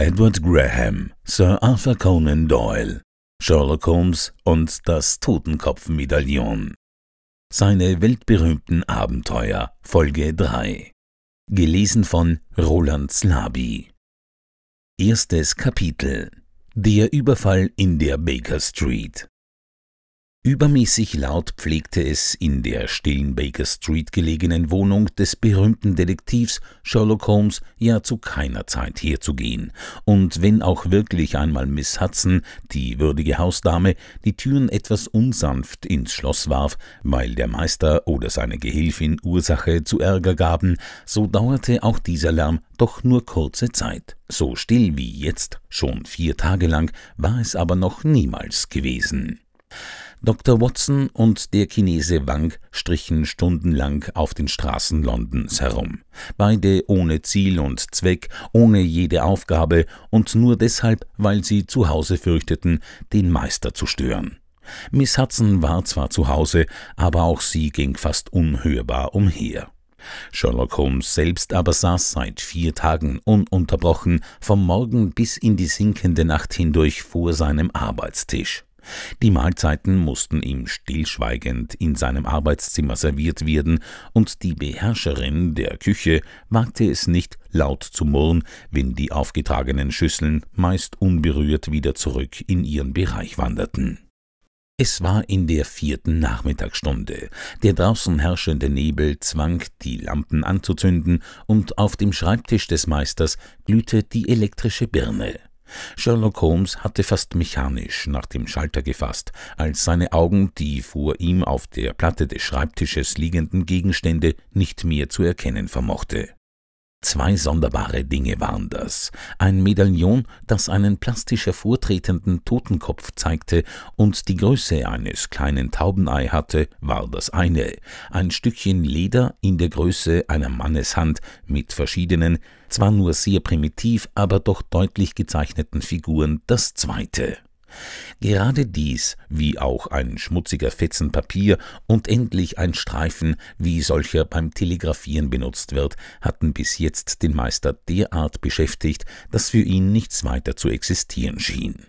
Edward Graham, Sir Arthur Conan Doyle, Sherlock Holmes und das Totenkopfmedaillon. Seine weltberühmten Abenteuer, Folge 3. Gelesen von Roland Slaby. Erstes Kapitel. Der Überfall in der Baker Street. Übermäßig laut pflegte es in der stillen Baker Street gelegenen Wohnung des berühmten Detektivs Sherlock Holmes ja zu keiner Zeit herzugehen, und wenn auch wirklich einmal Miss Hudson, die würdige Hausdame, die Türen etwas unsanft ins Schloss warf, weil der Meister oder seine Gehilfin Ursache zu Ärger gaben, so dauerte auch dieser Lärm doch nur kurze Zeit. So still wie jetzt, schon vier Tage lang, war es aber noch niemals gewesen. Dr. Watson und der Chinese Wang strichen stundenlang auf den Straßen Londons herum. Beide ohne Ziel und Zweck, ohne jede Aufgabe und nur deshalb, weil sie zu Hause fürchteten, den Meister zu stören. Miss Hudson war zwar zu Hause, aber auch sie ging fast unhörbar umher. Sherlock Holmes selbst aber saß seit vier Tagen ununterbrochen vom Morgen bis in die sinkende Nacht hindurch vor seinem Arbeitstisch. Die Mahlzeiten mussten ihm stillschweigend in seinem Arbeitszimmer serviert werden, und die Beherrscherin der Küche wagte es nicht, laut zu murren, wenn die aufgetragenen Schüsseln meist unberührt wieder zurück in ihren Bereich wanderten. Es war in der vierten Nachmittagsstunde. Der draußen herrschende Nebel zwang, die Lampen anzuzünden, und auf dem Schreibtisch des Meisters glühte die elektrische Birne. Sherlock Holmes hatte fast mechanisch nach dem Schalter gefasst, als seine Augen die vor ihm auf der Platte des Schreibtisches liegenden Gegenstände nicht mehr zu erkennen vermochte. Zwei sonderbare Dinge waren das. Ein Medaillon, das einen plastisch hervortretenden Totenkopf zeigte und die Größe eines kleinen Taubenei hatte, war das eine. Ein Stückchen Leder in der Größe einer Manneshand mit verschiedenen, zwar nur sehr primitiv, aber doch deutlich gezeichneten Figuren das zweite. Gerade dies, wie auch ein schmutziger Fetzen Papier und endlich ein Streifen, wie solcher beim Telegrafieren benutzt wird, hatten bis jetzt den Meister derart beschäftigt, dass für ihn nichts weiter zu existieren schien.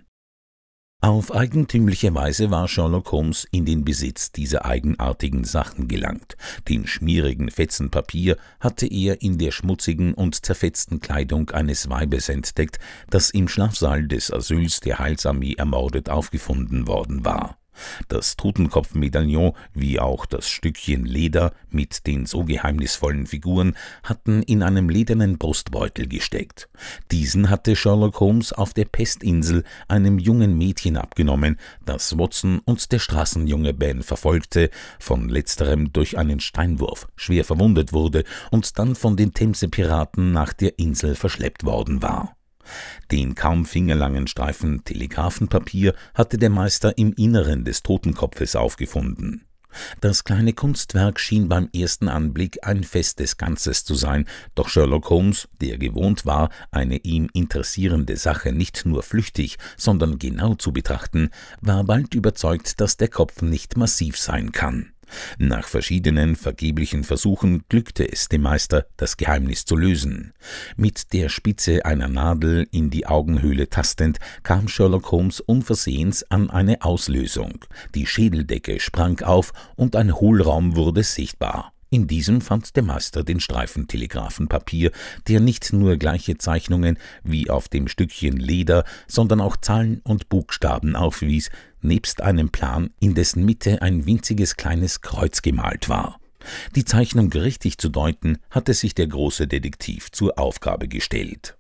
Auf eigentümliche Weise war Sherlock Holmes in den Besitz dieser eigenartigen Sachen gelangt. Den schmierigen Fetzen Papier hatte er in der schmutzigen und zerfetzten Kleidung eines Weibes entdeckt, das im Schlafsaal des Asyls der Heilsarmee ermordet aufgefunden worden war. Das Totenkopfmedaillon wie auch das Stückchen Leder mit den so geheimnisvollen Figuren hatten in einem ledernen Brustbeutel gesteckt. Diesen hatte Sherlock Holmes auf der Pestinsel einem jungen Mädchen abgenommen, das Watson und der Straßenjunge Ben verfolgte, von letzterem durch einen Steinwurf schwer verwundet wurde und dann von den Themse-Piraten nach der Insel verschleppt worden war. Den kaum fingerlangen Streifen Telegrafenpapier hatte der Meister im Inneren des Totenkopfes aufgefunden. Das kleine Kunstwerk schien beim ersten Anblick ein festes Ganzes zu sein, doch Sherlock Holmes, der gewohnt war, eine ihm interessierende Sache nicht nur flüchtig, sondern genau zu betrachten, war bald überzeugt, dass der Kopf nicht massiv sein kann. Nach verschiedenen vergeblichen Versuchen glückte es dem Meister, das Geheimnis zu lösen. Mit der Spitze einer Nadel in die Augenhöhle tastend, kam Sherlock Holmes unversehens an eine Auslösung. Die Schädeldecke sprang auf und ein Hohlraum wurde sichtbar. In diesem fand der Meister den Streifen Telegraphenpapier, der nicht nur gleiche Zeichnungen wie auf dem Stückchen Leder, sondern auch Zahlen und Buchstaben aufwies, nebst einem Plan, in dessen Mitte ein winziges kleines Kreuz gemalt war. Die Zeichnung richtig zu deuten, hatte sich der große Detektiv zur Aufgabe gestellt.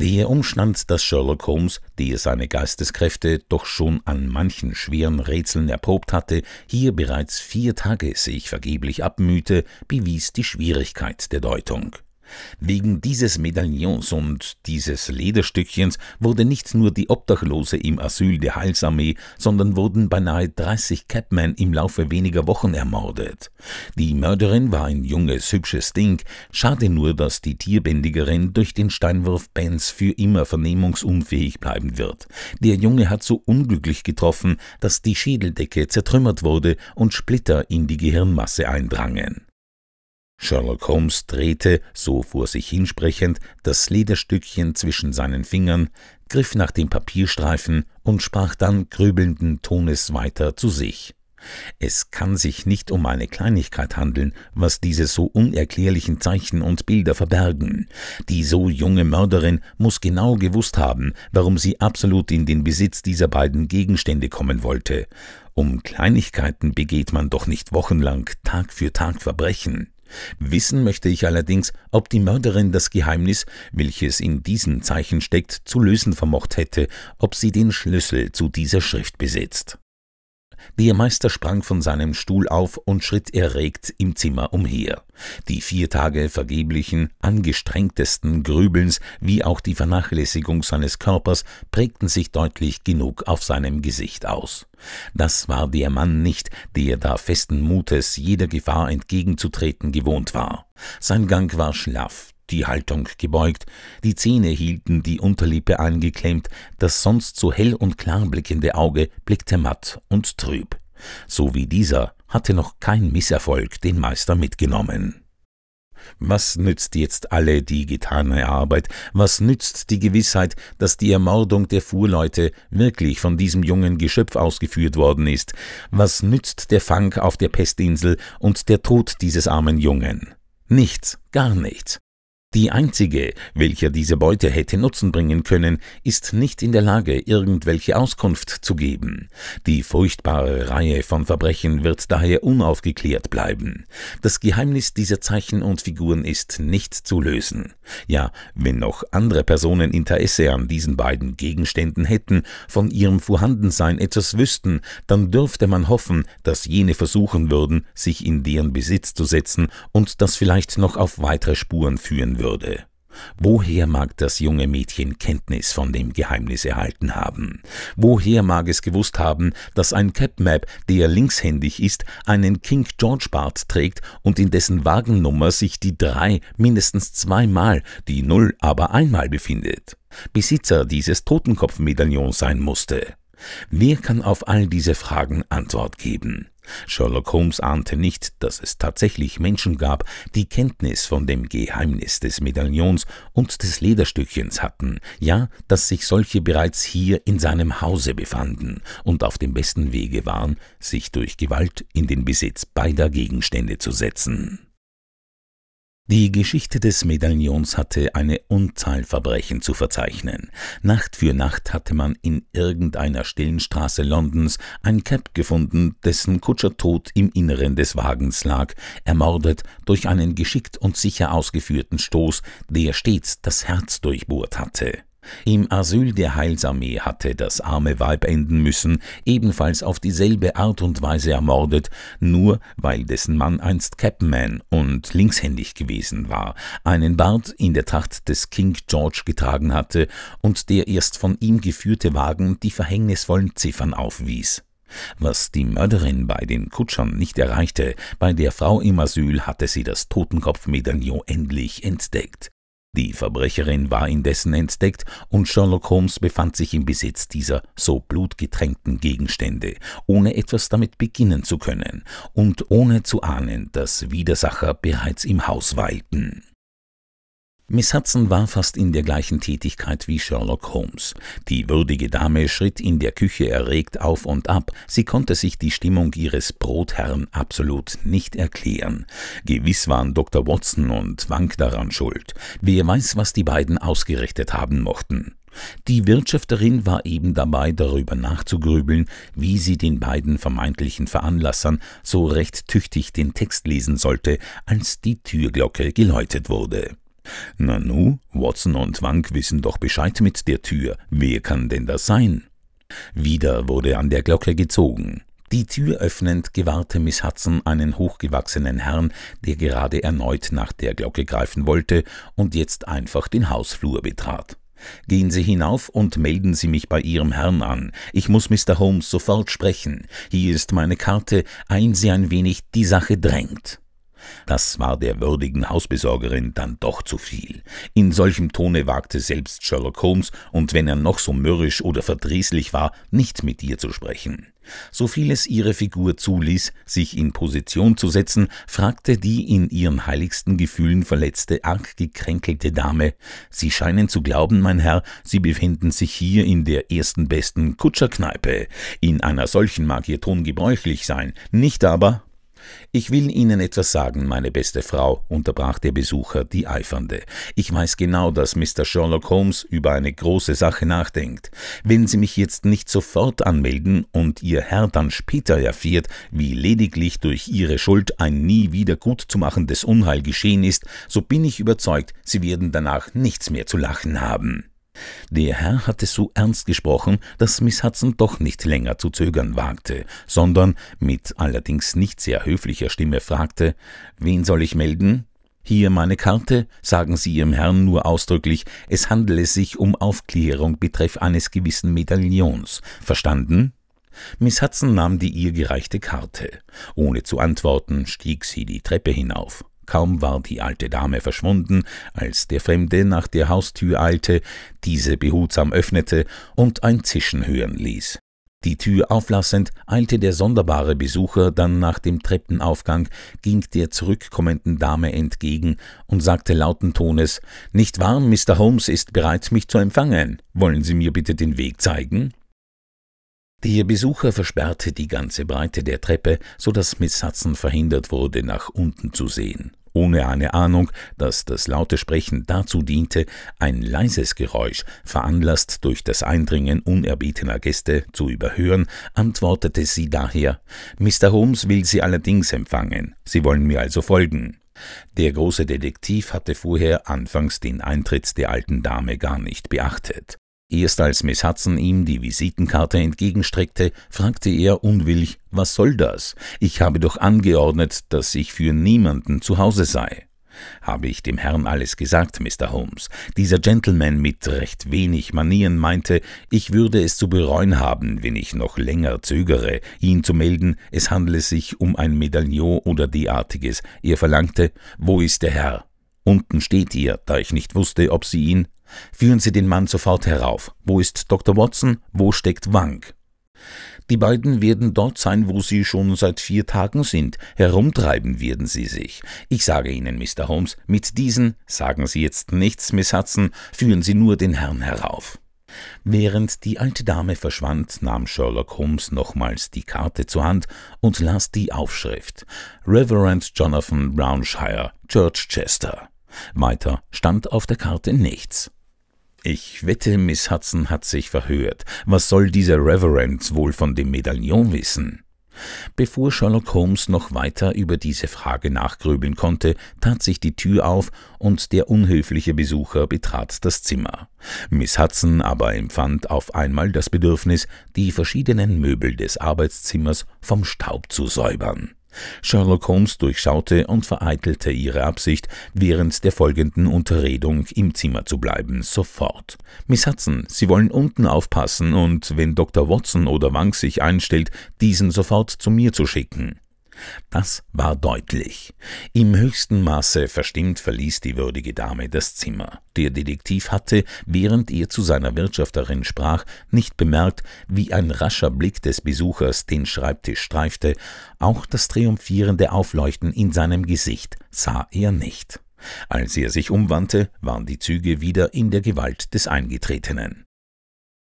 Der Umstand, dass Sherlock Holmes, der seine Geisteskräfte doch schon an manchen schweren Rätseln erprobt hatte, hier bereits vier Tage sich vergeblich abmühte, bewies die Schwierigkeit der Deutung. Wegen dieses Medaillons und dieses Lederstückchens wurde nicht nur die Obdachlose im Asyl der Heilsarmee, sondern wurden beinahe 30 Capmen im Laufe weniger Wochen ermordet. Die Mörderin war ein junges, hübsches Ding, schade nur, dass die Tierbändigerin durch den Steinwurf Benz für immer vernehmungsunfähig bleiben wird. Der Junge hat so unglücklich getroffen, dass die Schädeldecke zertrümmert wurde und Splitter in die Gehirnmasse eindrangen. Sherlock Holmes drehte, so vor sich hinsprechend, das Lederstückchen zwischen seinen Fingern, griff nach dem Papierstreifen und sprach dann grübelnden Tones weiter zu sich. Es kann sich nicht um eine Kleinigkeit handeln, was diese so unerklärlichen Zeichen und Bilder verbergen. Die so junge Mörderin muss genau gewusst haben, warum sie absolut in den Besitz dieser beiden Gegenstände kommen wollte. Um Kleinigkeiten begeht man doch nicht wochenlang Tag für Tag Verbrechen. Wissen möchte ich allerdings, ob die Mörderin das Geheimnis, welches in diesen Zeichen steckt, zu lösen vermocht hätte, ob sie den Schlüssel zu dieser Schrift besitzt. Der Meister sprang von seinem Stuhl auf und schritt erregt im Zimmer umher. Die vier Tage vergeblichen, angestrengtesten Grübelns, wie auch die Vernachlässigung seines Körpers, prägten sich deutlich genug auf seinem Gesicht aus. Das war der Mann nicht, der da festen Mutes jeder Gefahr entgegenzutreten gewohnt war. Sein Gang war schlaff, die Haltung gebeugt, die Zähne hielten die Unterlippe eingeklemmt, das sonst so hell und klar blickende Auge blickte matt und trüb. So wie dieser hatte noch kein Misserfolg den Meister mitgenommen. Was nützt jetzt alle die getane Arbeit? Was nützt die Gewissheit, dass die Ermordung der Fuhrleute wirklich von diesem jungen Geschöpf ausgeführt worden ist? Was nützt der Fang auf der Pestinsel und der Tod dieses armen Jungen? Nichts, gar nichts. Die einzige, welcher diese Beute hätte Nutzen bringen können, ist nicht in der Lage, irgendwelche Auskunft zu geben. Die furchtbare Reihe von Verbrechen wird daher unaufgeklärt bleiben. Das Geheimnis dieser Zeichen und Figuren ist nicht zu lösen. Ja, wenn noch andere Personen Interesse an diesen beiden Gegenständen hätten, von ihrem Vorhandensein etwas wüssten, dann dürfte man hoffen, dass jene versuchen würden, sich in deren Besitz zu setzen und das vielleicht noch auf weitere Spuren führen würde. Woher mag das junge Mädchen Kenntnis von dem Geheimnis erhalten haben? Woher mag es gewusst haben, dass ein Capmap, der linkshändig ist, einen King George Bart trägt und in dessen Wagennummer sich die 3 mindestens zweimal, die 0 aber einmal befindet? Besitzer dieses Totenkopfmedaillons sein musste. Wer kann auf all diese Fragen Antwort geben? Sherlock Holmes ahnte nicht, dass es tatsächlich Menschen gab, die Kenntnis von dem Geheimnis des Medaillons und des Lederstückchens hatten, ja, dass sich solche bereits hier in seinem Hause befanden und auf dem besten Wege waren, sich durch Gewalt in den Besitz beider Gegenstände zu setzen. Die Geschichte des Medaillons hatte eine Unzahl Verbrechen zu verzeichnen. Nacht für Nacht hatte man in irgendeiner stillen Straße Londons ein Cab gefunden, dessen Kutscher tot im Inneren des Wagens lag, ermordet durch einen geschickt und sicher ausgeführten Stoß, der stets das Herz durchbohrt hatte. Im Asyl der Heilsarmee hatte das arme Weib enden müssen, ebenfalls auf dieselbe Art und Weise ermordet, nur weil dessen Mann einst Capman und linkshändig gewesen war, einen Bart in der Tracht des King George getragen hatte und der erst von ihm geführte Wagen die verhängnisvollen Ziffern aufwies. Was die Mörderin bei den Kutschern nicht erreichte, bei der Frau im Asyl hatte sie das Totenkopfmedaillon endlich entdeckt. Die Verbrecherin war indessen entdeckt und Sherlock Holmes befand sich im Besitz dieser so blutgetränkten Gegenstände, ohne etwas damit beginnen zu können und ohne zu ahnen, dass Widersacher bereits im Haus weilten. Miss Hudson war fast in der gleichen Tätigkeit wie Sherlock Holmes. Die würdige Dame schritt in der Küche erregt auf und ab, sie konnte sich die Stimmung ihres Brotherrn absolut nicht erklären. Gewiss waren Dr. Watson und Wank daran schuld. Wer weiß, was die beiden ausgerichtet haben mochten. Die Wirtschafterin war eben dabei, darüber nachzugrübeln, wie sie den beiden vermeintlichen Veranlassern so recht tüchtig den Text lesen sollte, als die Türglocke geläutet wurde. Nanu, Watson und Wank wissen doch Bescheid mit der Tür. Wer kann denn das sein? Wieder wurde an der Glocke gezogen. Die Tür öffnend gewahrte Miss Hudson einen hochgewachsenen Herrn, der gerade erneut nach der Glocke greifen wollte und jetzt einfach den Hausflur betrat. Gehen Sie hinauf und melden Sie mich bei Ihrem Herrn an. Ich muss Mr. Holmes sofort sprechen. Hier ist meine Karte. Eilen Sie ein wenig, die Sache drängt. Das war der würdigen Hausbesorgerin dann doch zu viel. In solchem Tone wagte selbst Sherlock Holmes, und wenn er noch so mürrisch oder verdrießlich war, nicht mit ihr zu sprechen. So viel es ihre Figur zuließ, sich in Position zu setzen, fragte die in ihren heiligsten Gefühlen verletzte, arg gekränkelte Dame, Sie scheinen zu glauben, mein Herr, Sie befinden sich hier in der ersten besten Kutscherkneipe. In einer solchen mag Ihr Ton gebräuchlich sein, nicht aber, ich will Ihnen etwas sagen, meine beste Frau, unterbrach der Besucher die Eifernde. Ich weiß genau, dass Mr. Sherlock Holmes über eine große Sache nachdenkt. Wenn Sie mich jetzt nicht sofort anmelden und Ihr Herr dann später erfährt, wie lediglich durch Ihre Schuld ein nie wieder gutzumachendes Unheil geschehen ist, so bin ich überzeugt, Sie werden danach nichts mehr zu lachen haben. Der Herr hatte so ernst gesprochen, dass Miss Hudson doch nicht länger zu zögern wagte, sondern mit allerdings nicht sehr höflicher Stimme fragte, »Wen soll ich melden?« hier meine Karte, sagen Sie Ihrem Herrn nur ausdrücklich, es handele sich um Aufklärung betreff eines gewissen Medaillons. Verstanden? Miss Hudson nahm die ihr gereichte Karte. Ohne zu antworten stieg sie die Treppe hinauf. Kaum war die alte Dame verschwunden, als der Fremde nach der Haustür eilte, diese behutsam öffnete und ein Zischen hören ließ. Die Tür auflassend, eilte der sonderbare Besucher dann nach dem Treppenaufgang, ging der zurückkommenden Dame entgegen und sagte lauten Tones Nicht wahr, Mr. Holmes ist bereit, mich zu empfangen. Wollen Sie mir bitte den Weg zeigen? Der Besucher versperrte die ganze Breite der Treppe, so daß Miss Hudson verhindert wurde, nach unten zu sehen ohne eine Ahnung, dass das laute Sprechen dazu diente, ein leises Geräusch, veranlasst durch das Eindringen unerbetener Gäste, zu überhören, antwortete sie daher Mr. Holmes will Sie allerdings empfangen, Sie wollen mir also folgen. Der große Detektiv hatte vorher anfangs den Eintritt der alten Dame gar nicht beachtet. Erst als Miss Hudson ihm die Visitenkarte entgegenstreckte, fragte er unwillig, was soll das? Ich habe doch angeordnet, dass ich für niemanden zu Hause sei. Habe ich dem Herrn alles gesagt, Mr. Holmes. Dieser Gentleman mit recht wenig Manieren meinte, ich würde es zu bereuen haben, wenn ich noch länger zögere, ihn zu melden, es handle sich um ein Medaillon oder derartiges. Er verlangte, wo ist der Herr? Unten steht ihr, da ich nicht wusste, ob sie ihn Führen Sie den Mann sofort herauf. Wo ist Dr. Watson? Wo steckt Wang? Die beiden werden dort sein, wo sie schon seit vier Tagen sind. Herumtreiben werden sie sich. Ich sage Ihnen, Mr. Holmes, mit diesen, sagen Sie jetzt nichts, Miss Hudson, führen Sie nur den Herrn herauf. Während die alte Dame verschwand, nahm Sherlock Holmes nochmals die Karte zur Hand und las die Aufschrift Reverend Jonathan Brownshire, Churchchester. Weiter stand auf der Karte nichts. Ich wette, Miss Hudson hat sich verhört. Was soll dieser Reverend wohl von dem Medaillon wissen? Bevor Sherlock Holmes noch weiter über diese Frage nachgrübeln konnte, tat sich die Tür auf und der unhöfliche Besucher betrat das Zimmer. Miss Hudson aber empfand auf einmal das Bedürfnis, die verschiedenen Möbel des Arbeitszimmers vom Staub zu säubern. Sherlock Holmes durchschaute und vereitelte ihre Absicht, während der folgenden Unterredung im Zimmer zu bleiben, sofort. Miss Hudson, Sie wollen unten aufpassen und, wenn Dr. Watson oder Wang sich einstellt, diesen sofort zu mir zu schicken. Das war deutlich. Im höchsten Maße verstimmt verließ die würdige Dame das Zimmer. Der Detektiv hatte, während er zu seiner Wirtschafterin sprach, nicht bemerkt, wie ein rascher Blick des Besuchers den Schreibtisch streifte. Auch das triumphierende Aufleuchten in seinem Gesicht sah er nicht. Als er sich umwandte, waren die Züge wieder in der Gewalt des Eingetretenen.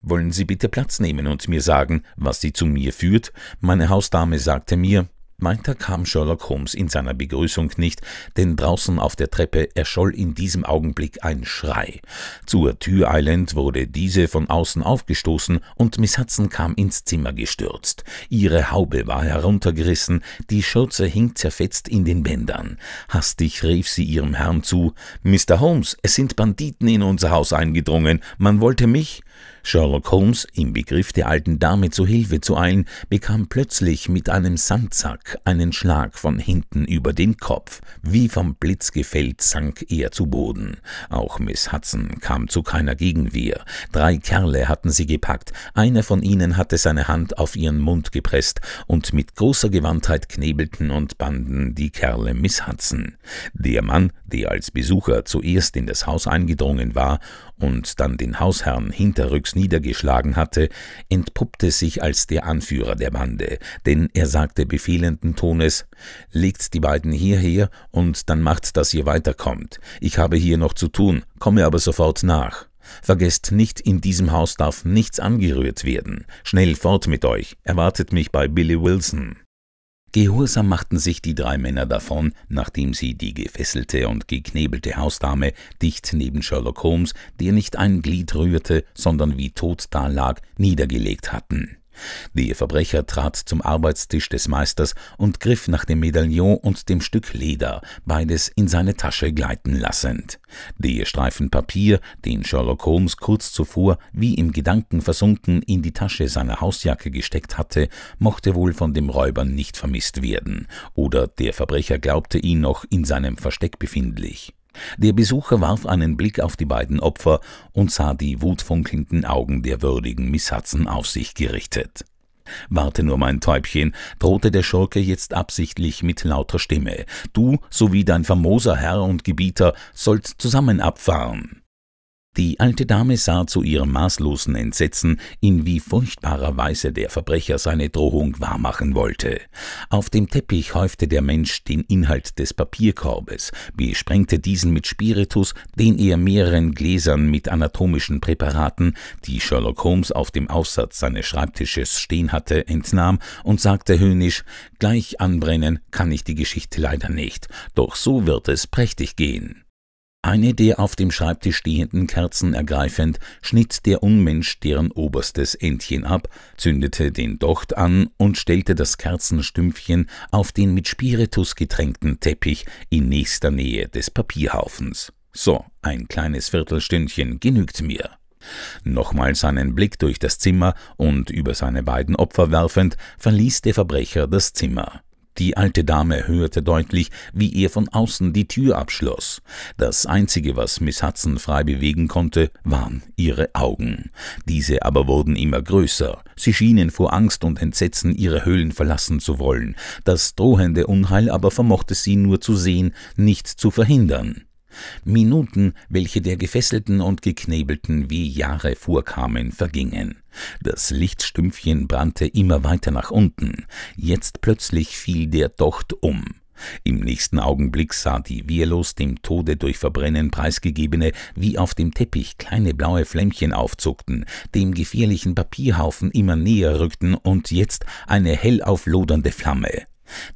Wollen Sie bitte Platz nehmen und mir sagen, was Sie zu mir führt? Meine Hausdame sagte mir, weiter kam Sherlock Holmes in seiner Begrüßung nicht, denn draußen auf der Treppe erscholl in diesem Augenblick ein Schrei. Zur Tür eilend wurde diese von außen aufgestoßen und Miss Hudson kam ins Zimmer gestürzt. Ihre Haube war heruntergerissen, die Schürze hing zerfetzt in den Bändern. Hastig rief sie ihrem Herrn zu, »Mr. Holmes, es sind Banditen in unser Haus eingedrungen. Man wollte mich...« Sherlock Holmes, im Begriff der alten Dame zu Hilfe zu eilen, bekam plötzlich mit einem Sandsack einen Schlag von hinten über den Kopf. Wie vom Blitz gefällt, sank er zu Boden. Auch Miss Hudson kam zu keiner Gegenwehr. Drei Kerle hatten sie gepackt, einer von ihnen hatte seine Hand auf ihren Mund gepresst, und mit großer Gewandtheit knebelten und banden die Kerle Miss Hudson. Der Mann, der als Besucher zuerst in das Haus eingedrungen war und dann den Hausherrn hinterrücks niedergeschlagen hatte, entpuppte sich als der Anführer der Bande, denn er sagte befehlenden Tones Legt die beiden hierher und dann macht, dass ihr weiterkommt. Ich habe hier noch zu tun, komme aber sofort nach. Vergesst nicht, in diesem Haus darf nichts angerührt werden. Schnell fort mit euch, erwartet mich bei Billy Wilson. Gehorsam machten sich die drei Männer davon, nachdem sie die gefesselte und geknebelte Hausdame dicht neben Sherlock Holmes, der nicht ein Glied rührte, sondern wie tot dalag, niedergelegt hatten. Der Verbrecher trat zum Arbeitstisch des Meisters und griff nach dem Medaillon und dem Stück Leder, beides in seine Tasche gleiten lassend. Der Streifen Papier, den Sherlock Holmes kurz zuvor wie im Gedanken versunken in die Tasche seiner Hausjacke gesteckt hatte, mochte wohl von dem Räubern nicht vermisst werden, oder der Verbrecher glaubte ihn noch in seinem Versteck befindlich. Der Besucher warf einen Blick auf die beiden Opfer und sah die wutfunkelnden Augen der würdigen Miss Hudson auf sich gerichtet. Warte nur, mein Täubchen, drohte der Schurke jetzt absichtlich mit lauter Stimme. Du sowie dein famoser Herr und Gebieter sollt zusammen abfahren. Die alte Dame sah zu ihrem maßlosen Entsetzen, in wie furchtbarer Weise der Verbrecher seine Drohung wahrmachen wollte. Auf dem Teppich häufte der Mensch den Inhalt des Papierkorbes, besprengte diesen mit Spiritus, den er mehreren Gläsern mit anatomischen Präparaten, die Sherlock Holmes auf dem Aufsatz seines Schreibtisches stehen hatte, entnahm und sagte höhnisch, gleich anbrennen kann ich die Geschichte leider nicht, doch so wird es prächtig gehen. Eine der auf dem Schreibtisch stehenden Kerzen ergreifend, schnitt der Unmensch deren oberstes Endchen ab, zündete den Docht an und stellte das Kerzenstümpfchen auf den mit Spiritus getränkten Teppich in nächster Nähe des Papierhaufens. So, ein kleines Viertelstündchen genügt mir. Nochmal seinen Blick durch das Zimmer und über seine beiden Opfer werfend, verließ der Verbrecher das Zimmer. Die alte Dame hörte deutlich, wie er von außen die Tür abschloss. Das Einzige, was Miss Hudson frei bewegen konnte, waren ihre Augen. Diese aber wurden immer größer. Sie schienen vor Angst und Entsetzen ihre Höhlen verlassen zu wollen. Das drohende Unheil aber vermochte sie nur zu sehen, nicht zu verhindern. Minuten, welche der Gefesselten und Geknebelten wie Jahre vorkamen, vergingen. Das Lichtstümpfchen brannte immer weiter nach unten. Jetzt plötzlich fiel der Docht um. Im nächsten Augenblick sah die wehrlos dem Tode durch Verbrennen preisgegebene, wie auf dem Teppich kleine blaue Flämmchen aufzuckten, dem gefährlichen Papierhaufen immer näher rückten und jetzt eine hell auflodernde Flamme.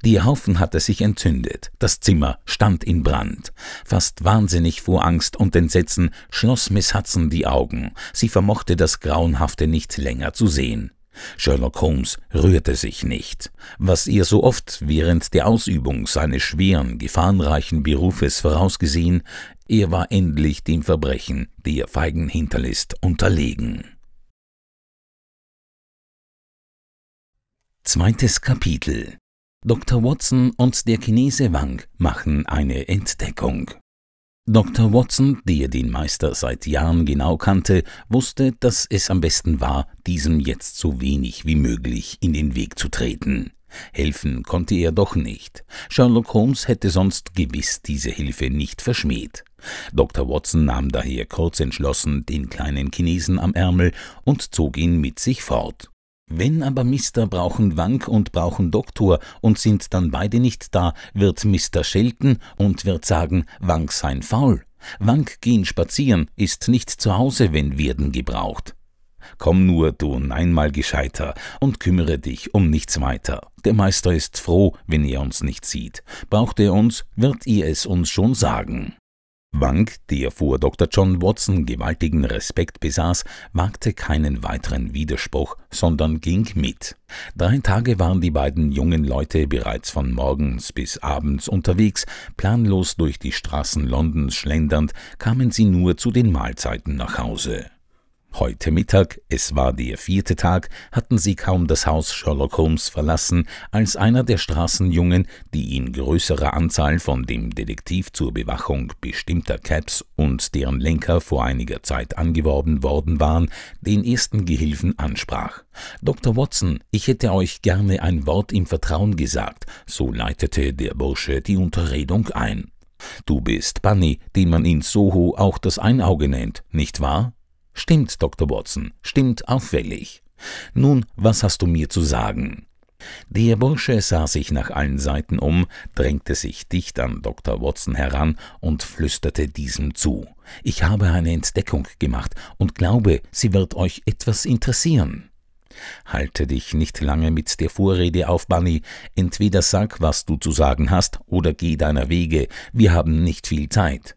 Der Haufen hatte sich entzündet, das Zimmer stand in Brand. Fast wahnsinnig vor Angst und Entsetzen schloss Miss Hudson die Augen. Sie vermochte das Grauenhafte nicht länger zu sehen. Sherlock Holmes rührte sich nicht. Was ihr so oft während der Ausübung seines schweren, gefahrenreichen Berufes vorausgesehen, er war endlich dem Verbrechen der feigen Hinterlist unterlegen. Zweites Kapitel Dr. Watson und der Chinese Wang machen eine Entdeckung. Dr. Watson, der den Meister seit Jahren genau kannte, wusste, dass es am besten war, diesem jetzt so wenig wie möglich in den Weg zu treten. Helfen konnte er doch nicht. Sherlock Holmes hätte sonst gewiss diese Hilfe nicht verschmäht. Dr. Watson nahm daher kurz entschlossen den kleinen Chinesen am Ärmel und zog ihn mit sich fort. Wenn aber Mister brauchen Wank und brauchen Doktor und sind dann beide nicht da, wird Mister schelten und wird sagen, Wank sein faul. Wank gehen spazieren, ist nicht zu Hause, wenn werden gebraucht. Komm nur, du neinmal gescheiter, und kümmere dich um nichts weiter. Der Meister ist froh, wenn er uns nicht sieht. Braucht er uns, wird er es uns schon sagen. Wang, der vor Dr. John Watson gewaltigen Respekt besaß, wagte keinen weiteren Widerspruch, sondern ging mit. Drei Tage waren die beiden jungen Leute bereits von morgens bis abends unterwegs, planlos durch die Straßen Londons schlendernd, kamen sie nur zu den Mahlzeiten nach Hause. Heute Mittag, es war der vierte Tag, hatten sie kaum das Haus Sherlock Holmes verlassen, als einer der Straßenjungen, die in größerer Anzahl von dem Detektiv zur Bewachung bestimmter Caps und deren Lenker vor einiger Zeit angeworben worden waren, den ersten Gehilfen ansprach. Dr. Watson, ich hätte euch gerne ein Wort im Vertrauen gesagt, so leitete der Bursche die Unterredung ein. Du bist Bunny, den man in Soho auch das Einauge nennt, nicht wahr? Stimmt, Dr. Watson, stimmt auffällig. Nun, was hast du mir zu sagen? Der Bursche sah sich nach allen Seiten um, drängte sich dicht an Dr. Watson heran und flüsterte diesem zu. Ich habe eine Entdeckung gemacht und glaube, sie wird euch etwas interessieren. Halte dich nicht lange mit der Vorrede auf, Bunny. Entweder sag, was du zu sagen hast, oder geh deiner Wege. Wir haben nicht viel Zeit.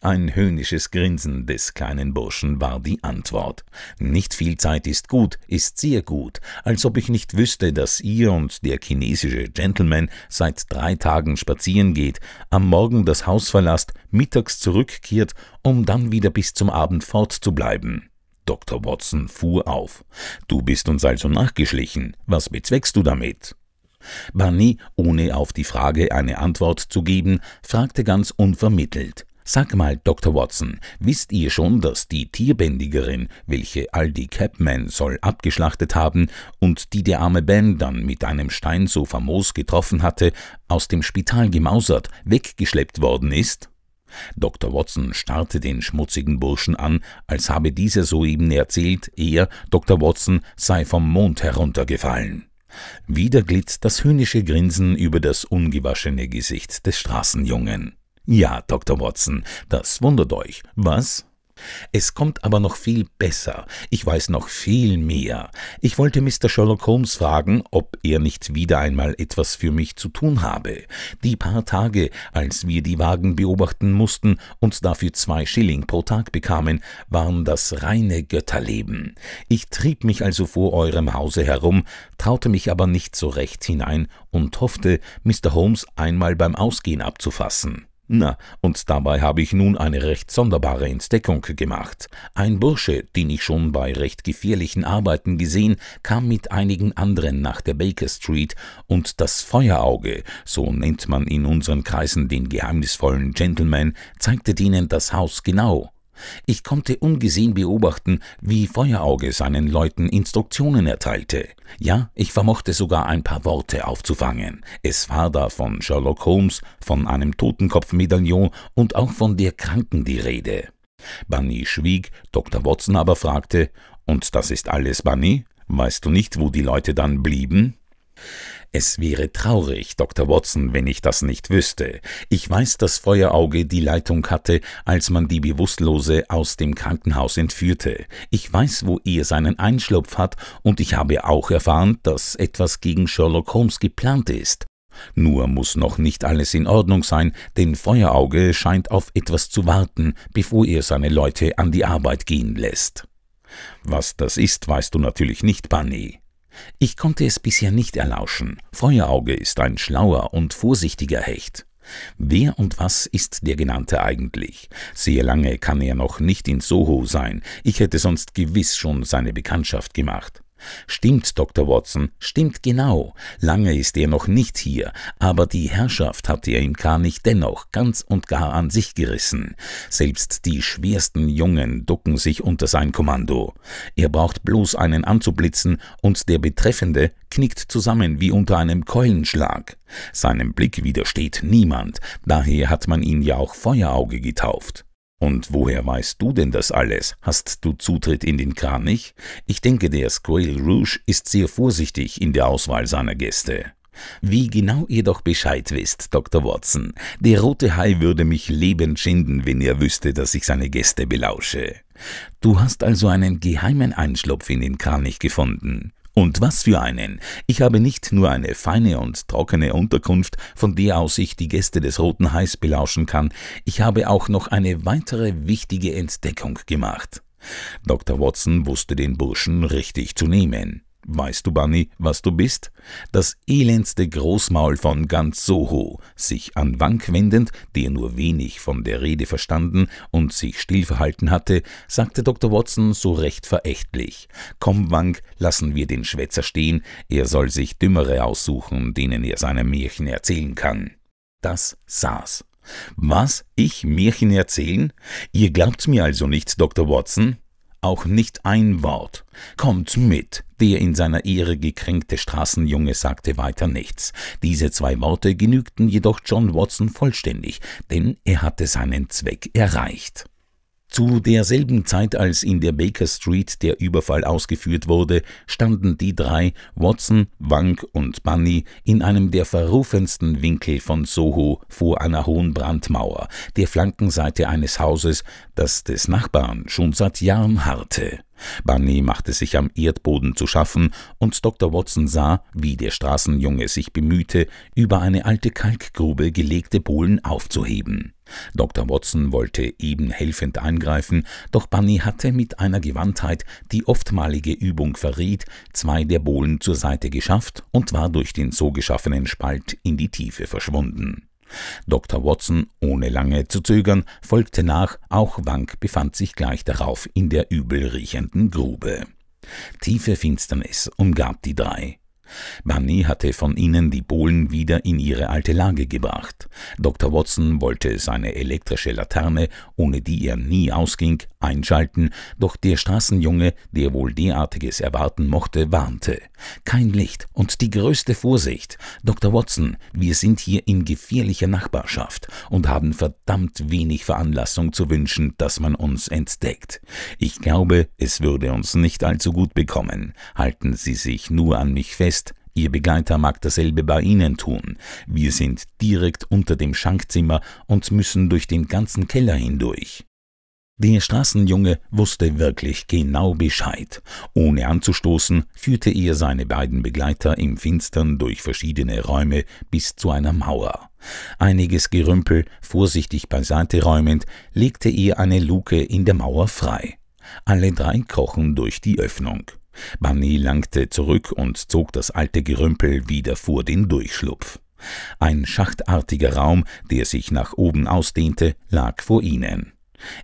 Ein höhnisches Grinsen des kleinen Burschen war die Antwort. Nicht viel Zeit ist gut, ist sehr gut, als ob ich nicht wüsste, dass ihr und der chinesische Gentleman seit drei Tagen spazieren geht, am Morgen das Haus verlasst, mittags zurückkehrt, um dann wieder bis zum Abend fortzubleiben. Dr. Watson fuhr auf. Du bist uns also nachgeschlichen. Was bezweckst du damit? Barney, ohne auf die Frage eine Antwort zu geben, fragte ganz unvermittelt. Sag mal, Dr. Watson, wisst ihr schon, dass die Tierbändigerin, welche all die Capman soll abgeschlachtet haben und die der arme Ben dann mit einem Stein so famos getroffen hatte, aus dem Spital gemausert, weggeschleppt worden ist? Dr. Watson starrte den schmutzigen Burschen an, als habe dieser soeben erzählt, er, Dr. Watson, sei vom Mond heruntergefallen. Wieder glitt das höhnische Grinsen über das ungewaschene Gesicht des Straßenjungen. Ja, Dr. Watson, das wundert euch. Was? Es kommt aber noch viel besser. Ich weiß noch viel mehr. Ich wollte Mr. Sherlock Holmes fragen, ob er nicht wieder einmal etwas für mich zu tun habe. Die paar Tage, als wir die Wagen beobachten mussten und dafür zwei Schilling pro Tag bekamen, waren das reine Götterleben. Ich trieb mich also vor eurem Hause herum, traute mich aber nicht so recht hinein und hoffte, Mr. Holmes einmal beim Ausgehen abzufassen. Na, und dabei habe ich nun eine recht sonderbare Entdeckung gemacht. Ein Bursche, den ich schon bei recht gefährlichen Arbeiten gesehen, kam mit einigen anderen nach der Baker Street und das Feuerauge, so nennt man in unseren Kreisen den geheimnisvollen Gentleman, zeigte denen das Haus genau. Ich konnte ungesehen beobachten, wie Feuerauge seinen Leuten Instruktionen erteilte. Ja, ich vermochte sogar ein paar Worte aufzufangen. Es war da von Sherlock Holmes, von einem Totenkopfmedaillon und auch von der Kranken die Rede. Bunny schwieg, Dr. Watson aber fragte: Und das ist alles, Bunny? Weißt du nicht, wo die Leute dann blieben? Es wäre traurig, Dr. Watson, wenn ich das nicht wüsste. Ich weiß, dass Feuerauge die Leitung hatte, als man die Bewusstlose aus dem Krankenhaus entführte. Ich weiß, wo er seinen Einschlupf hat, und ich habe auch erfahren, dass etwas gegen Sherlock Holmes geplant ist. Nur muss noch nicht alles in Ordnung sein, denn Feuerauge scheint auf etwas zu warten, bevor er seine Leute an die Arbeit gehen lässt. Was das ist, weißt du natürlich nicht, Bunny. Ich konnte es bisher nicht erlauschen. Feuerauge ist ein schlauer und vorsichtiger Hecht. Wer und was ist der Genannte eigentlich? Sehr lange kann er noch nicht in Soho sein. Ich hätte sonst gewiss schon seine Bekanntschaft gemacht. Stimmt, Dr. Watson, stimmt genau. Lange ist er noch nicht hier, aber die Herrschaft hat er im gar dennoch ganz und gar an sich gerissen. Selbst die schwersten Jungen ducken sich unter sein Kommando. Er braucht bloß einen anzublitzen, und der Betreffende knickt zusammen wie unter einem Keulenschlag. Seinem Blick widersteht niemand, daher hat man ihn ja auch Feuerauge getauft. Und woher weißt du denn das alles? Hast du Zutritt in den Kranich? Ich denke, der Squirrel Rouge ist sehr vorsichtig in der Auswahl seiner Gäste. Wie genau ihr doch Bescheid wisst, Dr. Watson, der rote Hai würde mich lebend schinden, wenn er wüsste, dass ich seine Gäste belausche. Du hast also einen geheimen Einschlupf in den Kranich gefunden. Und was für einen! Ich habe nicht nur eine feine und trockene Unterkunft, von der aus ich die Gäste des Roten Hais belauschen kann, ich habe auch noch eine weitere wichtige Entdeckung gemacht. Dr. Watson wusste den Burschen richtig zu nehmen weißt du, Bunny, was du bist? Das elendste Großmaul von ganz Soho, sich an Wank wendend, der nur wenig von der Rede verstanden und sich still verhalten hatte, sagte Dr. Watson so recht verächtlich. Komm, Wank, lassen wir den Schwätzer stehen, er soll sich Dümmere aussuchen, denen er seine Märchen erzählen kann. Das saß. Was? Ich Märchen erzählen? Ihr glaubt mir also nichts, Dr. Watson? auch nicht ein Wort. Kommt mit! Der in seiner Ehre gekränkte Straßenjunge sagte weiter nichts. Diese zwei Worte genügten jedoch John Watson vollständig, denn er hatte seinen Zweck erreicht. Zu derselben Zeit, als in der Baker Street der Überfall ausgeführt wurde, standen die drei, Watson, Wank und Bunny, in einem der verrufensten Winkel von Soho vor einer hohen Brandmauer, der Flankenseite eines Hauses, das des Nachbarn schon seit Jahren harrte. Bunny machte sich am Erdboden zu schaffen, und Dr. Watson sah, wie der Straßenjunge sich bemühte, über eine alte Kalkgrube gelegte Bohlen aufzuheben. Dr. Watson wollte eben helfend eingreifen, doch Bunny hatte mit einer Gewandtheit, die oftmalige Übung verriet, zwei der Bohlen zur Seite geschafft und war durch den so geschaffenen Spalt in die Tiefe verschwunden. Dr. Watson, ohne lange zu zögern, folgte nach, auch Wank befand sich gleich darauf in der übel riechenden Grube. Tiefe Finsternis umgab die drei. Bunny hatte von ihnen die Bohlen wieder in ihre alte Lage gebracht. Dr. Watson wollte seine elektrische Laterne, ohne die er nie ausging, einschalten, doch der Straßenjunge, der wohl derartiges erwarten mochte, warnte. Kein Licht und die größte Vorsicht. Dr. Watson, wir sind hier in gefährlicher Nachbarschaft und haben verdammt wenig Veranlassung zu wünschen, dass man uns entdeckt. Ich glaube, es würde uns nicht allzu gut bekommen. Halten Sie sich nur an mich fest, Ihr Begleiter mag dasselbe bei Ihnen tun. Wir sind direkt unter dem Schankzimmer und müssen durch den ganzen Keller hindurch. Der Straßenjunge wusste wirklich genau Bescheid. Ohne anzustoßen, führte er seine beiden Begleiter im Finstern durch verschiedene Räume bis zu einer Mauer. Einiges Gerümpel vorsichtig beiseite räumend, legte er eine Luke in der Mauer frei. Alle drei krochen durch die Öffnung. Barney langte zurück und zog das alte Gerümpel wieder vor den Durchschlupf. Ein schachtartiger Raum, der sich nach oben ausdehnte, lag vor ihnen.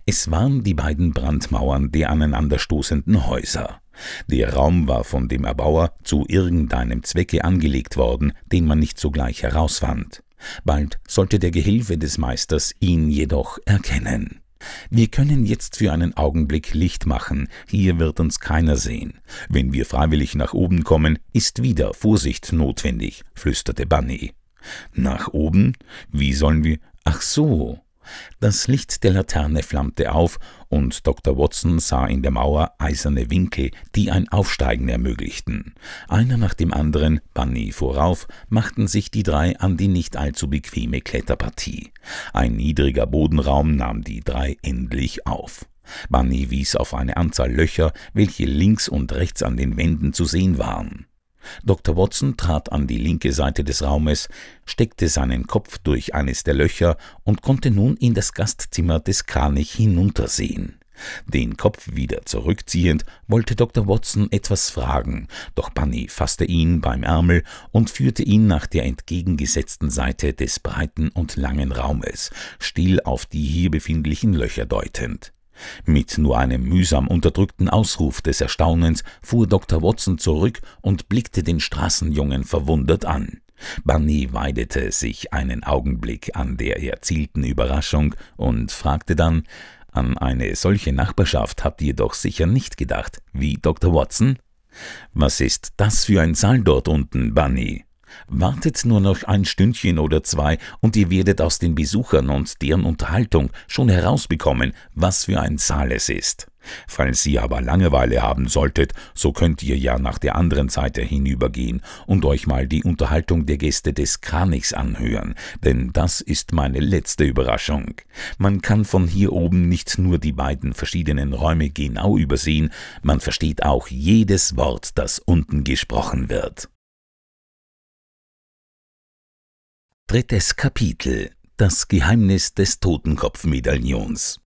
Es waren die beiden Brandmauern der aneinanderstoßenden Häuser. Der Raum war von dem Erbauer zu irgendeinem Zwecke angelegt worden, den man nicht sogleich herausfand. Bald sollte der Gehilfe des Meisters ihn jedoch erkennen. Wir können jetzt für einen Augenblick Licht machen, hier wird uns keiner sehen. Wenn wir freiwillig nach oben kommen, ist wieder Vorsicht notwendig, flüsterte Bunny. Nach oben? Wie sollen wir? Ach so, das Licht der Laterne flammte auf, und Dr. Watson sah in der Mauer eiserne Winkel, die ein Aufsteigen ermöglichten. Einer nach dem anderen, Bunny vorauf, machten sich die drei an die nicht allzu bequeme Kletterpartie. Ein niedriger Bodenraum nahm die drei endlich auf. Bunny wies auf eine Anzahl Löcher, welche links und rechts an den Wänden zu sehen waren. Dr. Watson trat an die linke Seite des Raumes, steckte seinen Kopf durch eines der Löcher und konnte nun in das Gastzimmer des Kranich hinuntersehen. Den Kopf wieder zurückziehend, wollte Dr. Watson etwas fragen, doch Bunny fasste ihn beim Ärmel und führte ihn nach der entgegengesetzten Seite des breiten und langen Raumes, still auf die hier befindlichen Löcher deutend. Mit nur einem mühsam unterdrückten Ausruf des Erstaunens fuhr Dr. Watson zurück und blickte den Straßenjungen verwundert an. Barney weidete sich einen Augenblick an der erzielten Überraschung und fragte dann, an eine solche Nachbarschaft habt ihr doch sicher nicht gedacht, wie Dr. Watson? Was ist das für ein Saal dort unten, Bunny? Wartet nur noch ein Stündchen oder zwei, und ihr werdet aus den Besuchern und deren Unterhaltung schon herausbekommen, was für ein Saal es ist. Falls ihr aber Langeweile haben solltet, so könnt ihr ja nach der anderen Seite hinübergehen und euch mal die Unterhaltung der Gäste des Kranichs anhören, denn das ist meine letzte Überraschung. Man kann von hier oben nicht nur die beiden verschiedenen Räume genau übersehen, man versteht auch jedes Wort, das unten gesprochen wird. Drittes Kapitel Das Geheimnis des Totenkopfmedaillons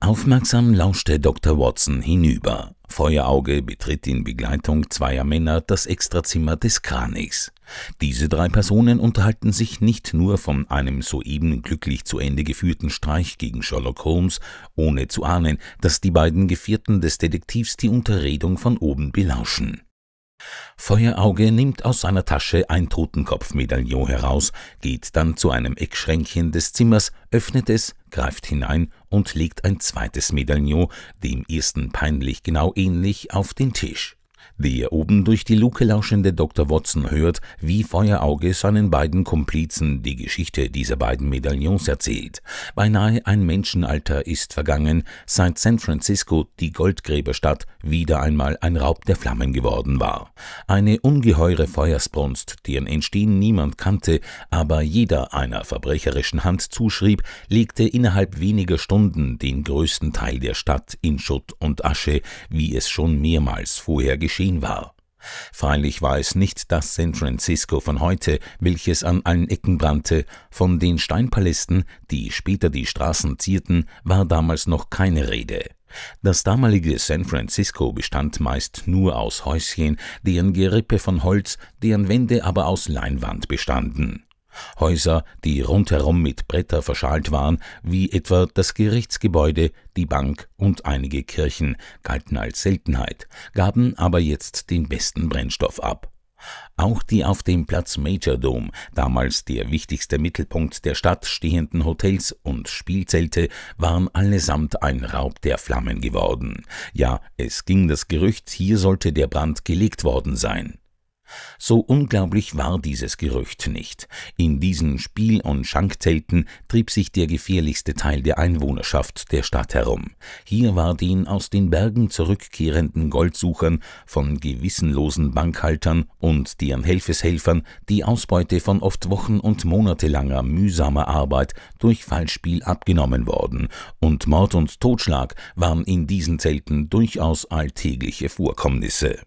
Aufmerksam lauschte Dr. Watson hinüber. Feuerauge betritt in Begleitung zweier Männer das Extrazimmer des Kranichs. Diese drei Personen unterhalten sich nicht nur von einem soeben glücklich zu Ende geführten Streich gegen Sherlock Holmes, ohne zu ahnen, dass die beiden Gefährten des Detektivs die Unterredung von oben belauschen. Feuerauge nimmt aus seiner Tasche ein Totenkopfmedaillon heraus, geht dann zu einem Eckschränkchen des Zimmers, öffnet es, greift hinein und legt ein zweites Medaillon, dem ersten peinlich genau ähnlich, auf den Tisch. Der oben durch die Luke lauschende Dr. Watson hört, wie Feuerauge seinen beiden Komplizen die Geschichte dieser beiden Medaillons erzählt. Beinahe ein Menschenalter ist vergangen, seit San Francisco, die Goldgräberstadt, wieder einmal ein Raub der Flammen geworden war. Eine ungeheure Feuersbrunst, deren Entstehen niemand kannte, aber jeder einer verbrecherischen Hand zuschrieb, legte innerhalb weniger Stunden den größten Teil der Stadt in Schutt und Asche, wie es schon mehrmals vorher geschehen Medizin war. Freilich war es nicht das San Francisco von heute, welches an allen Ecken brannte. Von den Steinpalästen, die später die Straßen zierten, war damals noch keine Rede. Das damalige San Francisco bestand meist nur aus Häuschen, deren Gerippe von Holz, deren Wände aber aus Leinwand bestanden. Häuser, die rundherum mit Bretter verschalt waren, wie etwa das Gerichtsgebäude, die Bank und einige Kirchen, galten als Seltenheit, gaben aber jetzt den besten Brennstoff ab. Auch die auf dem Platz Major Dome, damals der wichtigste Mittelpunkt der Stadt, stehenden Hotels und Spielzelte waren allesamt ein Raub der Flammen geworden. Ja, es ging das Gerücht, hier sollte der Brand gelegt worden sein. So unglaublich war dieses Gerücht nicht. In diesen Spiel- und Schankzelten trieb sich der gefährlichste Teil der Einwohnerschaft der Stadt herum. Hier war den aus den Bergen zurückkehrenden Goldsuchern, von gewissenlosen Bankhaltern und deren Helfeshelfern die Ausbeute von oft wochen- und monatelanger mühsamer Arbeit durch Fallspiel abgenommen worden, und Mord und Totschlag waren in diesen Zelten durchaus alltägliche Vorkommnisse.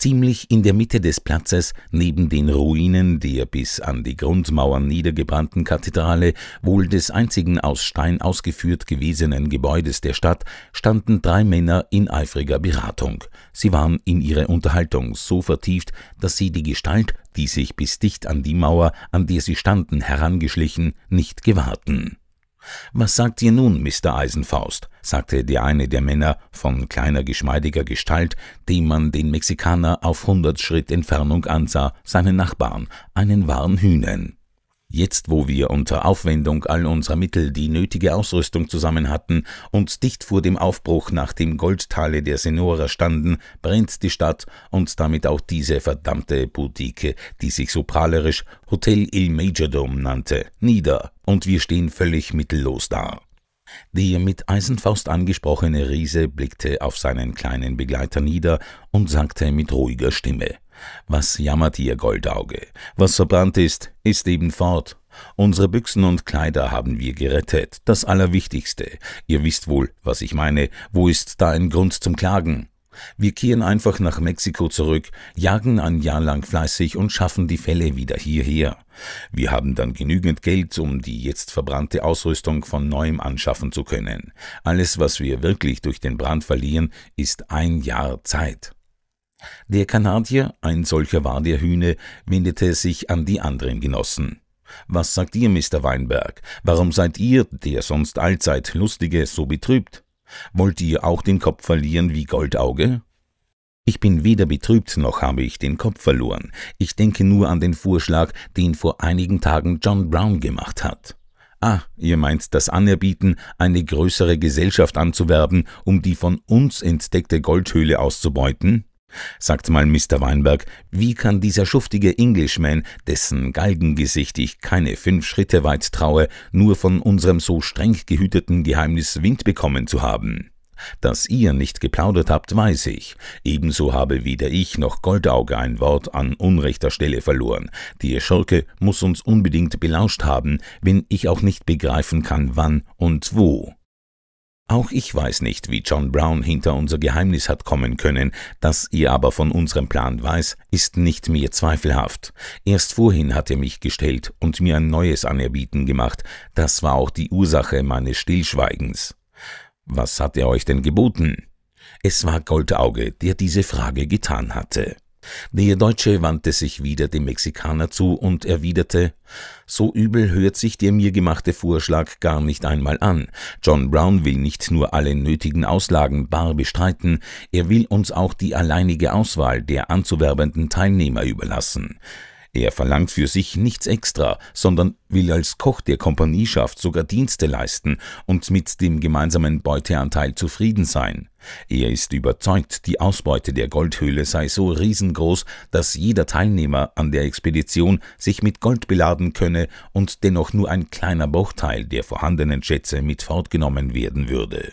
Ziemlich in der Mitte des Platzes, neben den Ruinen der bis an die Grundmauern niedergebrannten Kathedrale, wohl des einzigen aus Stein ausgeführt gewesenen Gebäudes der Stadt, standen drei Männer in eifriger Beratung. Sie waren in ihre Unterhaltung so vertieft, dass sie die Gestalt, die sich bis dicht an die Mauer, an der sie standen, herangeschlichen, nicht gewahrten. Was sagt ihr nun, Mr. Eisenfaust? sagte der eine der Männer von kleiner geschmeidiger Gestalt, dem man den Mexikaner auf hundert Schritt Entfernung ansah, seinen Nachbarn, einen wahren Hühnen. Jetzt, wo wir unter Aufwendung all unserer Mittel die nötige Ausrüstung zusammen hatten und dicht vor dem Aufbruch nach dem Goldtale der Senora standen, brennt die Stadt und damit auch diese verdammte Boutique, die sich so prahlerisch Hotel Il Majordom nannte, nieder, und wir stehen völlig mittellos da. Der mit Eisenfaust angesprochene Riese blickte auf seinen kleinen Begleiter nieder und sagte mit ruhiger Stimme was jammert ihr, Goldauge? Was verbrannt ist, ist eben fort. Unsere Büchsen und Kleider haben wir gerettet, das Allerwichtigste. Ihr wisst wohl, was ich meine, wo ist da ein Grund zum Klagen? Wir kehren einfach nach Mexiko zurück, jagen ein Jahr lang fleißig und schaffen die Fälle wieder hierher. Wir haben dann genügend Geld, um die jetzt verbrannte Ausrüstung von neuem anschaffen zu können. Alles, was wir wirklich durch den Brand verlieren, ist ein Jahr Zeit. Der Kanadier, ein solcher war der Hühne, wendete sich an die anderen Genossen. Was sagt ihr, Mr. Weinberg? Warum seid ihr, der sonst allzeit Lustige, so betrübt? Wollt ihr auch den Kopf verlieren wie Goldauge? Ich bin weder betrübt noch habe ich den Kopf verloren. Ich denke nur an den Vorschlag, den vor einigen Tagen John Brown gemacht hat. Ah, ihr meint das Anerbieten, eine größere Gesellschaft anzuwerben, um die von uns entdeckte Goldhöhle auszubeuten? Sagt mal, Mr. Weinberg, wie kann dieser schuftige Englishman, dessen Galgengesicht ich keine fünf Schritte weit traue, nur von unserem so streng gehüteten Geheimnis Wind bekommen zu haben? Dass ihr nicht geplaudert habt, weiß ich. Ebenso habe weder ich noch Goldauge ein Wort an unrechter Stelle verloren. Die Schurke muss uns unbedingt belauscht haben, wenn ich auch nicht begreifen kann, wann und wo. Auch ich weiß nicht, wie John Brown hinter unser Geheimnis hat kommen können, dass ihr aber von unserem Plan weiß, ist nicht mir zweifelhaft. Erst vorhin hat er mich gestellt und mir ein neues Anerbieten gemacht, das war auch die Ursache meines Stillschweigens. Was hat er euch denn geboten? Es war Goldauge, der diese Frage getan hatte. Der Deutsche wandte sich wieder dem Mexikaner zu und erwiderte, »So übel hört sich der mir gemachte Vorschlag gar nicht einmal an. John Brown will nicht nur alle nötigen Auslagen bar bestreiten, er will uns auch die alleinige Auswahl der anzuwerbenden Teilnehmer überlassen. Er verlangt für sich nichts extra, sondern will als Koch der Kompanieschaft sogar Dienste leisten und mit dem gemeinsamen Beuteanteil zufrieden sein. Er ist überzeugt, die Ausbeute der Goldhöhle sei so riesengroß, dass jeder Teilnehmer an der Expedition sich mit Gold beladen könne und dennoch nur ein kleiner Bruchteil der vorhandenen Schätze mit fortgenommen werden würde.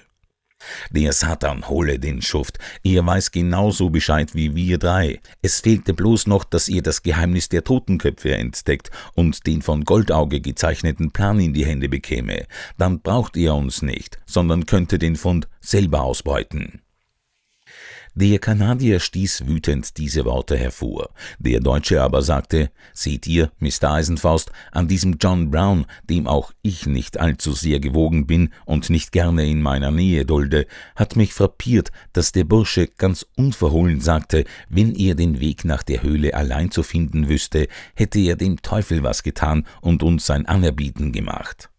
Der Satan hole den Schuft. Ihr weiß genauso Bescheid wie wir drei. Es fehlte bloß noch, dass ihr das Geheimnis der Totenköpfe entdeckt und den von Goldauge gezeichneten Plan in die Hände bekäme. Dann braucht ihr uns nicht, sondern könnte den Fund selber ausbeuten. Der Kanadier stieß wütend diese Worte hervor. Der Deutsche aber sagte, seht ihr, Mr. Eisenfaust, an diesem John Brown, dem auch ich nicht allzu sehr gewogen bin und nicht gerne in meiner Nähe dulde, hat mich frappiert, dass der Bursche ganz unverhohlen sagte, wenn er den Weg nach der Höhle allein zu finden wüsste, hätte er dem Teufel was getan und uns sein Anerbieten gemacht.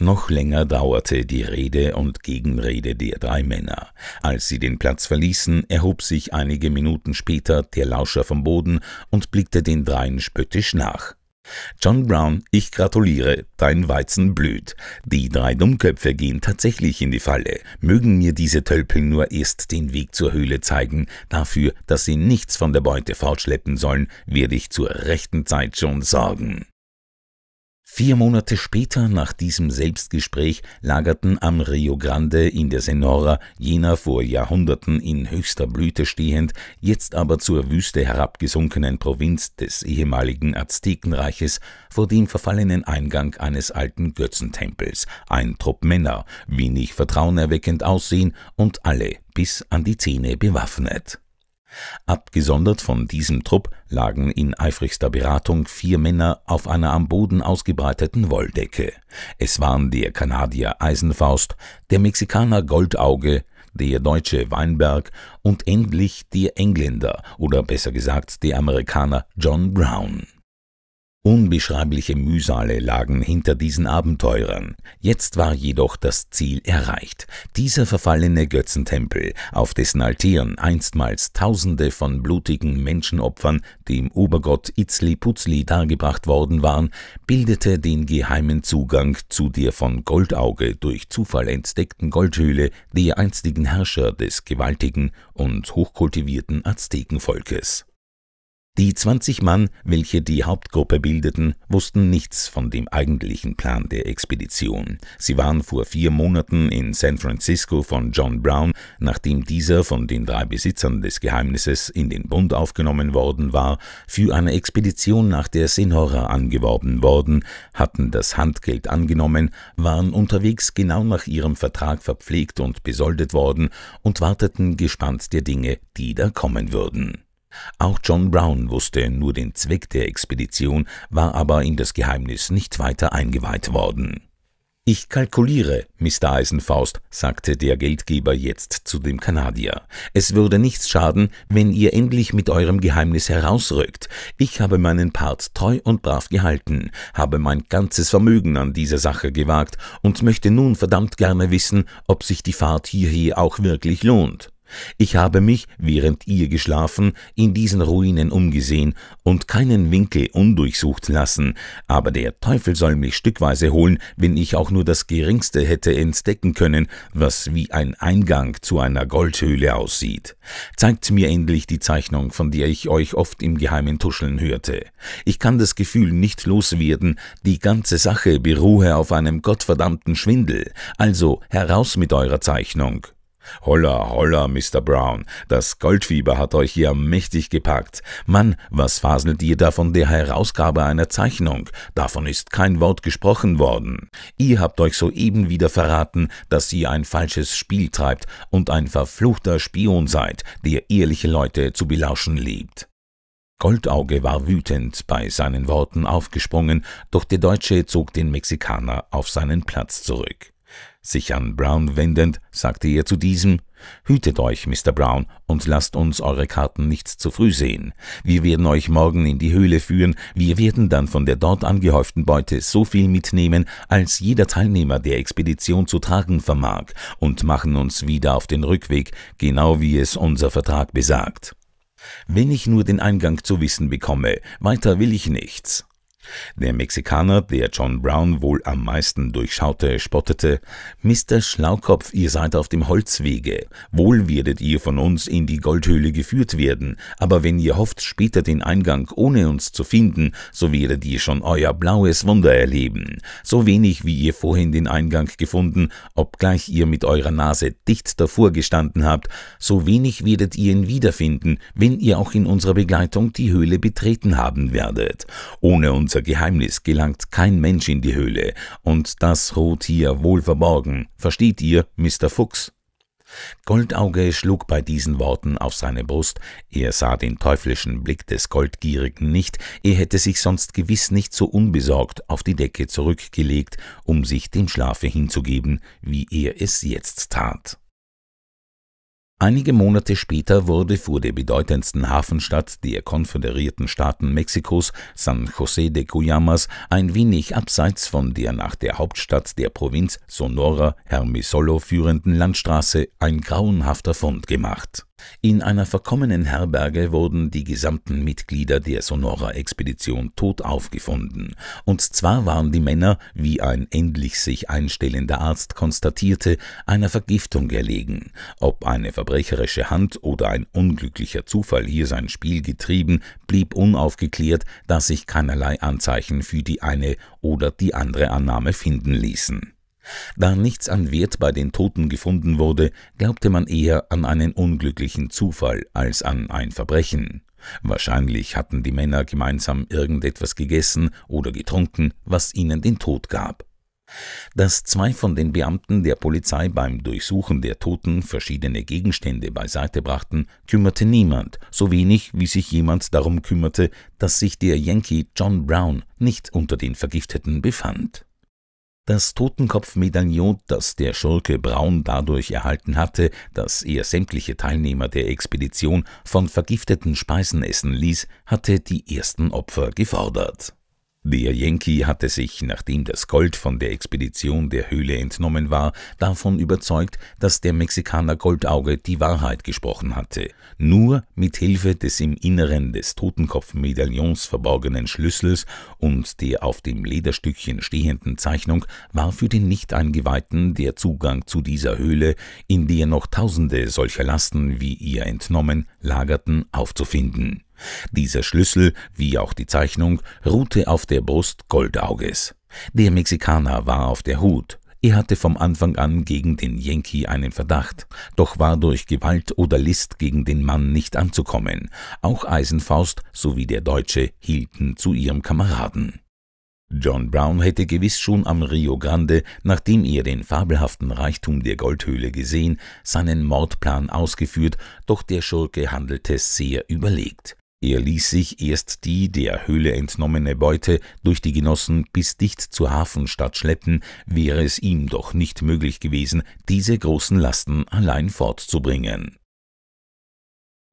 Noch länger dauerte die Rede und Gegenrede der drei Männer. Als sie den Platz verließen, erhob sich einige Minuten später der Lauscher vom Boden und blickte den dreien spöttisch nach. John Brown, ich gratuliere, dein Weizen blüht. Die drei Dummköpfe gehen tatsächlich in die Falle. Mögen mir diese Tölpel nur erst den Weg zur Höhle zeigen. Dafür, dass sie nichts von der Beute fortschleppen sollen, werde ich zur rechten Zeit schon sorgen. Vier Monate später, nach diesem Selbstgespräch, lagerten am Rio Grande in der Senora, jener vor Jahrhunderten in höchster Blüte stehend, jetzt aber zur Wüste herabgesunkenen Provinz des ehemaligen Aztekenreiches, vor dem verfallenen Eingang eines alten Götzentempels, ein Trupp Männer, wenig vertrauenerweckend aussehen und alle bis an die Zähne bewaffnet. Abgesondert von diesem Trupp lagen in eifrigster Beratung vier Männer auf einer am Boden ausgebreiteten Wolldecke. Es waren der Kanadier Eisenfaust, der Mexikaner Goldauge, der Deutsche Weinberg und endlich der Engländer oder besser gesagt der Amerikaner John Brown. Unbeschreibliche Mühsale lagen hinter diesen Abenteurern. Jetzt war jedoch das Ziel erreicht. Dieser verfallene Götzentempel, auf dessen Altieren einstmals Tausende von blutigen Menschenopfern dem Obergott Itzli-Putzli dargebracht worden waren, bildete den geheimen Zugang zu der von Goldauge durch Zufall entdeckten Goldhöhle der einstigen Herrscher des gewaltigen und hochkultivierten Aztekenvolkes. Die 20 Mann, welche die Hauptgruppe bildeten, wussten nichts von dem eigentlichen Plan der Expedition. Sie waren vor vier Monaten in San Francisco von John Brown, nachdem dieser von den drei Besitzern des Geheimnisses in den Bund aufgenommen worden war, für eine Expedition nach der Senora angeworben worden, hatten das Handgeld angenommen, waren unterwegs genau nach ihrem Vertrag verpflegt und besoldet worden und warteten gespannt der Dinge, die da kommen würden. Auch John Brown wusste nur den Zweck der Expedition, war aber in das Geheimnis nicht weiter eingeweiht worden. Ich kalkuliere, Mr. Eisenfaust, sagte der Geldgeber jetzt zu dem Kanadier. Es würde nichts schaden, wenn ihr endlich mit eurem Geheimnis herausrückt. Ich habe meinen Part treu und brav gehalten, habe mein ganzes Vermögen an dieser Sache gewagt und möchte nun verdammt gerne wissen, ob sich die Fahrt hierher auch wirklich lohnt. Ich habe mich, während ihr geschlafen, in diesen Ruinen umgesehen und keinen Winkel undurchsucht lassen, aber der Teufel soll mich stückweise holen, wenn ich auch nur das Geringste hätte entdecken können, was wie ein Eingang zu einer Goldhöhle aussieht. Zeigt mir endlich die Zeichnung, von der ich euch oft im geheimen Tuscheln hörte. Ich kann das Gefühl nicht loswerden, die ganze Sache beruhe auf einem gottverdammten Schwindel, also heraus mit eurer Zeichnung. Holla, holla, Mr. Brown, das Goldfieber hat euch hier mächtig gepackt. Mann, was faselt ihr da von der Herausgabe einer Zeichnung? Davon ist kein Wort gesprochen worden. Ihr habt euch soeben wieder verraten, dass ihr ein falsches Spiel treibt und ein verfluchter Spion seid, der ehrliche Leute zu belauschen liebt. Goldauge war wütend bei seinen Worten aufgesprungen, doch der Deutsche zog den Mexikaner auf seinen Platz zurück. Sich an Brown wendend, sagte er zu diesem, »Hütet euch, Mr. Brown, und lasst uns eure Karten nicht zu früh sehen. Wir werden euch morgen in die Höhle führen, wir werden dann von der dort angehäuften Beute so viel mitnehmen, als jeder Teilnehmer der Expedition zu tragen vermag, und machen uns wieder auf den Rückweg, genau wie es unser Vertrag besagt. Wenn ich nur den Eingang zu wissen bekomme, weiter will ich nichts.« der Mexikaner, der John Brown wohl am meisten durchschaute, spottete Mr. Schlaukopf, ihr seid auf dem Holzwege. Wohl werdet ihr von uns in die Goldhöhle geführt werden, aber wenn ihr hofft, später den Eingang ohne uns zu finden, so werdet ihr schon euer blaues Wunder erleben. So wenig wie ihr vorhin den Eingang gefunden, obgleich ihr mit eurer Nase dicht davor gestanden habt, so wenig werdet ihr ihn wiederfinden, wenn ihr auch in unserer Begleitung die Höhle betreten haben werdet. Ohne unser unter Geheimnis gelangt kein Mensch in die Höhle, und das ruht hier wohl verborgen, versteht ihr, Mr. Fuchs? Goldauge schlug bei diesen Worten auf seine Brust, er sah den teuflischen Blick des Goldgierigen nicht, er hätte sich sonst gewiß nicht so unbesorgt auf die Decke zurückgelegt, um sich dem Schlafe hinzugeben, wie er es jetzt tat. Einige Monate später wurde vor der bedeutendsten Hafenstadt der konföderierten Staaten Mexikos, San José de Cuyamas, ein wenig abseits von der nach der Hauptstadt der Provinz Sonora Hermisolo führenden Landstraße ein grauenhafter Fund gemacht. In einer verkommenen Herberge wurden die gesamten Mitglieder der Sonora-Expedition tot aufgefunden. Und zwar waren die Männer, wie ein endlich sich einstellender Arzt konstatierte, einer Vergiftung erlegen. Ob eine verbrecherische Hand oder ein unglücklicher Zufall hier sein Spiel getrieben, blieb unaufgeklärt, da sich keinerlei Anzeichen für die eine oder die andere Annahme finden ließen. Da nichts an Wert bei den Toten gefunden wurde, glaubte man eher an einen unglücklichen Zufall als an ein Verbrechen. Wahrscheinlich hatten die Männer gemeinsam irgendetwas gegessen oder getrunken, was ihnen den Tod gab. Dass zwei von den Beamten der Polizei beim Durchsuchen der Toten verschiedene Gegenstände beiseite brachten, kümmerte niemand, so wenig wie sich jemand darum kümmerte, dass sich der Yankee John Brown nicht unter den Vergifteten befand. Das Totenkopfmedaillon, das der Schurke Braun dadurch erhalten hatte, dass er sämtliche Teilnehmer der Expedition von vergifteten Speisen essen ließ, hatte die ersten Opfer gefordert. Der Yankee hatte sich, nachdem das Gold von der Expedition der Höhle entnommen war, davon überzeugt, dass der Mexikaner Goldauge die Wahrheit gesprochen hatte. Nur mit Hilfe des im Inneren des Totenkopfmedaillons verborgenen Schlüssels und der auf dem Lederstückchen stehenden Zeichnung war für den Nicht-Eingeweihten der Zugang zu dieser Höhle, in der noch tausende solcher Lasten, wie ihr entnommen, lagerten, aufzufinden. Dieser Schlüssel, wie auch die Zeichnung, ruhte auf der Brust Goldauges. Der Mexikaner war auf der Hut. Er hatte vom Anfang an gegen den Yankee einen Verdacht, doch war durch Gewalt oder List gegen den Mann nicht anzukommen. Auch Eisenfaust sowie der Deutsche hielten zu ihrem Kameraden. John Brown hätte gewiss schon am Rio Grande, nachdem er den fabelhaften Reichtum der Goldhöhle gesehen, seinen Mordplan ausgeführt, doch der Schurke handelte sehr überlegt. Er ließ sich erst die der Höhle entnommene Beute durch die Genossen bis dicht zur Hafenstadt schleppen, wäre es ihm doch nicht möglich gewesen, diese großen Lasten allein fortzubringen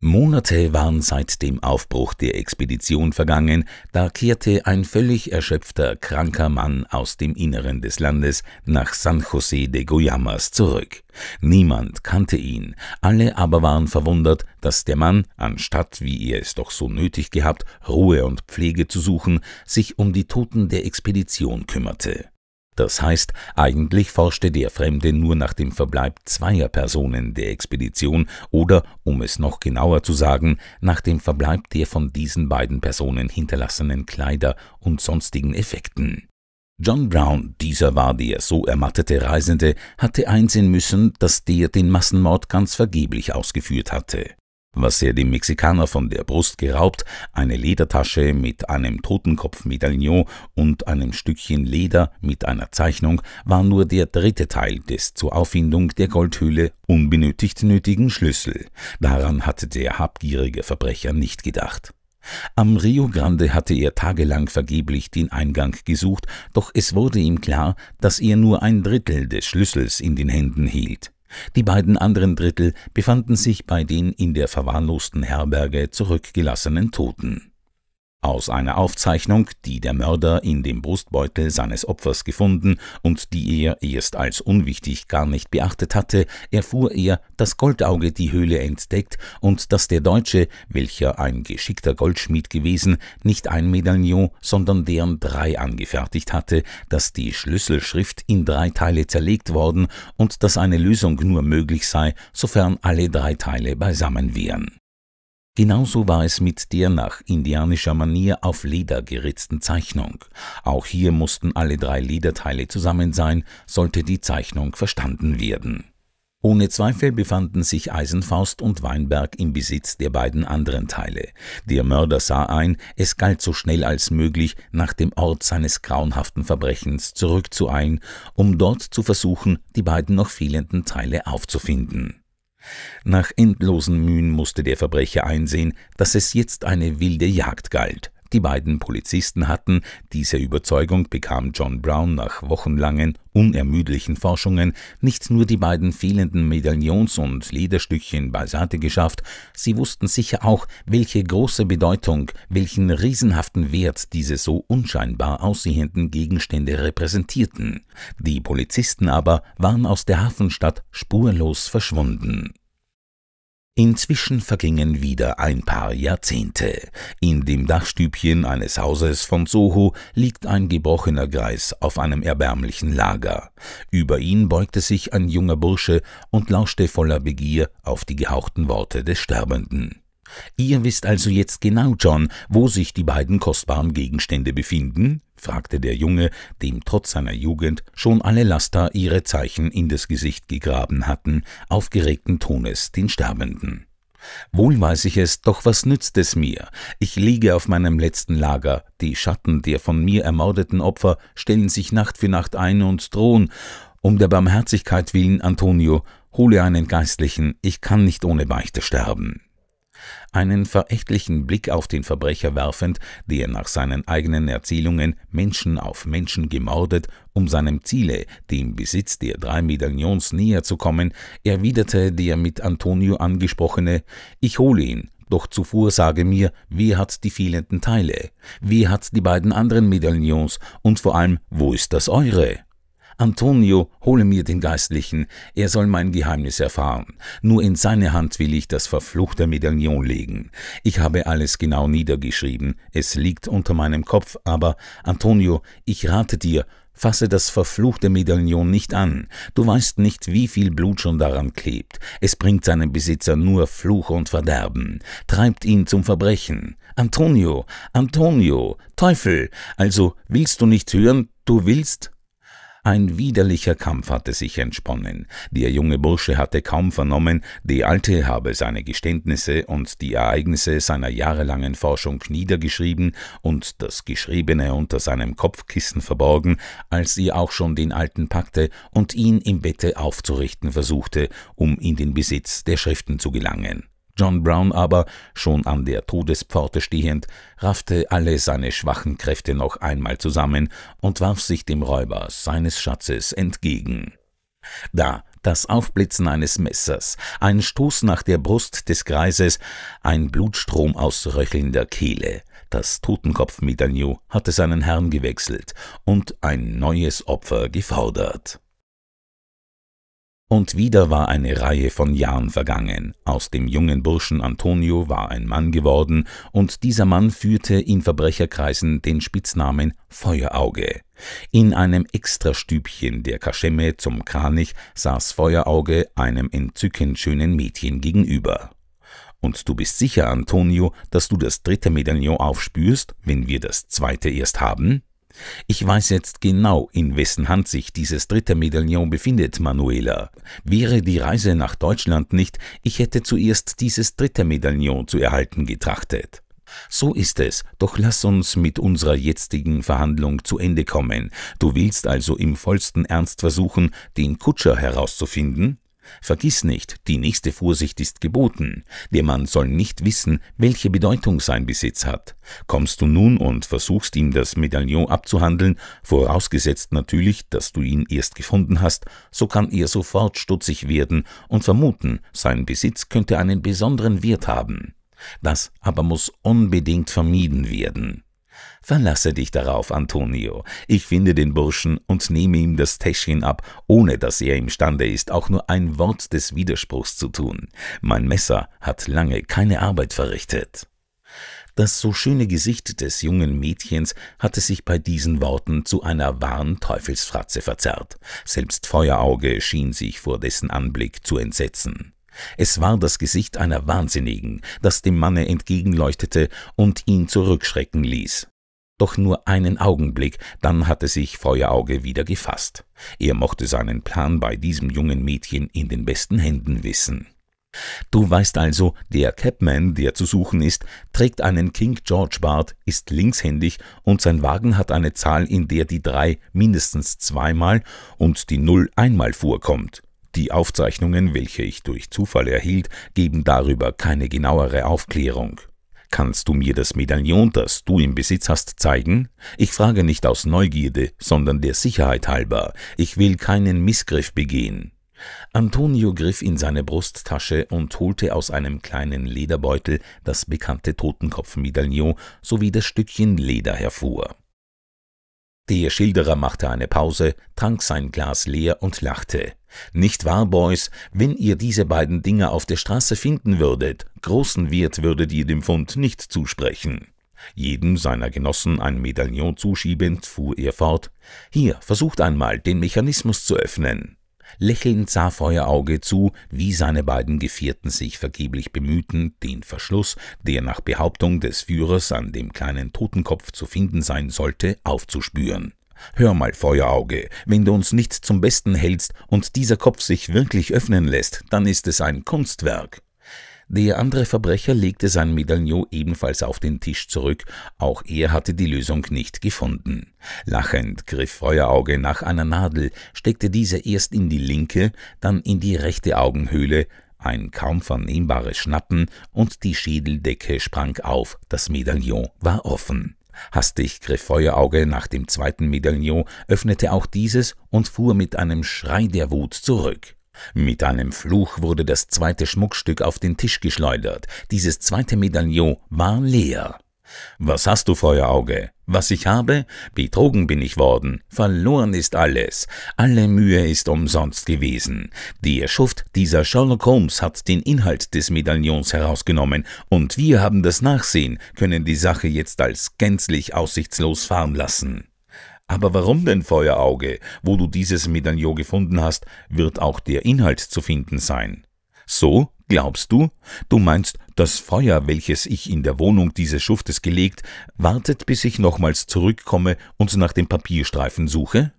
Monate waren seit dem Aufbruch der Expedition vergangen, da kehrte ein völlig erschöpfter, kranker Mann aus dem Inneren des Landes nach San José de Guyamas zurück. Niemand kannte ihn, alle aber waren verwundert, dass der Mann, anstatt, wie er es doch so nötig gehabt, Ruhe und Pflege zu suchen, sich um die Toten der Expedition kümmerte. Das heißt, eigentlich forschte der Fremde nur nach dem Verbleib zweier Personen der Expedition oder, um es noch genauer zu sagen, nach dem Verbleib der von diesen beiden Personen hinterlassenen Kleider und sonstigen Effekten. John Brown, dieser war der so ermattete Reisende, hatte einsehen müssen, dass der den Massenmord ganz vergeblich ausgeführt hatte was er dem Mexikaner von der Brust geraubt, eine Ledertasche mit einem Totenkopfmedaillon und einem Stückchen Leder mit einer Zeichnung, war nur der dritte Teil des zur Auffindung der Goldhöhle unbenötigt nötigen Schlüssel. Daran hatte der habgierige Verbrecher nicht gedacht. Am Rio Grande hatte er tagelang vergeblich den Eingang gesucht, doch es wurde ihm klar, dass er nur ein Drittel des Schlüssels in den Händen hielt. Die beiden anderen Drittel befanden sich bei den in der verwahrlosten Herberge zurückgelassenen Toten aus einer Aufzeichnung, die der Mörder in dem Brustbeutel seines Opfers gefunden und die er erst als unwichtig gar nicht beachtet hatte, erfuhr er, dass Goldauge die Höhle entdeckt und dass der Deutsche, welcher ein geschickter Goldschmied gewesen, nicht ein Medaillon, sondern deren drei angefertigt hatte, dass die Schlüsselschrift in drei Teile zerlegt worden und dass eine Lösung nur möglich sei, sofern alle drei Teile beisammen wären. Genauso war es mit der nach indianischer Manier auf Leder geritzten Zeichnung. Auch hier mussten alle drei Lederteile zusammen sein, sollte die Zeichnung verstanden werden. Ohne Zweifel befanden sich Eisenfaust und Weinberg im Besitz der beiden anderen Teile. Der Mörder sah ein, es galt so schnell als möglich nach dem Ort seines grauenhaften Verbrechens zurückzueilen, um dort zu versuchen, die beiden noch fehlenden Teile aufzufinden. Nach endlosen Mühen musste der Verbrecher einsehen, dass es jetzt eine wilde Jagd galt, die beiden Polizisten hatten. Diese Überzeugung bekam John Brown nach wochenlangen, unermüdlichen Forschungen nicht nur die beiden fehlenden Medaillons und Lederstückchen beiseite geschafft, sie wussten sicher auch, welche große Bedeutung, welchen riesenhaften Wert diese so unscheinbar aussehenden Gegenstände repräsentierten. Die Polizisten aber waren aus der Hafenstadt spurlos verschwunden. Inzwischen vergingen wieder ein paar Jahrzehnte. In dem Dachstübchen eines Hauses von Soho liegt ein gebrochener Greis auf einem erbärmlichen Lager. Über ihn beugte sich ein junger Bursche und lauschte voller Begier auf die gehauchten Worte des Sterbenden. Ihr wisst also jetzt genau, John, wo sich die beiden kostbaren Gegenstände befinden? fragte der Junge, dem trotz seiner Jugend schon alle Laster ihre Zeichen in das Gesicht gegraben hatten, aufgeregten Tones den Sterbenden. Wohl weiß ich es, doch was nützt es mir? Ich liege auf meinem letzten Lager, die Schatten der von mir ermordeten Opfer stellen sich Nacht für Nacht ein und drohen. Um der Barmherzigkeit willen, Antonio, hole einen Geistlichen, ich kann nicht ohne Beichte sterben einen verächtlichen Blick auf den Verbrecher werfend, der nach seinen eigenen Erzählungen Menschen auf Menschen gemordet, um seinem Ziele, dem Besitz der drei Medaillons, näher zu kommen, erwiderte der mit Antonio angesprochene Ich hole ihn, doch zuvor sage mir, wer hat die fehlenden Teile? Wer hat die beiden anderen Medaillons? Und vor allem, wo ist das eure? Antonio, hole mir den Geistlichen, er soll mein Geheimnis erfahren. Nur in seine Hand will ich das verfluchte Medaillon legen. Ich habe alles genau niedergeschrieben, es liegt unter meinem Kopf, aber, Antonio, ich rate dir, Fasse das verfluchte Medaillon nicht an. Du weißt nicht, wie viel Blut schon daran klebt. Es bringt seinem Besitzer nur Fluch und Verderben, treibt ihn zum Verbrechen. Antonio, Antonio, Teufel, also willst du nicht hören, du willst? Ein widerlicher Kampf hatte sich entsponnen. Der junge Bursche hatte kaum vernommen, die Alte habe seine Geständnisse und die Ereignisse seiner jahrelangen Forschung niedergeschrieben und das Geschriebene unter seinem Kopfkissen verborgen, als sie auch schon den Alten packte und ihn im Bette aufzurichten versuchte, um in den Besitz der Schriften zu gelangen. John Brown aber, schon an der Todespforte stehend, raffte alle seine schwachen Kräfte noch einmal zusammen und warf sich dem Räuber seines Schatzes entgegen. Da das Aufblitzen eines Messers, ein Stoß nach der Brust des Greises, ein Blutstrom aus röchelnder Kehle. Das Totenkopf Metagnew hatte seinen Herrn gewechselt und ein neues Opfer gefordert. Und wieder war eine Reihe von Jahren vergangen. Aus dem jungen Burschen Antonio war ein Mann geworden, und dieser Mann führte in Verbrecherkreisen den Spitznamen Feuerauge. In einem Extrastübchen der Kaschemme zum Kranich saß Feuerauge einem entzückend schönen Mädchen gegenüber. Und du bist sicher, Antonio, dass du das dritte Medaillon aufspürst, wenn wir das zweite erst haben? Ich weiß jetzt genau, in wessen Hand sich dieses dritte Medaillon befindet, Manuela. Wäre die Reise nach Deutschland nicht, ich hätte zuerst dieses dritte Medaillon zu erhalten getrachtet. So ist es, doch lass uns mit unserer jetzigen Verhandlung zu Ende kommen. Du willst also im vollsten Ernst versuchen, den Kutscher herauszufinden? Vergiss nicht, die nächste Vorsicht ist geboten. Der Mann soll nicht wissen, welche Bedeutung sein Besitz hat. Kommst du nun und versuchst ihm das Medaillon abzuhandeln, vorausgesetzt natürlich, dass du ihn erst gefunden hast, so kann er sofort stutzig werden und vermuten, sein Besitz könnte einen besonderen Wert haben. Das aber muss unbedingt vermieden werden. Verlasse dich darauf, Antonio. Ich finde den Burschen und nehme ihm das Täschchen ab, ohne dass er imstande ist, auch nur ein Wort des Widerspruchs zu tun. Mein Messer hat lange keine Arbeit verrichtet. Das so schöne Gesicht des jungen Mädchens hatte sich bei diesen Worten zu einer wahren Teufelsfratze verzerrt. Selbst Feuerauge schien sich vor dessen Anblick zu entsetzen. Es war das Gesicht einer Wahnsinnigen, das dem Manne entgegenleuchtete und ihn zurückschrecken ließ. Doch nur einen Augenblick, dann hatte sich Feuerauge wieder gefasst. Er mochte seinen Plan bei diesem jungen Mädchen in den besten Händen wissen. Du weißt also, der Capman, der zu suchen ist, trägt einen King George Bart, ist linkshändig und sein Wagen hat eine Zahl, in der die 3 mindestens zweimal und die 0 einmal vorkommt. Die Aufzeichnungen, welche ich durch Zufall erhielt, geben darüber keine genauere Aufklärung. Kannst du mir das Medaillon, das du im Besitz hast, zeigen? Ich frage nicht aus Neugierde, sondern der Sicherheit halber. Ich will keinen Missgriff begehen. Antonio griff in seine Brusttasche und holte aus einem kleinen Lederbeutel das bekannte Totenkopfmedaillon sowie das Stückchen Leder hervor. Der Schilderer machte eine Pause, trank sein Glas leer und lachte. Nicht wahr, Boys, wenn ihr diese beiden Dinge auf der Straße finden würdet, großen Wert würdet ihr dem Fund nicht zusprechen. Jedem seiner Genossen ein Medaillon zuschiebend, fuhr er fort Hier, versucht einmal, den Mechanismus zu öffnen. Lächelnd sah Feuerauge zu, wie seine beiden Gefährten sich vergeblich bemühten, den Verschluss, der nach Behauptung des Führers an dem kleinen Totenkopf zu finden sein sollte, aufzuspüren. Hör mal, Feuerauge, wenn du uns nicht zum Besten hältst und dieser Kopf sich wirklich öffnen lässt, dann ist es ein Kunstwerk. Der andere Verbrecher legte sein Medaillon ebenfalls auf den Tisch zurück, auch er hatte die Lösung nicht gefunden. Lachend griff Feuerauge nach einer Nadel, steckte diese erst in die linke, dann in die rechte Augenhöhle, ein kaum vernehmbares Schnappen und die Schädeldecke sprang auf, das Medaillon war offen. Hastig griff Feuerauge nach dem zweiten Medaillon, öffnete auch dieses und fuhr mit einem Schrei der Wut zurück. Mit einem Fluch wurde das zweite Schmuckstück auf den Tisch geschleudert. Dieses zweite Medaillon war leer. Was hast du, Feuerauge? Was ich habe? Betrogen bin ich worden. Verloren ist alles. Alle Mühe ist umsonst gewesen. Der Schuft, dieser Sherlock Holmes, hat den Inhalt des Medaillons herausgenommen und wir haben das Nachsehen, können die Sache jetzt als gänzlich aussichtslos fahren lassen. Aber warum denn Feuerauge? Wo du dieses Medaillon gefunden hast, wird auch der Inhalt zu finden sein. So, glaubst du? Du meinst, das Feuer, welches ich in der Wohnung dieses Schuftes gelegt, wartet, bis ich nochmals zurückkomme und nach dem Papierstreifen suche?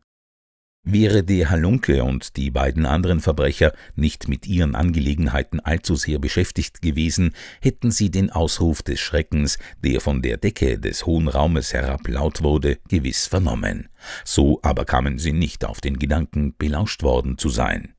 Wäre der Halunke und die beiden anderen Verbrecher nicht mit ihren Angelegenheiten allzu sehr beschäftigt gewesen, hätten sie den Ausruf des Schreckens, der von der Decke des hohen Raumes herab laut wurde, gewiss vernommen. So aber kamen sie nicht auf den Gedanken, belauscht worden zu sein.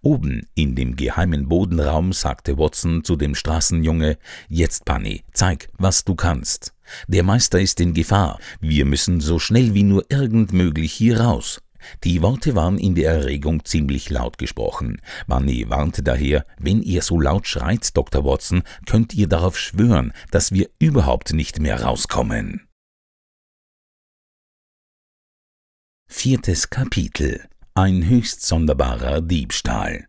Oben in dem geheimen Bodenraum sagte Watson zu dem Straßenjunge, »Jetzt, Panny, zeig, was du kannst. Der Meister ist in Gefahr. Wir müssen so schnell wie nur irgend möglich hier raus.« die Worte waren in der Erregung ziemlich laut gesprochen. Barney warnte daher, wenn ihr so laut schreit, Dr. Watson, könnt ihr darauf schwören, dass wir überhaupt nicht mehr rauskommen. Viertes Kapitel Ein höchst sonderbarer Diebstahl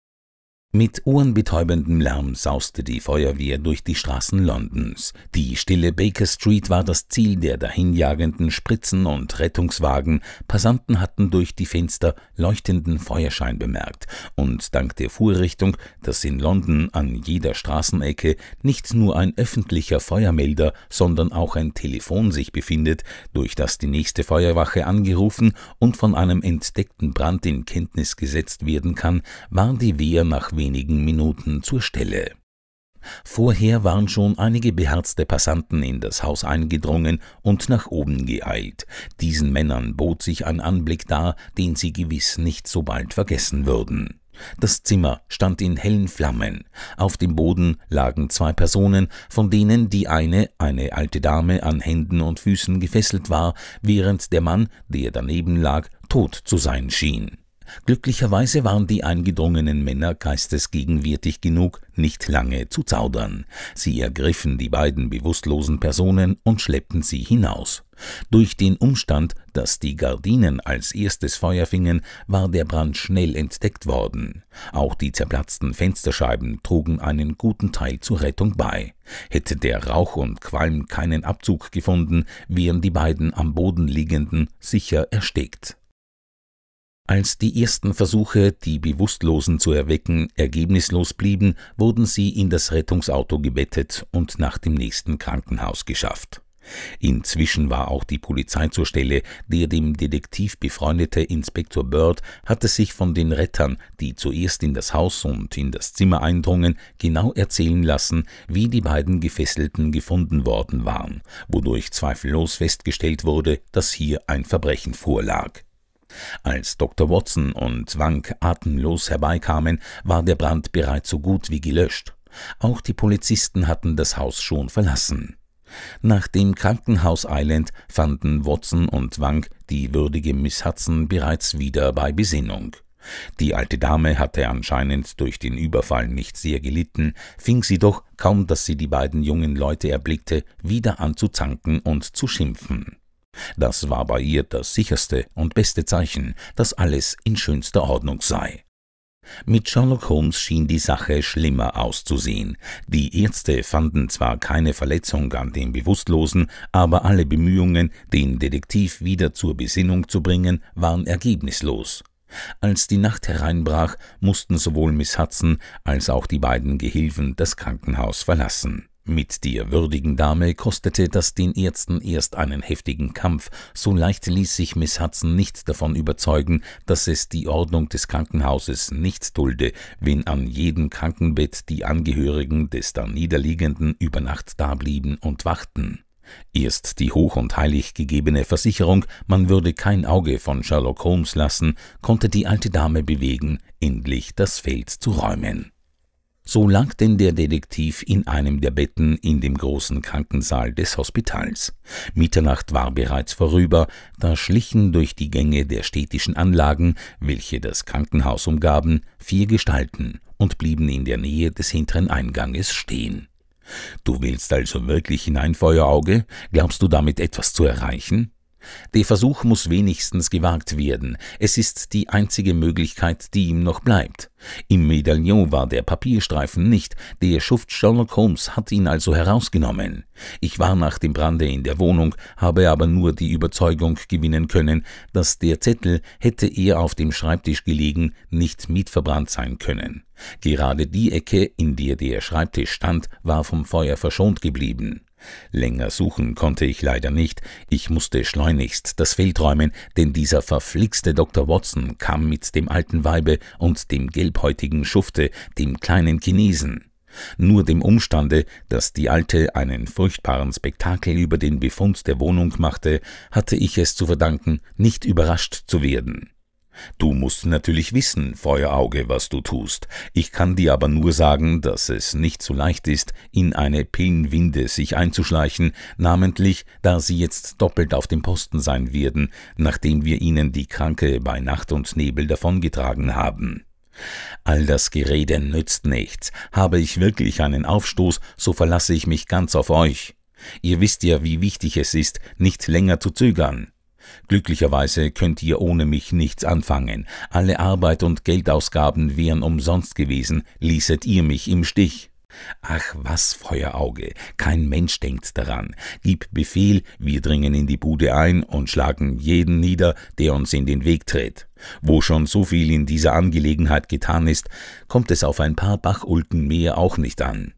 mit ohrenbetäubendem Lärm sauste die Feuerwehr durch die Straßen Londons. Die stille Baker Street war das Ziel der dahinjagenden Spritzen und Rettungswagen. Passanten hatten durch die Fenster leuchtenden Feuerschein bemerkt und dank der Fuhrrichtung, dass in London an jeder Straßenecke nicht nur ein öffentlicher Feuermelder, sondern auch ein Telefon sich befindet, durch das die nächste Feuerwache angerufen und von einem entdeckten Brand in Kenntnis gesetzt werden kann, war die Wehr nach wenigen Minuten zur Stelle. Vorher waren schon einige beherzte Passanten in das Haus eingedrungen und nach oben geeilt. Diesen Männern bot sich ein Anblick dar, den sie gewiss nicht so bald vergessen würden. Das Zimmer stand in hellen Flammen. Auf dem Boden lagen zwei Personen, von denen die eine, eine alte Dame, an Händen und Füßen gefesselt war, während der Mann, der daneben lag, tot zu sein schien. Glücklicherweise waren die eingedrungenen Männer geistesgegenwärtig genug, nicht lange zu zaudern. Sie ergriffen die beiden bewusstlosen Personen und schleppten sie hinaus. Durch den Umstand, dass die Gardinen als erstes Feuer fingen, war der Brand schnell entdeckt worden. Auch die zerplatzten Fensterscheiben trugen einen guten Teil zur Rettung bei. Hätte der Rauch und Qualm keinen Abzug gefunden, wären die beiden am Boden liegenden sicher erstickt. Als die ersten Versuche, die Bewusstlosen zu erwecken, ergebnislos blieben, wurden sie in das Rettungsauto gebettet und nach dem nächsten Krankenhaus geschafft. Inzwischen war auch die Polizei zur Stelle, der dem Detektiv befreundete Inspektor Bird hatte sich von den Rettern, die zuerst in das Haus und in das Zimmer eindrungen, genau erzählen lassen, wie die beiden Gefesselten gefunden worden waren, wodurch zweifellos festgestellt wurde, dass hier ein Verbrechen vorlag. Als Dr. Watson und Wank atemlos herbeikamen, war der Brand bereits so gut wie gelöscht. Auch die Polizisten hatten das Haus schon verlassen. Nach dem Krankenhaus Island fanden Watson und Wank die würdige Miss Hudson bereits wieder bei Besinnung. Die alte Dame hatte anscheinend durch den Überfall nicht sehr gelitten, fing sie doch, kaum dass sie die beiden jungen Leute erblickte, wieder an zu zanken und zu schimpfen. Das war bei ihr das sicherste und beste Zeichen, dass alles in schönster Ordnung sei. Mit Sherlock Holmes schien die Sache schlimmer auszusehen. Die Ärzte fanden zwar keine Verletzung an dem Bewusstlosen, aber alle Bemühungen, den Detektiv wieder zur Besinnung zu bringen, waren ergebnislos. Als die Nacht hereinbrach, mussten sowohl Miss Hudson als auch die beiden Gehilfen das Krankenhaus verlassen. Mit der würdigen Dame kostete das den Ärzten erst einen heftigen Kampf, so leicht ließ sich Miss Hudson nicht davon überzeugen, dass es die Ordnung des Krankenhauses nicht dulde, wenn an jedem Krankenbett die Angehörigen des Daniederliegenden über Nacht dablieben und wachten. Erst die hoch und heilig gegebene Versicherung, man würde kein Auge von Sherlock Holmes lassen, konnte die alte Dame bewegen, endlich das Feld zu räumen. So lag denn der Detektiv in einem der Betten in dem großen Krankensaal des Hospitals. Mitternacht war bereits vorüber, da schlichen durch die Gänge der städtischen Anlagen, welche das Krankenhaus umgaben, vier Gestalten und blieben in der Nähe des hinteren Einganges stehen. Du willst also wirklich hinein, Feuerauge? Glaubst du damit etwas zu erreichen? Der Versuch muss wenigstens gewagt werden. Es ist die einzige Möglichkeit, die ihm noch bleibt. Im Medaillon war der Papierstreifen nicht, der Schuft Sherlock Holmes hat ihn also herausgenommen. Ich war nach dem Brande in der Wohnung, habe aber nur die Überzeugung gewinnen können, dass der Zettel, hätte er auf dem Schreibtisch gelegen, nicht mitverbrannt sein können. Gerade die Ecke, in der der Schreibtisch stand, war vom Feuer verschont geblieben. Länger suchen konnte ich leider nicht, ich musste schleunigst das Feld räumen, denn dieser verflixte Dr. Watson kam mit dem alten Weibe und dem gelbhäutigen Schufte, dem kleinen Chinesen. Nur dem Umstande, dass die Alte einen furchtbaren Spektakel über den Befund der Wohnung machte, hatte ich es zu verdanken, nicht überrascht zu werden. Du musst natürlich wissen, Feuerauge, was du tust. Ich kann dir aber nur sagen, dass es nicht so leicht ist, in eine Pillenwinde sich einzuschleichen, namentlich, da sie jetzt doppelt auf dem Posten sein werden, nachdem wir ihnen die Kranke bei Nacht und Nebel davongetragen haben. All das Gerede nützt nichts. Habe ich wirklich einen Aufstoß, so verlasse ich mich ganz auf euch. Ihr wisst ja, wie wichtig es ist, nicht länger zu zögern. Glücklicherweise könnt ihr ohne mich nichts anfangen. Alle Arbeit und Geldausgaben wären umsonst gewesen, ließet ihr mich im Stich. Ach was, Feuerauge, kein Mensch denkt daran. Gib Befehl, wir dringen in die Bude ein und schlagen jeden nieder, der uns in den Weg tritt. Wo schon so viel in dieser Angelegenheit getan ist, kommt es auf ein paar Bachulken mehr auch nicht an.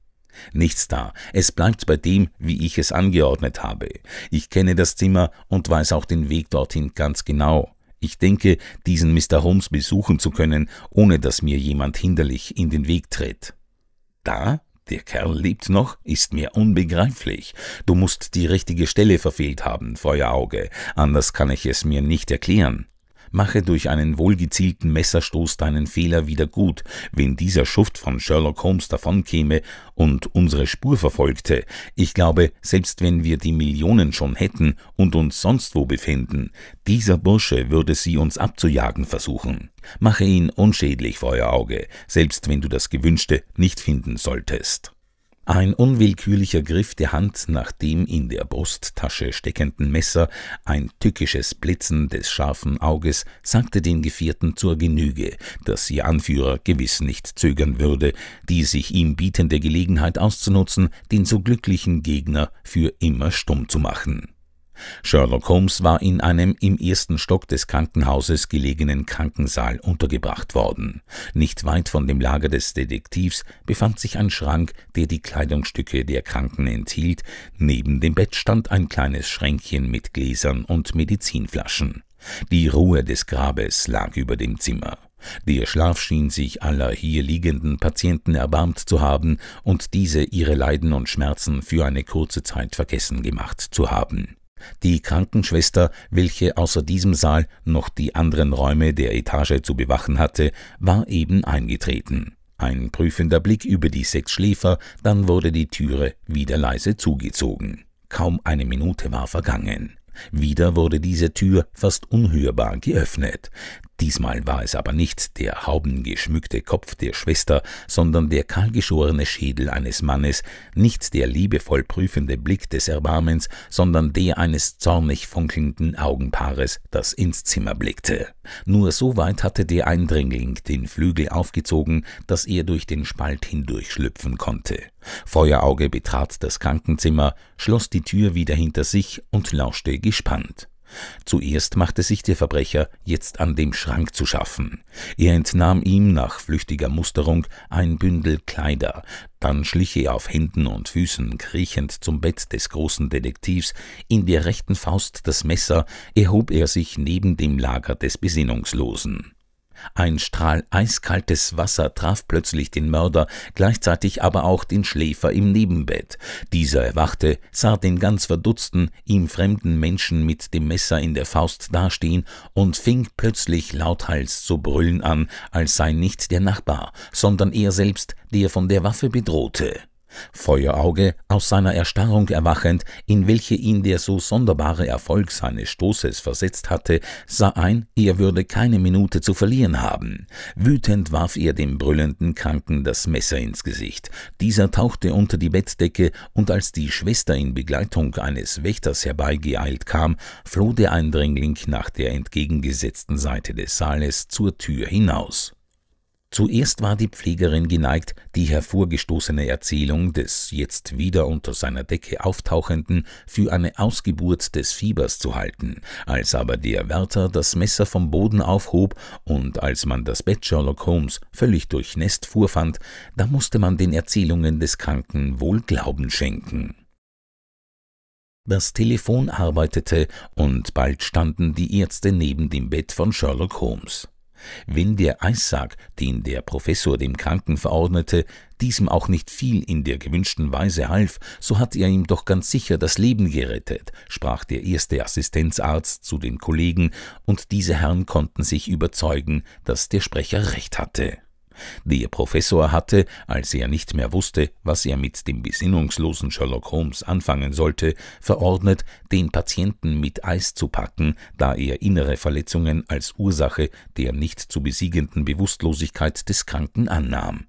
Nichts da. Es bleibt bei dem, wie ich es angeordnet habe. Ich kenne das Zimmer und weiß auch den Weg dorthin ganz genau. Ich denke, diesen Mr. Holmes besuchen zu können, ohne dass mir jemand hinderlich in den Weg tritt. Da? Der Kerl lebt noch? Ist mir unbegreiflich. Du musst die richtige Stelle verfehlt haben, Feuerauge, anders kann ich es mir nicht erklären mache durch einen wohlgezielten Messerstoß deinen Fehler wieder gut. Wenn dieser Schuft von Sherlock Holmes davonkäme und unsere Spur verfolgte, ich glaube, selbst wenn wir die Millionen schon hätten und uns sonst wo befinden, dieser Bursche würde sie uns abzujagen versuchen. Mache ihn unschädlich vor euer Auge, selbst wenn du das Gewünschte nicht finden solltest. Ein unwillkürlicher Griff der Hand nach dem in der Brusttasche steckenden Messer, ein tückisches Blitzen des scharfen Auges sagte den Gefährten zur Genüge, dass ihr Anführer gewiss nicht zögern würde, die sich ihm bietende Gelegenheit auszunutzen, den so glücklichen Gegner für immer stumm zu machen. Sherlock Holmes war in einem im ersten Stock des Krankenhauses gelegenen Krankensaal untergebracht worden. Nicht weit von dem Lager des Detektivs befand sich ein Schrank, der die Kleidungsstücke der Kranken enthielt, neben dem Bett stand ein kleines Schränkchen mit Gläsern und Medizinflaschen. Die Ruhe des Grabes lag über dem Zimmer. Der Schlaf schien sich aller hier liegenden Patienten erbarmt zu haben und diese ihre Leiden und Schmerzen für eine kurze Zeit vergessen gemacht zu haben. Die Krankenschwester, welche außer diesem Saal noch die anderen Räume der Etage zu bewachen hatte, war eben eingetreten. Ein prüfender Blick über die sechs Schläfer, dann wurde die Türe wieder leise zugezogen. Kaum eine Minute war vergangen. Wieder wurde diese Tür fast unhörbar geöffnet. Diesmal war es aber nicht der haubengeschmückte Kopf der Schwester, sondern der kahlgeschorene Schädel eines Mannes, nicht der liebevoll prüfende Blick des Erbarmens, sondern der eines zornig funkelnden Augenpaares, das ins Zimmer blickte. Nur so weit hatte der Eindringling den Flügel aufgezogen, dass er durch den Spalt hindurch schlüpfen konnte. Feuerauge betrat das Krankenzimmer, schloss die Tür wieder hinter sich und lauschte gespannt. Zuerst machte sich der Verbrecher jetzt an dem Schrank zu schaffen. Er entnahm ihm nach flüchtiger Musterung ein Bündel Kleider, dann schlich er auf Händen und Füßen kriechend zum Bett des großen Detektivs, in der rechten Faust das Messer, erhob er sich neben dem Lager des Besinnungslosen. Ein Strahl eiskaltes Wasser traf plötzlich den Mörder, gleichzeitig aber auch den Schläfer im Nebenbett. Dieser erwachte, sah den ganz verdutzten, ihm fremden Menschen mit dem Messer in der Faust dastehen und fing plötzlich lauthals zu brüllen an, als sei nicht der Nachbar, sondern er selbst der von der Waffe bedrohte. Feuerauge, aus seiner Erstarrung erwachend, in welche ihn der so sonderbare Erfolg seines Stoßes versetzt hatte, sah ein, er würde keine Minute zu verlieren haben. Wütend warf er dem brüllenden Kranken das Messer ins Gesicht. Dieser tauchte unter die Bettdecke, und als die Schwester in Begleitung eines Wächters herbeigeeilt kam, floh der Eindringling nach der entgegengesetzten Seite des Saales zur Tür hinaus. Zuerst war die Pflegerin geneigt, die hervorgestoßene Erzählung des jetzt wieder unter seiner Decke auftauchenden für eine Ausgeburt des Fiebers zu halten. Als aber der Wärter das Messer vom Boden aufhob und als man das Bett Sherlock Holmes völlig durchnässt vorfand, da musste man den Erzählungen des Kranken wohl Glauben schenken. Das Telefon arbeitete und bald standen die Ärzte neben dem Bett von Sherlock Holmes. Wenn der Eissack, den der Professor dem Kranken verordnete, diesem auch nicht viel in der gewünschten Weise half, so hat er ihm doch ganz sicher das Leben gerettet, sprach der erste Assistenzarzt zu den Kollegen, und diese Herren konnten sich überzeugen, dass der Sprecher recht hatte. Der Professor hatte, als er nicht mehr wusste, was er mit dem besinnungslosen Sherlock Holmes anfangen sollte, verordnet, den Patienten mit Eis zu packen, da er innere Verletzungen als Ursache der nicht zu besiegenden Bewusstlosigkeit des Kranken annahm.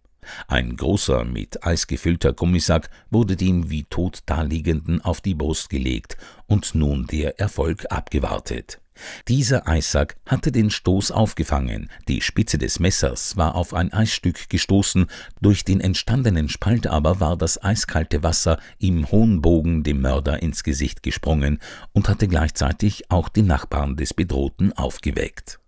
Ein großer, mit Eis gefüllter Gummisack wurde dem wie tot daliegenden auf die Brust gelegt und nun der Erfolg abgewartet. Dieser Eissack hatte den Stoß aufgefangen, die Spitze des Messers war auf ein Eisstück gestoßen, durch den entstandenen Spalt aber war das eiskalte Wasser im hohen Bogen dem Mörder ins Gesicht gesprungen und hatte gleichzeitig auch die Nachbarn des Bedrohten aufgeweckt.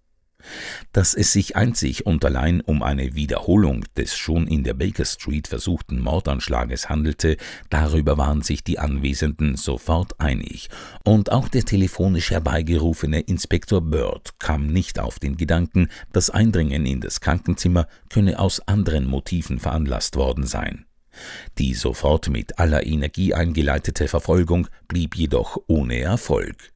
Dass es sich einzig und allein um eine Wiederholung des schon in der Baker Street versuchten Mordanschlages handelte, darüber waren sich die Anwesenden sofort einig, und auch der telefonisch herbeigerufene Inspektor Bird kam nicht auf den Gedanken, das Eindringen in das Krankenzimmer könne aus anderen Motiven veranlasst worden sein. Die sofort mit aller Energie eingeleitete Verfolgung blieb jedoch ohne Erfolg.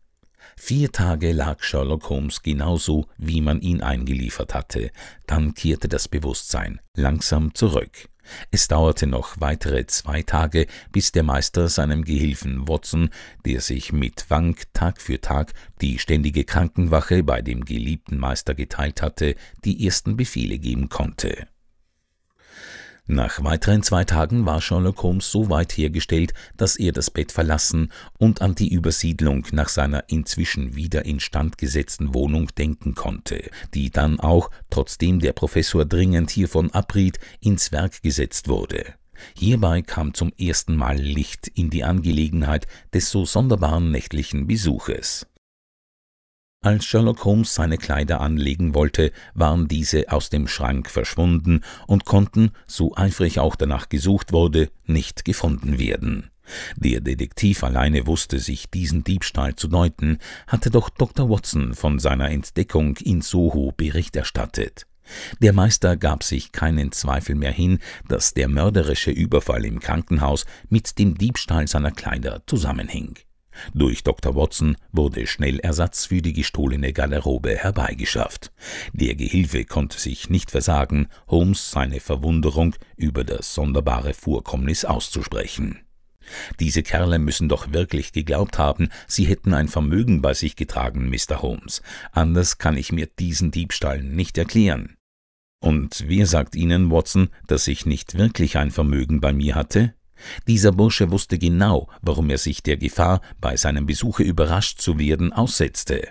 Vier Tage lag Sherlock Holmes genauso, wie man ihn eingeliefert hatte. Dann kehrte das Bewusstsein langsam zurück. Es dauerte noch weitere zwei Tage, bis der Meister seinem Gehilfen Watson, der sich mit Wank Tag für Tag die ständige Krankenwache bei dem geliebten Meister geteilt hatte, die ersten Befehle geben konnte. Nach weiteren zwei Tagen war Sherlock Holmes so weit hergestellt, dass er das Bett verlassen und an die Übersiedlung nach seiner inzwischen wieder instand gesetzten Wohnung denken konnte, die dann auch, trotzdem der Professor dringend hiervon abriet, ins Werk gesetzt wurde. Hierbei kam zum ersten Mal Licht in die Angelegenheit des so sonderbaren nächtlichen Besuches. Als Sherlock Holmes seine Kleider anlegen wollte, waren diese aus dem Schrank verschwunden und konnten, so eifrig auch danach gesucht wurde, nicht gefunden werden. Der Detektiv alleine wusste sich diesen Diebstahl zu deuten, hatte doch Dr. Watson von seiner Entdeckung in Soho Bericht erstattet. Der Meister gab sich keinen Zweifel mehr hin, dass der mörderische Überfall im Krankenhaus mit dem Diebstahl seiner Kleider zusammenhing. Durch Dr. Watson wurde schnell Ersatz für die gestohlene Garderobe herbeigeschafft. Der Gehilfe konnte sich nicht versagen, Holmes seine Verwunderung über das sonderbare Vorkommnis auszusprechen. Diese Kerle müssen doch wirklich geglaubt haben, sie hätten ein Vermögen bei sich getragen, Mr. Holmes. Anders kann ich mir diesen Diebstahl nicht erklären. Und wer sagt Ihnen, Watson, dass ich nicht wirklich ein Vermögen bei mir hatte? Dieser Bursche wusste genau, warum er sich der Gefahr, bei seinem Besuche überrascht zu werden, aussetzte.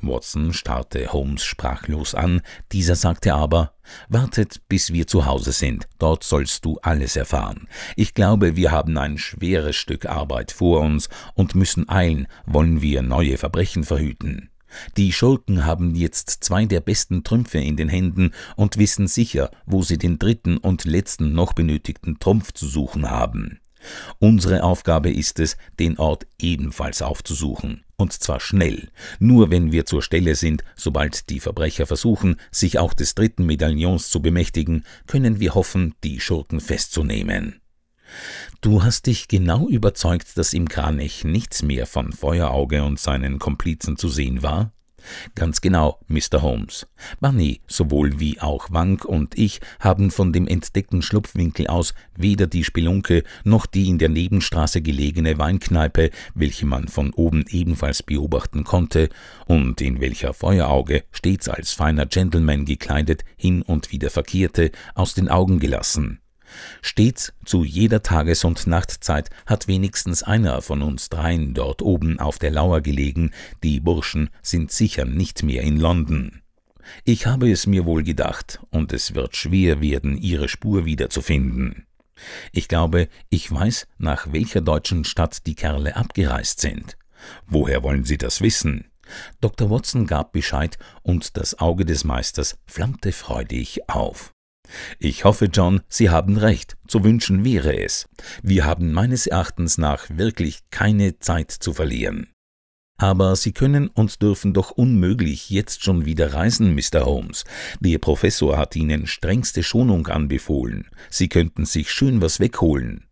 Watson starrte Holmes sprachlos an, dieser sagte aber Wartet, bis wir zu Hause sind, dort sollst du alles erfahren. Ich glaube, wir haben ein schweres Stück Arbeit vor uns und müssen eilen, wollen wir neue Verbrechen verhüten. Die Schurken haben jetzt zwei der besten Trümpfe in den Händen und wissen sicher, wo sie den dritten und letzten noch benötigten Trumpf zu suchen haben. Unsere Aufgabe ist es, den Ort ebenfalls aufzusuchen. Und zwar schnell. Nur wenn wir zur Stelle sind, sobald die Verbrecher versuchen, sich auch des dritten Medaillons zu bemächtigen, können wir hoffen, die Schurken festzunehmen. Du hast dich genau überzeugt, dass im Kranich nichts mehr von Feuerauge und seinen Komplizen zu sehen war? Ganz genau, Mr. Holmes. Bunny, sowohl wie auch Wank und ich haben von dem entdeckten Schlupfwinkel aus weder die Spelunke noch die in der Nebenstraße gelegene Weinkneipe, welche man von oben ebenfalls beobachten konnte und in welcher Feuerauge, stets als feiner Gentleman gekleidet, hin und wieder verkehrte, aus den Augen gelassen. Stets zu jeder Tages- und Nachtzeit hat wenigstens einer von uns dreien dort oben auf der Lauer gelegen, die Burschen sind sicher nicht mehr in London. Ich habe es mir wohl gedacht, und es wird schwer werden, ihre Spur wiederzufinden. Ich glaube, ich weiß, nach welcher deutschen Stadt die Kerle abgereist sind. Woher wollen Sie das wissen? Dr. Watson gab Bescheid, und das Auge des Meisters flammte freudig auf. Ich hoffe, John, Sie haben recht, zu wünschen wäre es. Wir haben meines Erachtens nach wirklich keine Zeit zu verlieren. Aber Sie können und dürfen doch unmöglich jetzt schon wieder reisen, Mr. Holmes. Der Professor hat Ihnen strengste Schonung anbefohlen. Sie könnten sich schön was wegholen.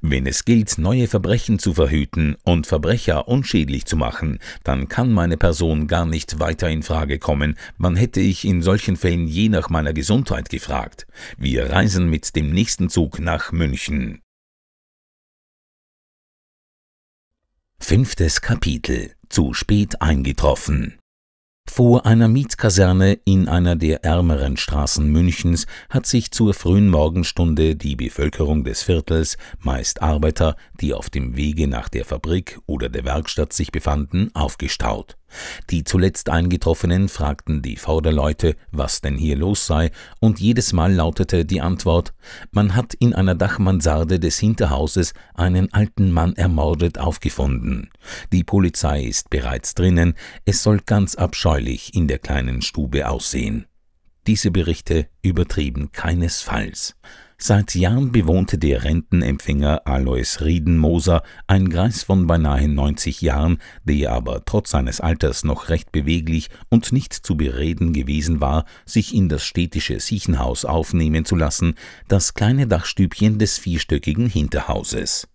Wenn es gilt, neue Verbrechen zu verhüten und Verbrecher unschädlich zu machen, dann kann meine Person gar nicht weiter in Frage kommen. Man hätte ich in solchen Fällen je nach meiner Gesundheit gefragt. Wir reisen mit dem nächsten Zug nach München. Fünftes Kapitel Zu spät eingetroffen vor einer Mietskaserne in einer der ärmeren Straßen Münchens hat sich zur frühen Morgenstunde die Bevölkerung des Viertels, meist Arbeiter, die auf dem Wege nach der Fabrik oder der Werkstatt sich befanden, aufgestaut. Die zuletzt Eingetroffenen fragten die Vorderleute, was denn hier los sei, und jedes Mal lautete die Antwort, man hat in einer Dachmansarde des Hinterhauses einen alten Mann ermordet aufgefunden. Die Polizei ist bereits drinnen, es soll ganz abscheulich in der kleinen Stube aussehen. Diese Berichte übertrieben keinesfalls. Seit Jahren bewohnte der Rentenempfänger Alois Riedenmoser, ein Greis von beinahe 90 Jahren, der aber trotz seines Alters noch recht beweglich und nicht zu bereden gewesen war, sich in das städtische Siechenhaus aufnehmen zu lassen, das kleine Dachstübchen des vierstöckigen Hinterhauses.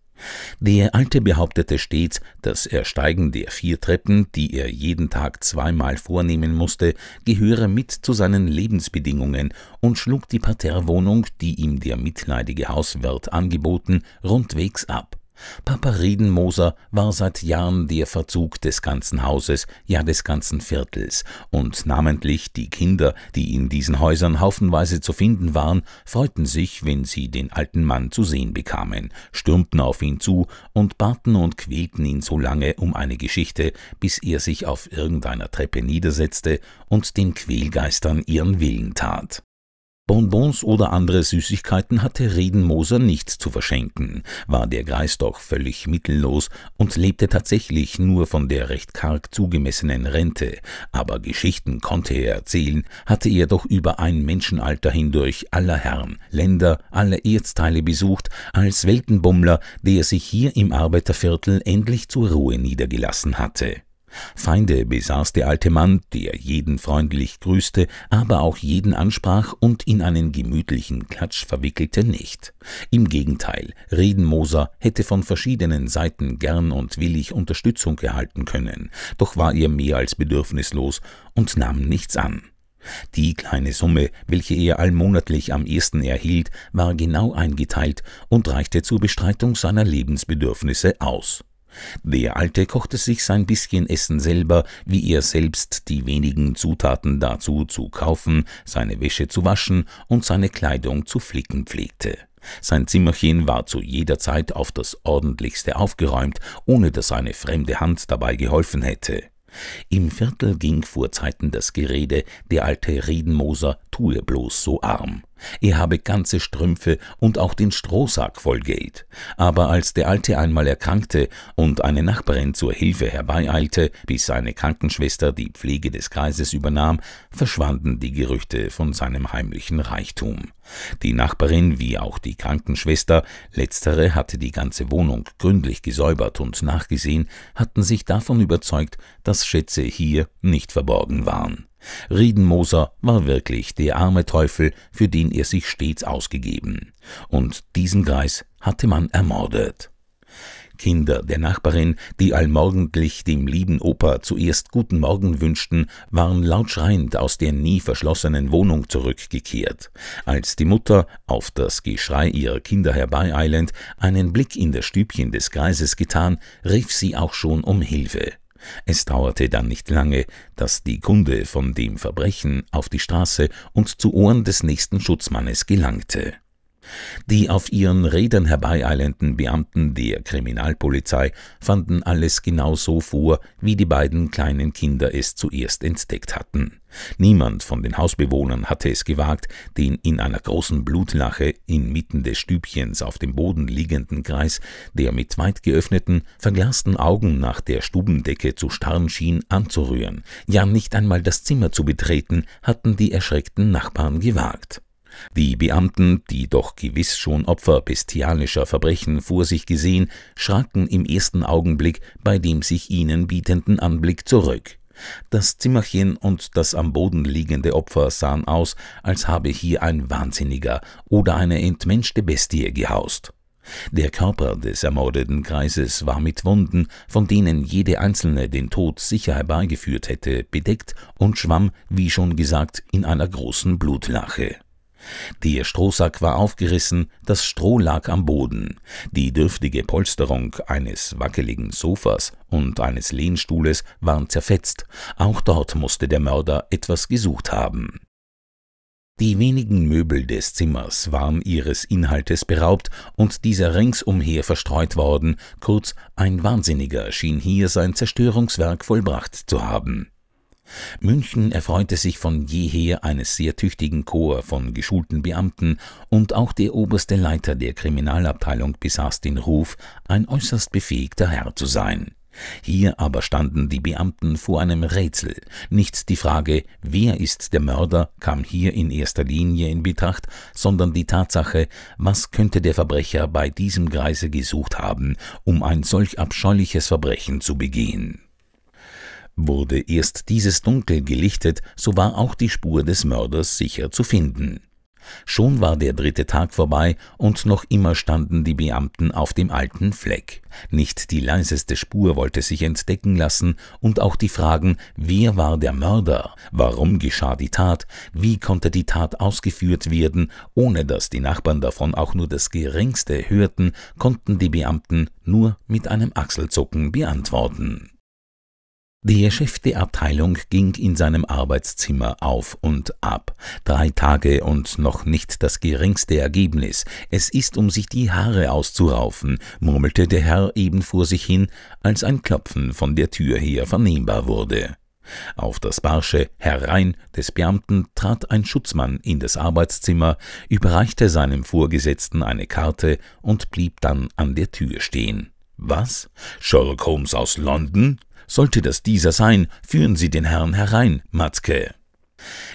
Der Alte behauptete stets, das Ersteigen der vier Treppen, die er jeden Tag zweimal vornehmen musste, gehöre mit zu seinen Lebensbedingungen und schlug die Parterrewohnung, die ihm der mitleidige Hauswirt angeboten, rundwegs ab. Papa Riedenmoser war seit Jahren der Verzug des ganzen Hauses, ja des ganzen Viertels, und namentlich die Kinder, die in diesen Häusern haufenweise zu finden waren, freuten sich, wenn sie den alten Mann zu sehen bekamen, stürmten auf ihn zu und baten und quälten ihn so lange um eine Geschichte, bis er sich auf irgendeiner Treppe niedersetzte und den Quälgeistern ihren Willen tat. Bonbons oder andere Süßigkeiten hatte Redenmoser nichts zu verschenken, war der Greis doch völlig mittellos und lebte tatsächlich nur von der recht karg zugemessenen Rente, aber Geschichten konnte er erzählen, hatte er doch über ein Menschenalter hindurch aller Herren, Länder, aller Erdteile besucht, als Weltenbummler, der sich hier im Arbeiterviertel endlich zur Ruhe niedergelassen hatte. Feinde besaß der alte Mann, der jeden freundlich grüßte, aber auch jeden ansprach und in einen gemütlichen Klatsch verwickelte nicht. Im Gegenteil, Redenmoser hätte von verschiedenen Seiten gern und willig Unterstützung erhalten können, doch war er mehr als bedürfnislos und nahm nichts an. Die kleine Summe, welche er allmonatlich am ersten erhielt, war genau eingeteilt und reichte zur Bestreitung seiner Lebensbedürfnisse aus. Der Alte kochte sich sein bisschen Essen selber, wie er selbst die wenigen Zutaten dazu zu kaufen, seine Wäsche zu waschen und seine Kleidung zu flicken pflegte. Sein Zimmerchen war zu jeder Zeit auf das ordentlichste aufgeräumt, ohne dass eine fremde Hand dabei geholfen hätte. Im Viertel ging vor Zeiten das Gerede, der alte Redenmoser tue bloß so arm. Er habe ganze Strümpfe und auch den Strohsack voll Geld. Aber als der Alte einmal erkrankte und eine Nachbarin zur Hilfe herbeieilte, bis seine Krankenschwester die Pflege des Kreises übernahm, verschwanden die Gerüchte von seinem heimlichen Reichtum. Die Nachbarin wie auch die Krankenschwester, letztere hatte die ganze Wohnung gründlich gesäubert und nachgesehen, hatten sich davon überzeugt, dass Schätze hier nicht verborgen waren. Riedenmoser war wirklich der arme Teufel, für den er sich stets ausgegeben. Und diesen Greis hatte man ermordet. Kinder der Nachbarin, die allmorgendlich dem lieben Opa zuerst guten Morgen wünschten, waren laut schreiend aus der nie verschlossenen Wohnung zurückgekehrt. Als die Mutter, auf das Geschrei ihrer Kinder herbeieilend, einen Blick in das Stübchen des Greises getan, rief sie auch schon um Hilfe. Es dauerte dann nicht lange, dass die Kunde von dem Verbrechen auf die Straße und zu Ohren des nächsten Schutzmannes gelangte. Die auf ihren Rädern herbeieilenden Beamten der Kriminalpolizei fanden alles genauso vor, wie die beiden kleinen Kinder es zuerst entdeckt hatten. Niemand von den Hausbewohnern hatte es gewagt, den in einer großen Blutlache inmitten des Stübchens auf dem Boden liegenden Kreis, der mit weit geöffneten, verglasten Augen nach der Stubendecke zu starren schien, anzurühren. Ja, nicht einmal das Zimmer zu betreten, hatten die erschreckten Nachbarn gewagt. Die Beamten, die doch gewiss schon Opfer bestialischer Verbrechen vor sich gesehen, schraken im ersten Augenblick bei dem sich ihnen bietenden Anblick zurück. Das Zimmerchen und das am Boden liegende Opfer sahen aus, als habe hier ein Wahnsinniger oder eine entmenschte Bestie gehaust. Der Körper des ermordeten Kreises war mit Wunden, von denen jede einzelne den Tod sicher herbeigeführt hätte, bedeckt und schwamm, wie schon gesagt, in einer großen Blutlache. Der Strohsack war aufgerissen, das Stroh lag am Boden. Die dürftige Polsterung eines wackeligen Sofas und eines Lehnstuhles waren zerfetzt. Auch dort musste der Mörder etwas gesucht haben. Die wenigen Möbel des Zimmers waren ihres Inhaltes beraubt und dieser ringsumher verstreut worden, kurz ein Wahnsinniger schien hier sein Zerstörungswerk vollbracht zu haben. München erfreute sich von jeher eines sehr tüchtigen Chors von geschulten Beamten, und auch der oberste Leiter der Kriminalabteilung besaß den Ruf, ein äußerst befähigter Herr zu sein. Hier aber standen die Beamten vor einem Rätsel. Nicht die Frage, wer ist der Mörder, kam hier in erster Linie in Betracht, sondern die Tatsache, was könnte der Verbrecher bei diesem Greise gesucht haben, um ein solch abscheuliches Verbrechen zu begehen. Wurde erst dieses Dunkel gelichtet, so war auch die Spur des Mörders sicher zu finden. Schon war der dritte Tag vorbei und noch immer standen die Beamten auf dem alten Fleck. Nicht die leiseste Spur wollte sich entdecken lassen und auch die Fragen, wer war der Mörder, warum geschah die Tat, wie konnte die Tat ausgeführt werden, ohne dass die Nachbarn davon auch nur das geringste hörten, konnten die Beamten nur mit einem Achselzucken beantworten. Der Chef der Abteilung ging in seinem Arbeitszimmer auf und ab. Drei Tage und noch nicht das geringste Ergebnis. Es ist, um sich die Haare auszuraufen, murmelte der Herr eben vor sich hin, als ein Klopfen von der Tür her vernehmbar wurde. Auf das barsche Herein des Beamten trat ein Schutzmann in das Arbeitszimmer, überreichte seinem Vorgesetzten eine Karte und blieb dann an der Tür stehen. Was? Sherlock Holmes aus London? Sollte das dieser sein, führen Sie den Herrn herein, Matzke.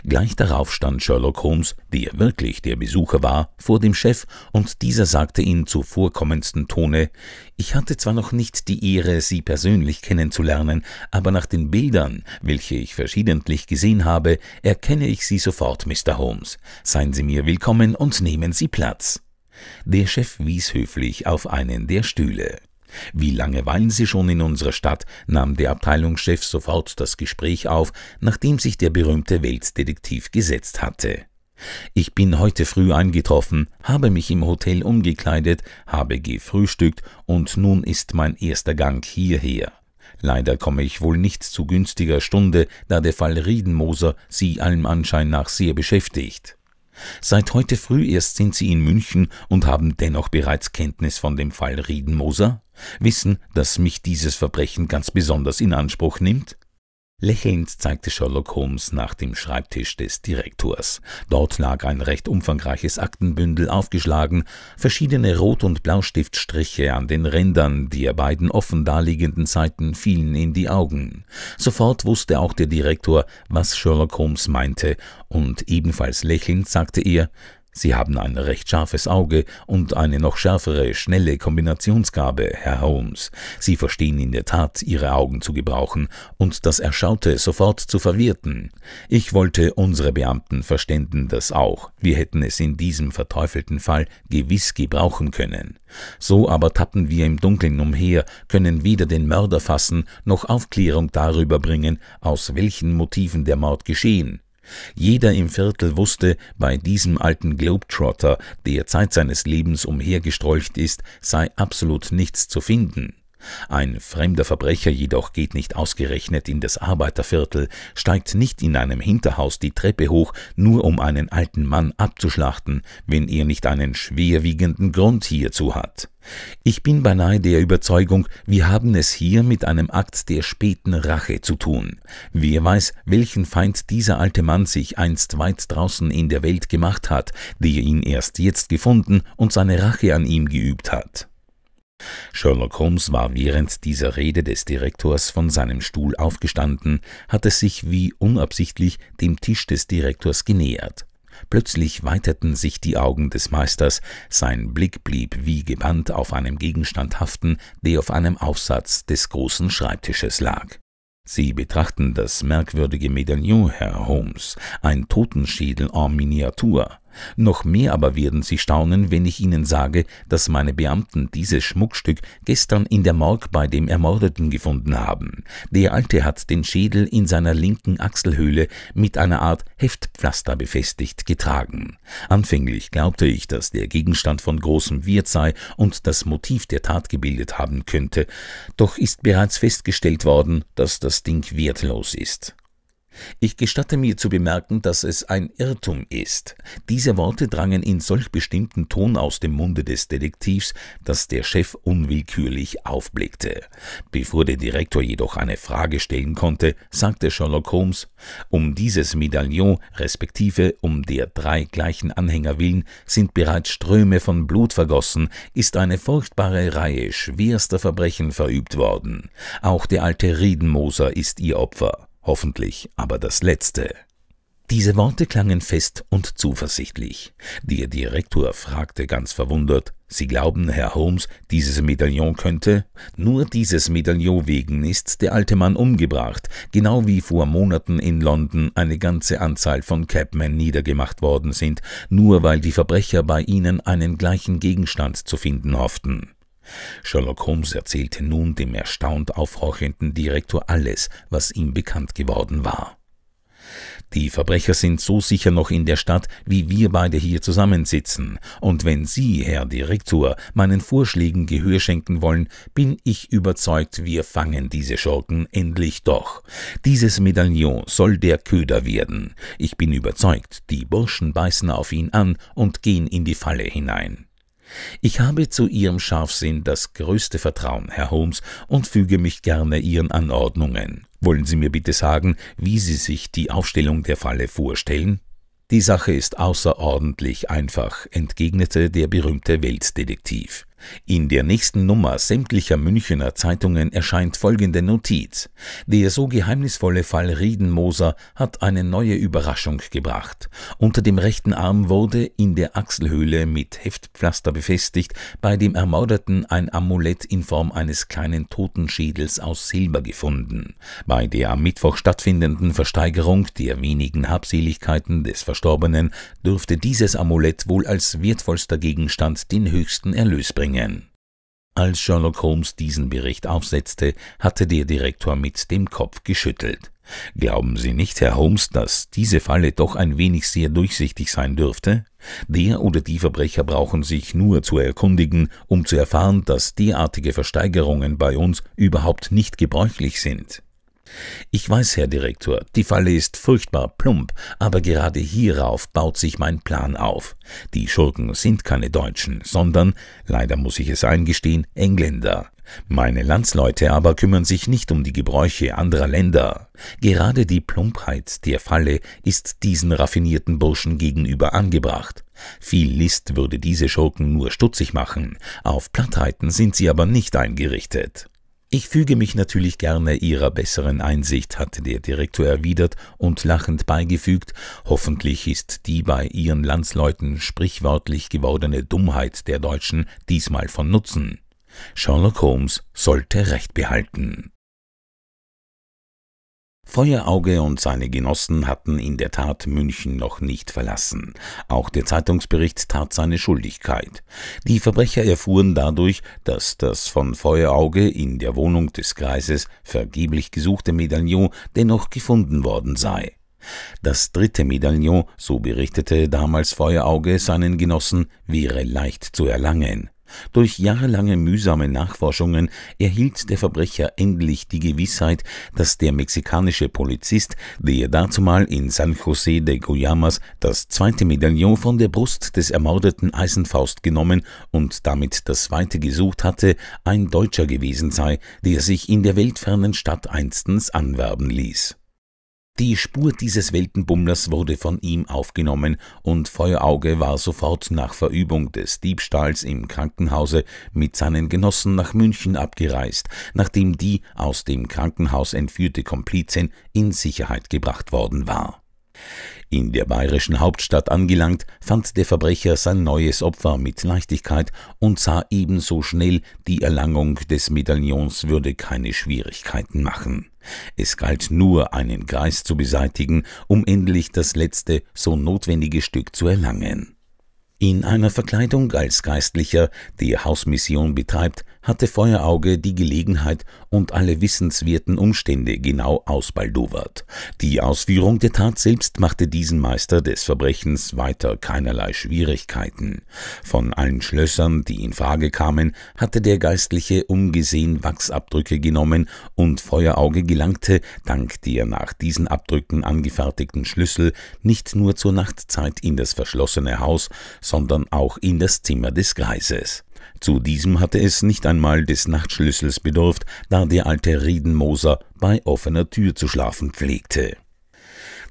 Gleich darauf stand Sherlock Holmes, der wirklich der Besucher war, vor dem Chef, und dieser sagte ihm zuvorkommendsten Tone Ich hatte zwar noch nicht die Ehre, Sie persönlich kennenzulernen, aber nach den Bildern, welche ich verschiedentlich gesehen habe, erkenne ich Sie sofort, Mr. Holmes. Seien Sie mir willkommen und nehmen Sie Platz. Der Chef wies höflich auf einen der Stühle. Wie lange weilen Sie schon in unserer Stadt? nahm der Abteilungschef sofort das Gespräch auf, nachdem sich der berühmte Weltdetektiv gesetzt hatte. Ich bin heute früh eingetroffen, habe mich im Hotel umgekleidet, habe gefrühstückt und nun ist mein erster Gang hierher. Leider komme ich wohl nicht zu günstiger Stunde, da der Fall Riedenmoser Sie allem Anschein nach sehr beschäftigt. Seit heute früh erst sind sie in München und haben dennoch bereits Kenntnis von dem Fall Riedenmoser, wissen, dass mich dieses Verbrechen ganz besonders in Anspruch nimmt Lächelnd zeigte Sherlock Holmes nach dem Schreibtisch des Direktors. Dort lag ein recht umfangreiches Aktenbündel aufgeschlagen, verschiedene Rot- und Blaustiftstriche an den Rändern der beiden offen daliegenden Seiten fielen in die Augen. Sofort wusste auch der Direktor, was Sherlock Holmes meinte, und ebenfalls lächelnd sagte er Sie haben ein recht scharfes Auge und eine noch schärfere, schnelle Kombinationsgabe, Herr Holmes. Sie verstehen in der Tat, Ihre Augen zu gebrauchen und das Erschaute sofort zu verwirten. Ich wollte, unsere Beamten verständen das auch. Wir hätten es in diesem verteufelten Fall gewiss gebrauchen können. So aber tappen wir im Dunkeln umher, können weder den Mörder fassen noch Aufklärung darüber bringen, aus welchen Motiven der Mord geschehen. Jeder im Viertel wusste, bei diesem alten Globetrotter, der Zeit seines Lebens umhergestrolcht ist, sei absolut nichts zu finden. Ein fremder Verbrecher jedoch geht nicht ausgerechnet in das Arbeiterviertel, steigt nicht in einem Hinterhaus die Treppe hoch, nur um einen alten Mann abzuschlachten, wenn er nicht einen schwerwiegenden Grund hierzu hat. Ich bin beinahe der Überzeugung, wir haben es hier mit einem Akt der späten Rache zu tun. Wer weiß, welchen Feind dieser alte Mann sich einst weit draußen in der Welt gemacht hat, der ihn erst jetzt gefunden und seine Rache an ihm geübt hat. Sherlock Holmes war während dieser Rede des Direktors von seinem Stuhl aufgestanden, hatte sich wie unabsichtlich dem Tisch des Direktors genähert. Plötzlich weiterten sich die Augen des Meisters, sein Blick blieb wie gebannt auf einem Gegenstand haften, der auf einem Aufsatz des großen Schreibtisches lag. Sie betrachten das merkwürdige Medaillon, Herr Holmes, ein Totenschädel en Miniatur. Noch mehr aber werden Sie staunen, wenn ich Ihnen sage, dass meine Beamten dieses Schmuckstück gestern in der Morg bei dem Ermordeten gefunden haben. Der Alte hat den Schädel in seiner linken Achselhöhle mit einer Art Heftpflaster befestigt getragen. Anfänglich glaubte ich, dass der Gegenstand von großem Wert sei und das Motiv der Tat gebildet haben könnte, doch ist bereits festgestellt worden, dass das Ding wertlos ist. Ich gestatte mir zu bemerken, dass es ein Irrtum ist. Diese Worte drangen in solch bestimmten Ton aus dem Munde des Detektivs, dass der Chef unwillkürlich aufblickte. Bevor der Direktor jedoch eine Frage stellen konnte, sagte Sherlock Holmes, um dieses Medaillon respektive um der drei gleichen Anhänger willen sind bereits Ströme von Blut vergossen, ist eine furchtbare Reihe schwerster Verbrechen verübt worden. Auch der alte Riedenmoser ist ihr Opfer hoffentlich aber das letzte. Diese Worte klangen fest und zuversichtlich. Der Direktor fragte ganz verwundert, Sie glauben, Herr Holmes, dieses Medaillon könnte? Nur dieses Medaillon wegen ist der alte Mann umgebracht, genau wie vor Monaten in London eine ganze Anzahl von Cabmen niedergemacht worden sind, nur weil die Verbrecher bei ihnen einen gleichen Gegenstand zu finden hofften. Sherlock Holmes erzählte nun dem erstaunt aufhorchenden Direktor alles, was ihm bekannt geworden war. Die Verbrecher sind so sicher noch in der Stadt, wie wir beide hier zusammensitzen, und wenn Sie, Herr Direktor, meinen Vorschlägen Gehör schenken wollen, bin ich überzeugt, wir fangen diese Schurken endlich doch. Dieses Medaillon soll der Köder werden. Ich bin überzeugt, die Burschen beißen auf ihn an und gehen in die Falle hinein. Ich habe zu Ihrem Scharfsinn das größte Vertrauen, Herr Holmes, und füge mich gerne Ihren Anordnungen. Wollen Sie mir bitte sagen, wie Sie sich die Aufstellung der Falle vorstellen? Die Sache ist außerordentlich einfach, entgegnete der berühmte Weltdetektiv. In der nächsten Nummer sämtlicher Münchener Zeitungen erscheint folgende Notiz. Der so geheimnisvolle Fall Riedenmoser hat eine neue Überraschung gebracht. Unter dem rechten Arm wurde in der Achselhöhle mit Heftpflaster befestigt, bei dem Ermordeten ein Amulett in Form eines kleinen Totenschädels aus Silber gefunden. Bei der am Mittwoch stattfindenden Versteigerung der wenigen Habseligkeiten des Verstorbenen dürfte dieses Amulett wohl als wertvollster Gegenstand den höchsten Erlös bringen bringen. Als Sherlock Holmes diesen Bericht aufsetzte, hatte der Direktor mit dem Kopf geschüttelt. Glauben Sie nicht, Herr Holmes, dass diese Falle doch ein wenig sehr durchsichtig sein dürfte? Der oder die Verbrecher brauchen sich nur zu erkundigen, um zu erfahren, dass derartige Versteigerungen bei uns überhaupt nicht gebräuchlich sind. Ich weiß, Herr Direktor, die Falle ist furchtbar plump, aber gerade hierauf baut sich mein Plan auf. Die Schurken sind keine Deutschen, sondern, leider muss ich es eingestehen, Engländer. Meine Landsleute aber kümmern sich nicht um die Gebräuche anderer Länder. Gerade die Plumpheit der Falle ist diesen raffinierten Burschen gegenüber angebracht. Viel List würde diese Schurken nur stutzig machen, auf Plattheiten sind sie aber nicht eingerichtet. Ich füge mich natürlich gerne Ihrer besseren Einsicht, hatte der Direktor erwidert und lachend beigefügt, hoffentlich ist die bei Ihren Landsleuten sprichwörtlich gewordene Dummheit der Deutschen diesmal von Nutzen. Sherlock Holmes sollte Recht behalten. Feuerauge und seine Genossen hatten in der Tat München noch nicht verlassen. Auch der Zeitungsbericht tat seine Schuldigkeit. Die Verbrecher erfuhren dadurch, dass das von Feuerauge in der Wohnung des Kreises vergeblich gesuchte Medaillon dennoch gefunden worden sei. Das dritte Medaillon, so berichtete damals Feuerauge seinen Genossen, wäre leicht zu erlangen. Durch jahrelange mühsame Nachforschungen erhielt der Verbrecher endlich die Gewissheit, dass der mexikanische Polizist, der dazumal in San José de Guyamas das zweite Medaillon von der Brust des ermordeten Eisenfaust genommen und damit das Weite gesucht hatte, ein Deutscher gewesen sei, der sich in der weltfernen Stadt einstens anwerben ließ. Die Spur dieses Weltenbummlers wurde von ihm aufgenommen und Feuerauge war sofort nach Verübung des Diebstahls im Krankenhause mit seinen Genossen nach München abgereist, nachdem die aus dem Krankenhaus entführte Komplizin in Sicherheit gebracht worden war. In der bayerischen Hauptstadt angelangt, fand der Verbrecher sein neues Opfer mit Leichtigkeit und sah ebenso schnell, die Erlangung des Medaillons würde keine Schwierigkeiten machen. Es galt nur, einen Geist zu beseitigen, um endlich das letzte, so notwendige Stück zu erlangen. In einer Verkleidung als Geistlicher, der Hausmission betreibt, hatte Feuerauge die Gelegenheit und alle wissenswerten Umstände genau ausbaldowert. Die Ausführung der Tat selbst machte diesen Meister des Verbrechens weiter keinerlei Schwierigkeiten. Von allen Schlössern, die in Frage kamen, hatte der Geistliche umgesehen Wachsabdrücke genommen und Feuerauge gelangte, dank der nach diesen Abdrücken angefertigten Schlüssel, nicht nur zur Nachtzeit in das verschlossene Haus, sondern auch in das Zimmer des Greises. Zu diesem hatte es nicht einmal des Nachtschlüssels bedurft, da der alte Riedenmoser bei offener Tür zu schlafen pflegte.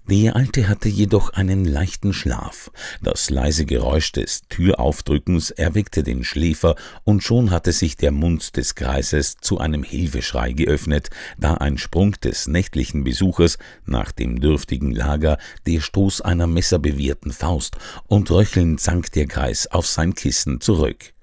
Der Alte hatte jedoch einen leichten Schlaf. Das leise Geräusch des Türaufdrückens erweckte den Schläfer, und schon hatte sich der Mund des Kreises zu einem Hilfeschrei geöffnet, da ein Sprung des nächtlichen Besuchers nach dem dürftigen Lager der Stoß einer messerbewehrten Faust, und röchelnd sank der Kreis auf sein Kissen zurück.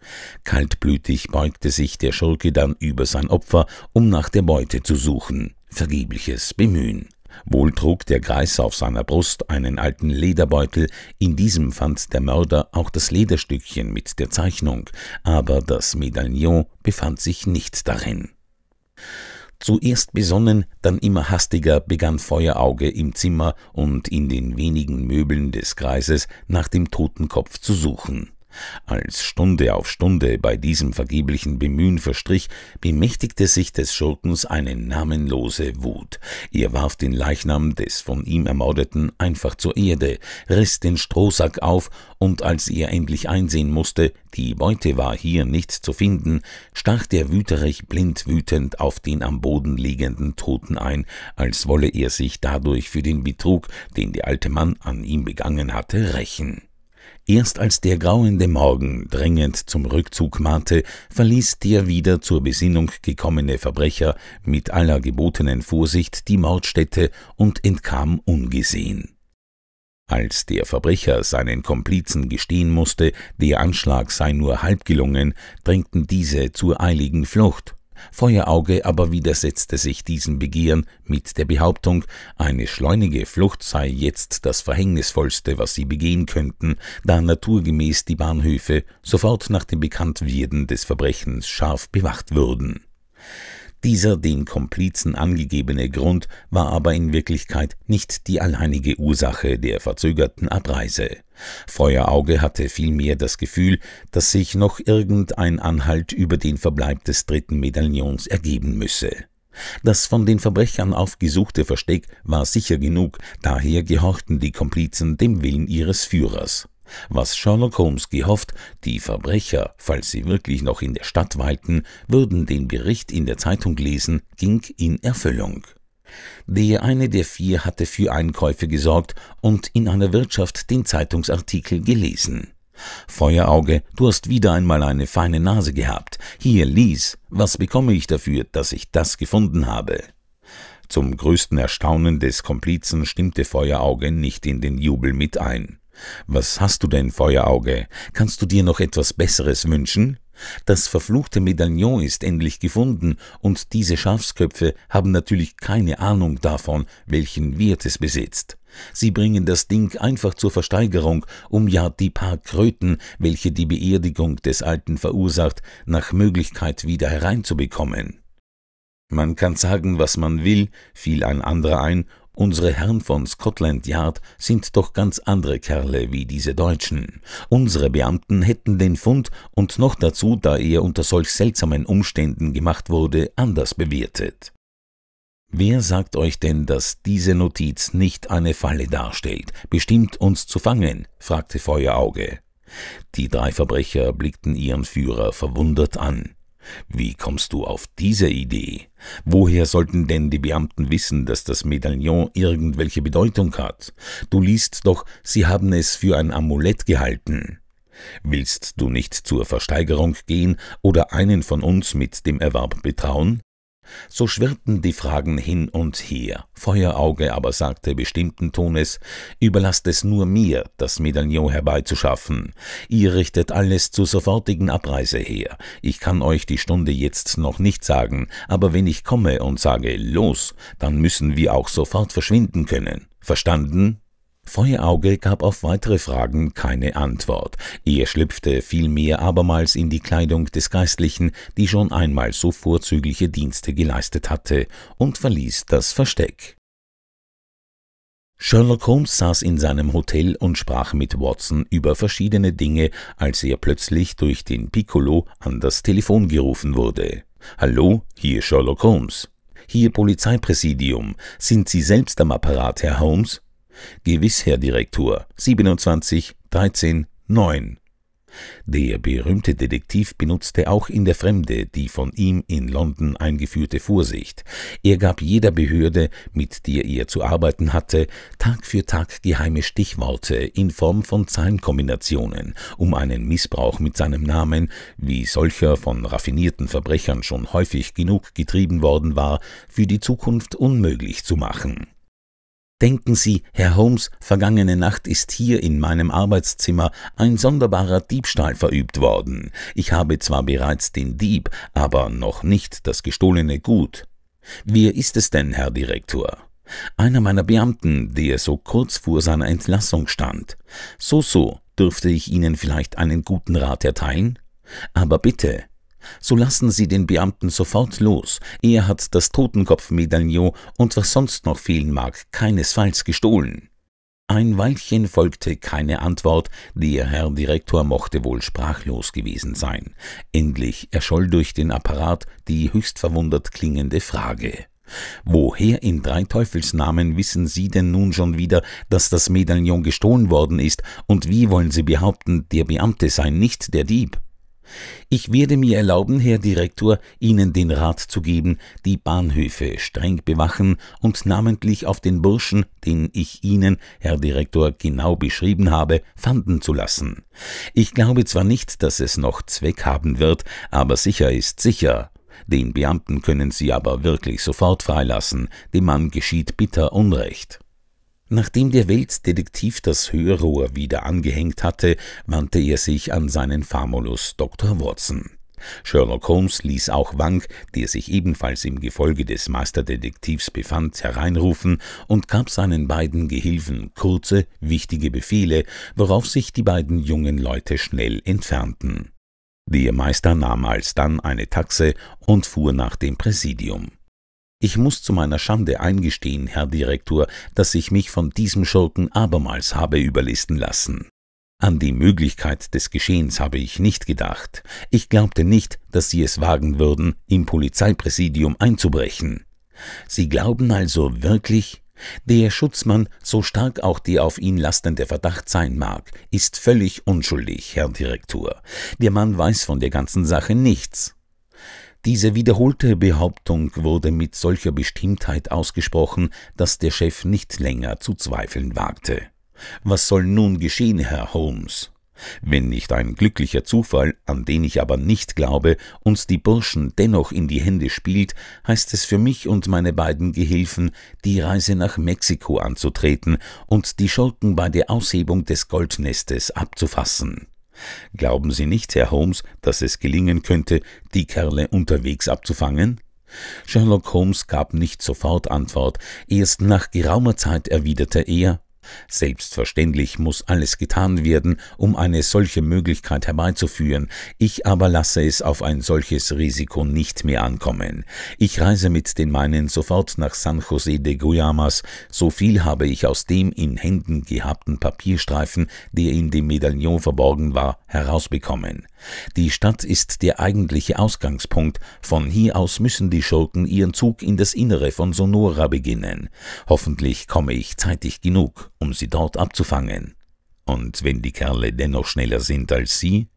Kaltblütig beugte sich der Schurke dann über sein Opfer, um nach der Beute zu suchen. Vergebliches Bemühen. Wohl trug der Greis auf seiner Brust einen alten Lederbeutel, in diesem fand der Mörder auch das Lederstückchen mit der Zeichnung, aber das Medaillon befand sich nicht darin. Zuerst besonnen, dann immer hastiger begann Feuerauge im Zimmer und in den wenigen Möbeln des Kreises nach dem Totenkopf zu suchen. Als Stunde auf Stunde bei diesem vergeblichen Bemühen verstrich, bemächtigte sich des Schurkens eine namenlose Wut. Er warf den Leichnam des von ihm Ermordeten einfach zur Erde, riss den Strohsack auf und als er endlich einsehen musste, die Beute war hier nicht zu finden, stach der Wüterich blind wütend auf den am Boden liegenden Toten ein, als wolle er sich dadurch für den Betrug, den der alte Mann an ihm begangen hatte, rächen. Erst als der grauende Morgen drängend zum Rückzug mahnte, verließ der wieder zur Besinnung gekommene Verbrecher mit aller gebotenen Vorsicht die Mordstätte und entkam ungesehen. Als der Verbrecher seinen Komplizen gestehen mußte, der Anschlag sei nur halb gelungen, drängten diese zur eiligen Flucht. Feuerauge aber widersetzte sich diesen Begehren mit der Behauptung, eine schleunige Flucht sei jetzt das Verhängnisvollste, was sie begehen könnten, da naturgemäß die Bahnhöfe sofort nach dem Bekanntwerden des Verbrechens scharf bewacht würden. Dieser den Komplizen angegebene Grund war aber in Wirklichkeit nicht die alleinige Ursache der verzögerten Abreise. Feuerauge hatte vielmehr das Gefühl, dass sich noch irgendein Anhalt über den Verbleib des dritten Medaillons ergeben müsse. Das von den Verbrechern aufgesuchte Versteck war sicher genug, daher gehorchten die Komplizen dem Willen ihres Führers. Was Sherlock Holmes gehofft, die Verbrecher, falls sie wirklich noch in der Stadt weilten, würden den Bericht in der Zeitung lesen, ging in Erfüllung. Der eine der vier hatte für Einkäufe gesorgt und in einer Wirtschaft den Zeitungsartikel gelesen. Feuerauge, du hast wieder einmal eine feine Nase gehabt. Hier, lies, was bekomme ich dafür, dass ich das gefunden habe? Zum größten Erstaunen des Komplizen stimmte Feuerauge nicht in den Jubel mit ein. Was hast du denn, Feuerauge? Kannst du dir noch etwas Besseres wünschen? Das verfluchte Medaillon ist endlich gefunden, und diese Schafsköpfe haben natürlich keine Ahnung davon, welchen Wert es besitzt. Sie bringen das Ding einfach zur Versteigerung, um ja die paar Kröten, welche die Beerdigung des Alten verursacht, nach Möglichkeit wieder hereinzubekommen. Man kann sagen, was man will, fiel ein anderer ein, Unsere Herren von Scotland Yard sind doch ganz andere Kerle wie diese Deutschen. Unsere Beamten hätten den Fund und noch dazu, da er unter solch seltsamen Umständen gemacht wurde, anders bewirtet. Wer sagt euch denn, dass diese Notiz nicht eine Falle darstellt, bestimmt uns zu fangen? fragte Feuerauge. Die drei Verbrecher blickten ihren Führer verwundert an. Wie kommst du auf diese Idee? Woher sollten denn die Beamten wissen, dass das Medaillon irgendwelche Bedeutung hat? Du liest doch, sie haben es für ein Amulett gehalten. Willst du nicht zur Versteigerung gehen oder einen von uns mit dem Erwerb betrauen? So schwirrten die Fragen hin und her. Feuerauge aber sagte bestimmten Tones, überlasst es nur mir, das Medaillon herbeizuschaffen. Ihr richtet alles zur sofortigen Abreise her. Ich kann euch die Stunde jetzt noch nicht sagen, aber wenn ich komme und sage, los, dann müssen wir auch sofort verschwinden können. Verstanden? Feuerauge gab auf weitere Fragen keine Antwort. Er schlüpfte vielmehr abermals in die Kleidung des Geistlichen, die schon einmal so vorzügliche Dienste geleistet hatte, und verließ das Versteck. Sherlock Holmes saß in seinem Hotel und sprach mit Watson über verschiedene Dinge, als er plötzlich durch den Piccolo an das Telefon gerufen wurde. Hallo, hier Sherlock Holmes. Hier Polizeipräsidium. Sind Sie selbst am Apparat, Herr Holmes? Gewiss, Herr Direktor, 27 13 9. Der berühmte Detektiv benutzte auch in der Fremde die von ihm in London eingeführte Vorsicht. Er gab jeder Behörde, mit der er zu arbeiten hatte, Tag für Tag geheime Stichworte in Form von Zahlenkombinationen, um einen Missbrauch mit seinem Namen, wie solcher von raffinierten Verbrechern schon häufig genug getrieben worden war, für die Zukunft unmöglich zu machen. Denken Sie, Herr Holmes, vergangene Nacht ist hier in meinem Arbeitszimmer ein sonderbarer Diebstahl verübt worden. Ich habe zwar bereits den Dieb, aber noch nicht das gestohlene Gut. Wer ist es denn, Herr Direktor? Einer meiner Beamten, der so kurz vor seiner Entlassung stand. So, so, dürfte ich Ihnen vielleicht einen guten Rat erteilen? Aber bitte, so lassen sie den Beamten sofort los. Er hat das Totenkopfmedaillon und was sonst noch fehlen mag, keinesfalls gestohlen. Ein Weilchen folgte keine Antwort, der Herr Direktor mochte wohl sprachlos gewesen sein. Endlich erscholl durch den Apparat die höchst verwundert klingende Frage. Woher in drei Teufelsnamen wissen Sie denn nun schon wieder, dass das Medaillon gestohlen worden ist, und wie wollen Sie behaupten, der Beamte sei nicht der Dieb? Ich werde mir erlauben, Herr Direktor, Ihnen den Rat zu geben, die Bahnhöfe streng bewachen und namentlich auf den Burschen, den ich Ihnen, Herr Direktor, genau beschrieben habe, fanden zu lassen. Ich glaube zwar nicht, dass es noch Zweck haben wird, aber sicher ist sicher. Den Beamten können Sie aber wirklich sofort freilassen, dem Mann geschieht bitter Unrecht. Nachdem der Weltdetektiv das Hörrohr wieder angehängt hatte, wandte er sich an seinen Famulus Dr. Watson. Sherlock Holmes ließ auch Wank, der sich ebenfalls im Gefolge des Meisterdetektivs befand, hereinrufen und gab seinen beiden Gehilfen kurze, wichtige Befehle, worauf sich die beiden jungen Leute schnell entfernten. Der Meister nahm alsdann eine Taxe und fuhr nach dem Präsidium. Ich muss zu meiner Schande eingestehen, Herr Direktor, dass ich mich von diesem Schurken abermals habe überlisten lassen. An die Möglichkeit des Geschehens habe ich nicht gedacht. Ich glaubte nicht, dass Sie es wagen würden, im Polizeipräsidium einzubrechen. Sie glauben also wirklich, der Schutzmann, so stark auch die auf ihn lastende Verdacht sein mag, ist völlig unschuldig, Herr Direktor. Der Mann weiß von der ganzen Sache nichts. Diese wiederholte Behauptung wurde mit solcher Bestimmtheit ausgesprochen, dass der Chef nicht länger zu zweifeln wagte. Was soll nun geschehen, Herr Holmes? Wenn nicht ein glücklicher Zufall, an den ich aber nicht glaube, uns die Burschen dennoch in die Hände spielt, heißt es für mich und meine beiden Gehilfen, die Reise nach Mexiko anzutreten und die Schurken bei der Aushebung des Goldnestes abzufassen. Glauben Sie nicht, Herr Holmes, dass es gelingen könnte, die Kerle unterwegs abzufangen? Sherlock Holmes gab nicht sofort Antwort, erst nach geraumer Zeit erwiderte er Selbstverständlich muss alles getan werden, um eine solche Möglichkeit herbeizuführen, ich aber lasse es auf ein solches Risiko nicht mehr ankommen. Ich reise mit den meinen sofort nach San José de Guyamas, so viel habe ich aus dem in Händen gehabten Papierstreifen, der in dem Medaillon verborgen war, herausbekommen. Die Stadt ist der eigentliche Ausgangspunkt, von hier aus müssen die Schurken ihren Zug in das Innere von Sonora beginnen. Hoffentlich komme ich zeitig genug, um sie dort abzufangen. Und wenn die Kerle dennoch schneller sind als sie,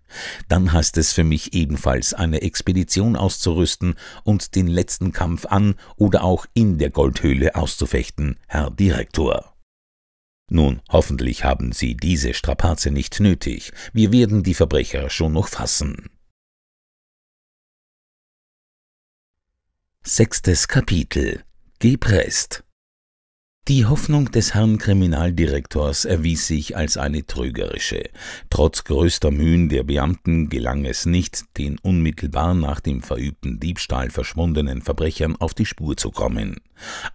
dann heißt es für mich ebenfalls, eine Expedition auszurüsten und den letzten Kampf an oder auch in der Goldhöhle auszufechten, Herr Direktor. Nun, hoffentlich haben Sie diese Strapaze nicht nötig. Wir werden die Verbrecher schon noch fassen. Sechstes Kapitel Gepresst die Hoffnung des Herrn Kriminaldirektors erwies sich als eine trügerische. Trotz größter Mühen der Beamten gelang es nicht, den unmittelbar nach dem verübten Diebstahl verschwundenen Verbrechern auf die Spur zu kommen.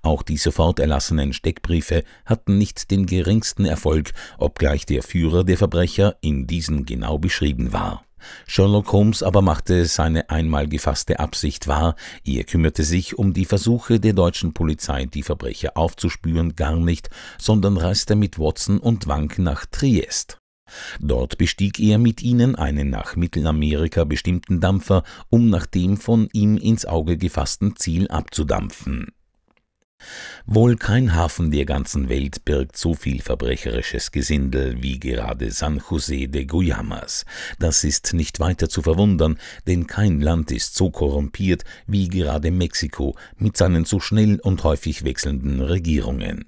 Auch die sofort erlassenen Steckbriefe hatten nicht den geringsten Erfolg, obgleich der Führer der Verbrecher in diesen genau beschrieben war. Sherlock Holmes aber machte seine einmal gefasste Absicht wahr, er kümmerte sich um die Versuche der deutschen Polizei, die Verbrecher aufzuspüren, gar nicht, sondern reiste mit Watson und Wank nach Triest. Dort bestieg er mit ihnen einen nach Mittelamerika bestimmten Dampfer, um nach dem von ihm ins Auge gefassten Ziel abzudampfen. Wohl kein Hafen der ganzen Welt birgt so viel verbrecherisches Gesindel wie gerade San José de Guyamas. Das ist nicht weiter zu verwundern, denn kein Land ist so korrumpiert wie gerade Mexiko mit seinen so schnell und häufig wechselnden Regierungen.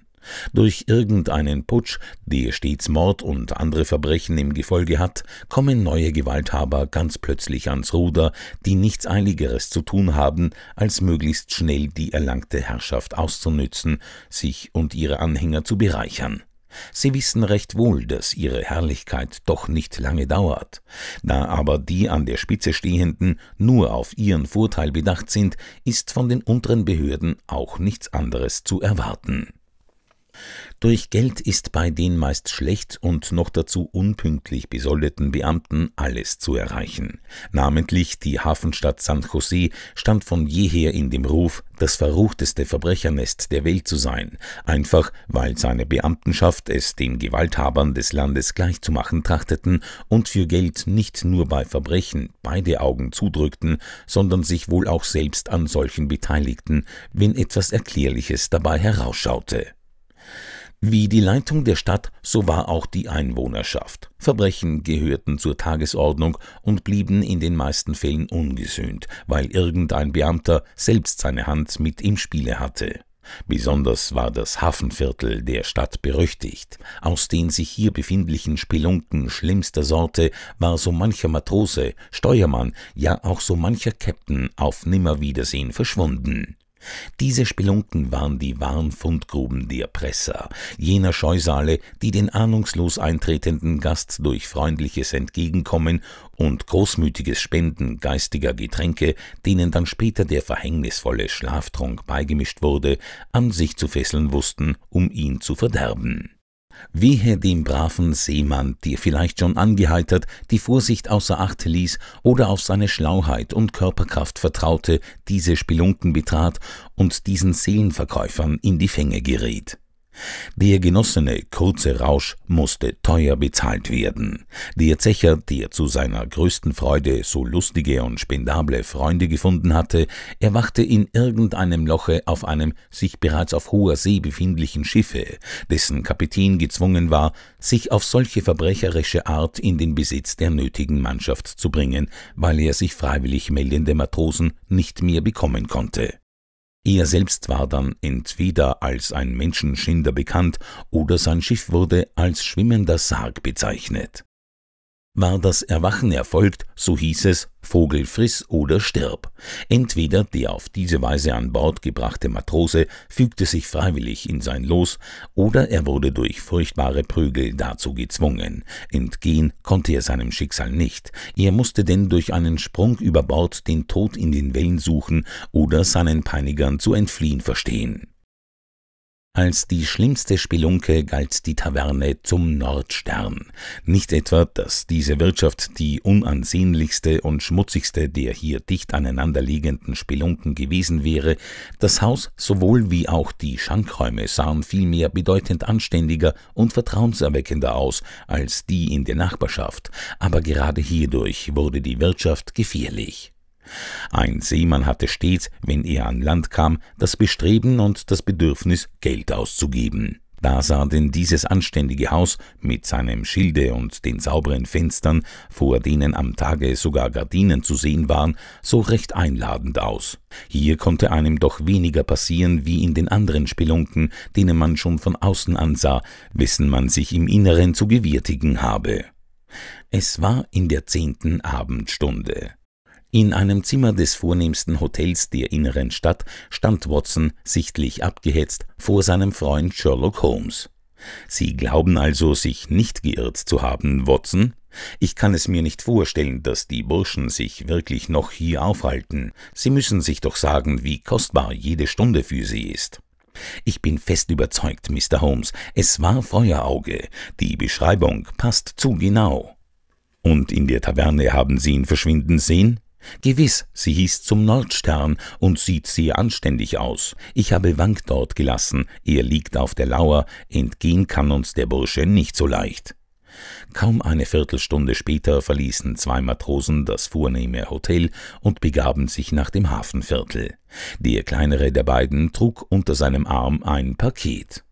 Durch irgendeinen Putsch, der stets Mord und andere Verbrechen im Gefolge hat, kommen neue Gewalthaber ganz plötzlich ans Ruder, die nichts Eiligeres zu tun haben, als möglichst schnell die erlangte Herrschaft auszunützen, sich und ihre Anhänger zu bereichern. Sie wissen recht wohl, dass ihre Herrlichkeit doch nicht lange dauert. Da aber die an der Spitze Stehenden nur auf ihren Vorteil bedacht sind, ist von den unteren Behörden auch nichts anderes zu erwarten. Durch Geld ist bei den meist schlecht und noch dazu unpünktlich besoldeten Beamten alles zu erreichen. Namentlich die Hafenstadt San José stand von jeher in dem Ruf, das verruchteste Verbrechernest der Welt zu sein, einfach weil seine Beamtenschaft es den Gewalthabern des Landes gleichzumachen trachteten und für Geld nicht nur bei Verbrechen beide Augen zudrückten, sondern sich wohl auch selbst an solchen beteiligten, wenn etwas Erklärliches dabei herausschaute. Wie die Leitung der Stadt, so war auch die Einwohnerschaft. Verbrechen gehörten zur Tagesordnung und blieben in den meisten Fällen ungesühnt, weil irgendein Beamter selbst seine Hand mit im Spiele hatte. Besonders war das Hafenviertel der Stadt berüchtigt. Aus den sich hier befindlichen Spelunken schlimmster Sorte war so mancher Matrose, Steuermann, ja auch so mancher Käpt'n auf Nimmerwiedersehen verschwunden. Diese Spelunken waren die wahren Fundgruben der Presser, jener Scheusale, die den ahnungslos eintretenden Gast durch freundliches Entgegenkommen und großmütiges Spenden geistiger Getränke, denen dann später der verhängnisvolle Schlaftrunk beigemischt wurde, an sich zu fesseln wussten, um ihn zu verderben. Wehe dem braven Seemann, der vielleicht schon angeheitert die Vorsicht außer Acht ließ oder auf seine Schlauheit und Körperkraft vertraute, diese Spelunken betrat und diesen Seelenverkäufern in die Fänge geriet. Der genossene kurze Rausch musste teuer bezahlt werden. Der Zecher, der zu seiner größten Freude so lustige und spendable Freunde gefunden hatte, erwachte in irgendeinem Loche auf einem sich bereits auf hoher See befindlichen Schiffe, dessen Kapitän gezwungen war, sich auf solche verbrecherische Art in den Besitz der nötigen Mannschaft zu bringen, weil er sich freiwillig meldende Matrosen nicht mehr bekommen konnte. Er selbst war dann entweder als ein Menschenschinder bekannt oder sein Schiff wurde als schwimmender Sarg bezeichnet. War das Erwachen erfolgt, so hieß es Vogel friss oder stirb. Entweder der auf diese Weise an Bord gebrachte Matrose fügte sich freiwillig in sein Los, oder er wurde durch furchtbare Prügel dazu gezwungen. Entgehen konnte er seinem Schicksal nicht. Er musste denn durch einen Sprung über Bord den Tod in den Wellen suchen oder seinen Peinigern zu entfliehen verstehen. Als die schlimmste Spelunke galt die Taverne zum Nordstern. Nicht etwa, dass diese Wirtschaft die unansehnlichste und schmutzigste der hier dicht aneinanderliegenden Spelunken gewesen wäre, das Haus sowohl wie auch die Schankräume sahen vielmehr bedeutend anständiger und vertrauenserweckender aus als die in der Nachbarschaft, aber gerade hierdurch wurde die Wirtschaft gefährlich. Ein Seemann hatte stets, wenn er an Land kam, das Bestreben und das Bedürfnis, Geld auszugeben. Da sah denn dieses anständige Haus mit seinem Schilde und den sauberen Fenstern, vor denen am Tage sogar Gardinen zu sehen waren, so recht einladend aus. Hier konnte einem doch weniger passieren wie in den anderen Spelunken, denen man schon von außen ansah, wessen man sich im Inneren zu gewärtigen habe. Es war in der zehnten Abendstunde. In einem Zimmer des vornehmsten Hotels der inneren Stadt stand Watson, sichtlich abgehetzt, vor seinem Freund Sherlock Holmes. Sie glauben also, sich nicht geirrt zu haben, Watson? Ich kann es mir nicht vorstellen, dass die Burschen sich wirklich noch hier aufhalten. Sie müssen sich doch sagen, wie kostbar jede Stunde für sie ist. Ich bin fest überzeugt, Mr. Holmes, es war Feuerauge. Die Beschreibung passt zu genau. Und in der Taverne haben Sie ihn verschwinden sehen? Gewiss, sie hieß zum Nordstern und sieht sehr anständig aus. Ich habe Wank dort gelassen, er liegt auf der Lauer, entgehen kann uns der Bursche nicht so leicht. Kaum eine Viertelstunde später verließen zwei Matrosen das vornehme Hotel und begaben sich nach dem Hafenviertel. Der kleinere der beiden trug unter seinem Arm ein Paket.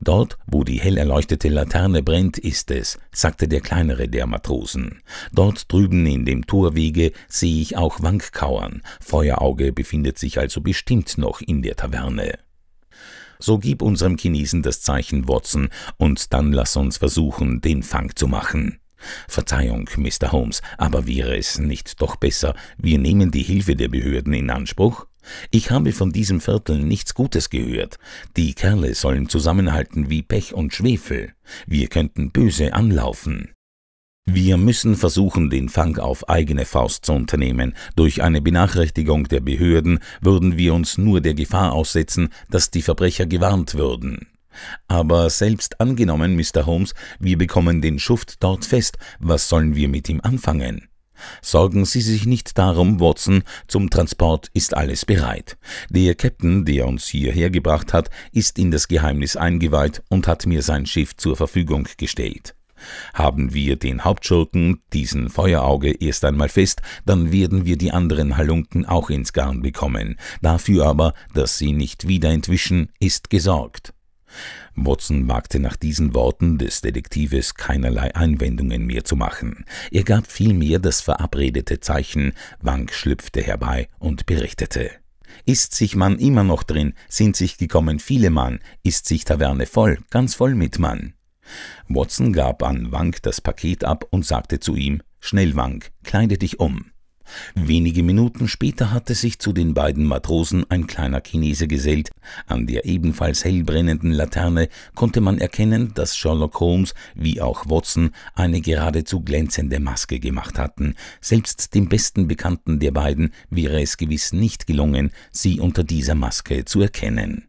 Dort, wo die hell erleuchtete Laterne brennt, ist es, sagte der kleinere der Matrosen. Dort drüben in dem Torwege sehe ich auch Wankkauern. Feuerauge befindet sich also bestimmt noch in der Taverne. So gib unserem Chinesen das Zeichen, Watson, und dann lass uns versuchen, den Fang zu machen. Verzeihung, Mr. Holmes, aber wäre es nicht doch besser, wir nehmen die Hilfe der Behörden in Anspruch? Ich habe von diesem Viertel nichts Gutes gehört. Die Kerle sollen zusammenhalten wie Pech und Schwefel. Wir könnten böse anlaufen. Wir müssen versuchen, den Fang auf eigene Faust zu unternehmen. Durch eine Benachrichtigung der Behörden würden wir uns nur der Gefahr aussetzen, dass die Verbrecher gewarnt würden. Aber selbst angenommen, Mr. Holmes, wir bekommen den Schuft dort fest, was sollen wir mit ihm anfangen? Sorgen Sie sich nicht darum, Watson, zum Transport ist alles bereit. Der Captain, der uns hierher gebracht hat, ist in das Geheimnis eingeweiht und hat mir sein Schiff zur Verfügung gestellt. Haben wir den Hauptschurken, diesen Feuerauge, erst einmal fest, dann werden wir die anderen Halunken auch ins Garn bekommen. Dafür aber, dass sie nicht wieder entwischen, ist gesorgt. Watson wagte nach diesen Worten des Detektives keinerlei Einwendungen mehr zu machen. Er gab vielmehr das verabredete Zeichen, Wank schlüpfte herbei und berichtete. Ist sich Mann immer noch drin, sind sich gekommen viele Mann, ist sich Taverne voll, ganz voll mit Mann. Watson gab an Wank das Paket ab und sagte zu ihm, Schnell, Wank, kleide dich um. Wenige Minuten später hatte sich zu den beiden Matrosen ein kleiner Chinese gesellt. An der ebenfalls hellbrennenden Laterne konnte man erkennen, dass Sherlock Holmes wie auch Watson eine geradezu glänzende Maske gemacht hatten. Selbst dem besten Bekannten der beiden wäre es gewiss nicht gelungen, sie unter dieser Maske zu erkennen.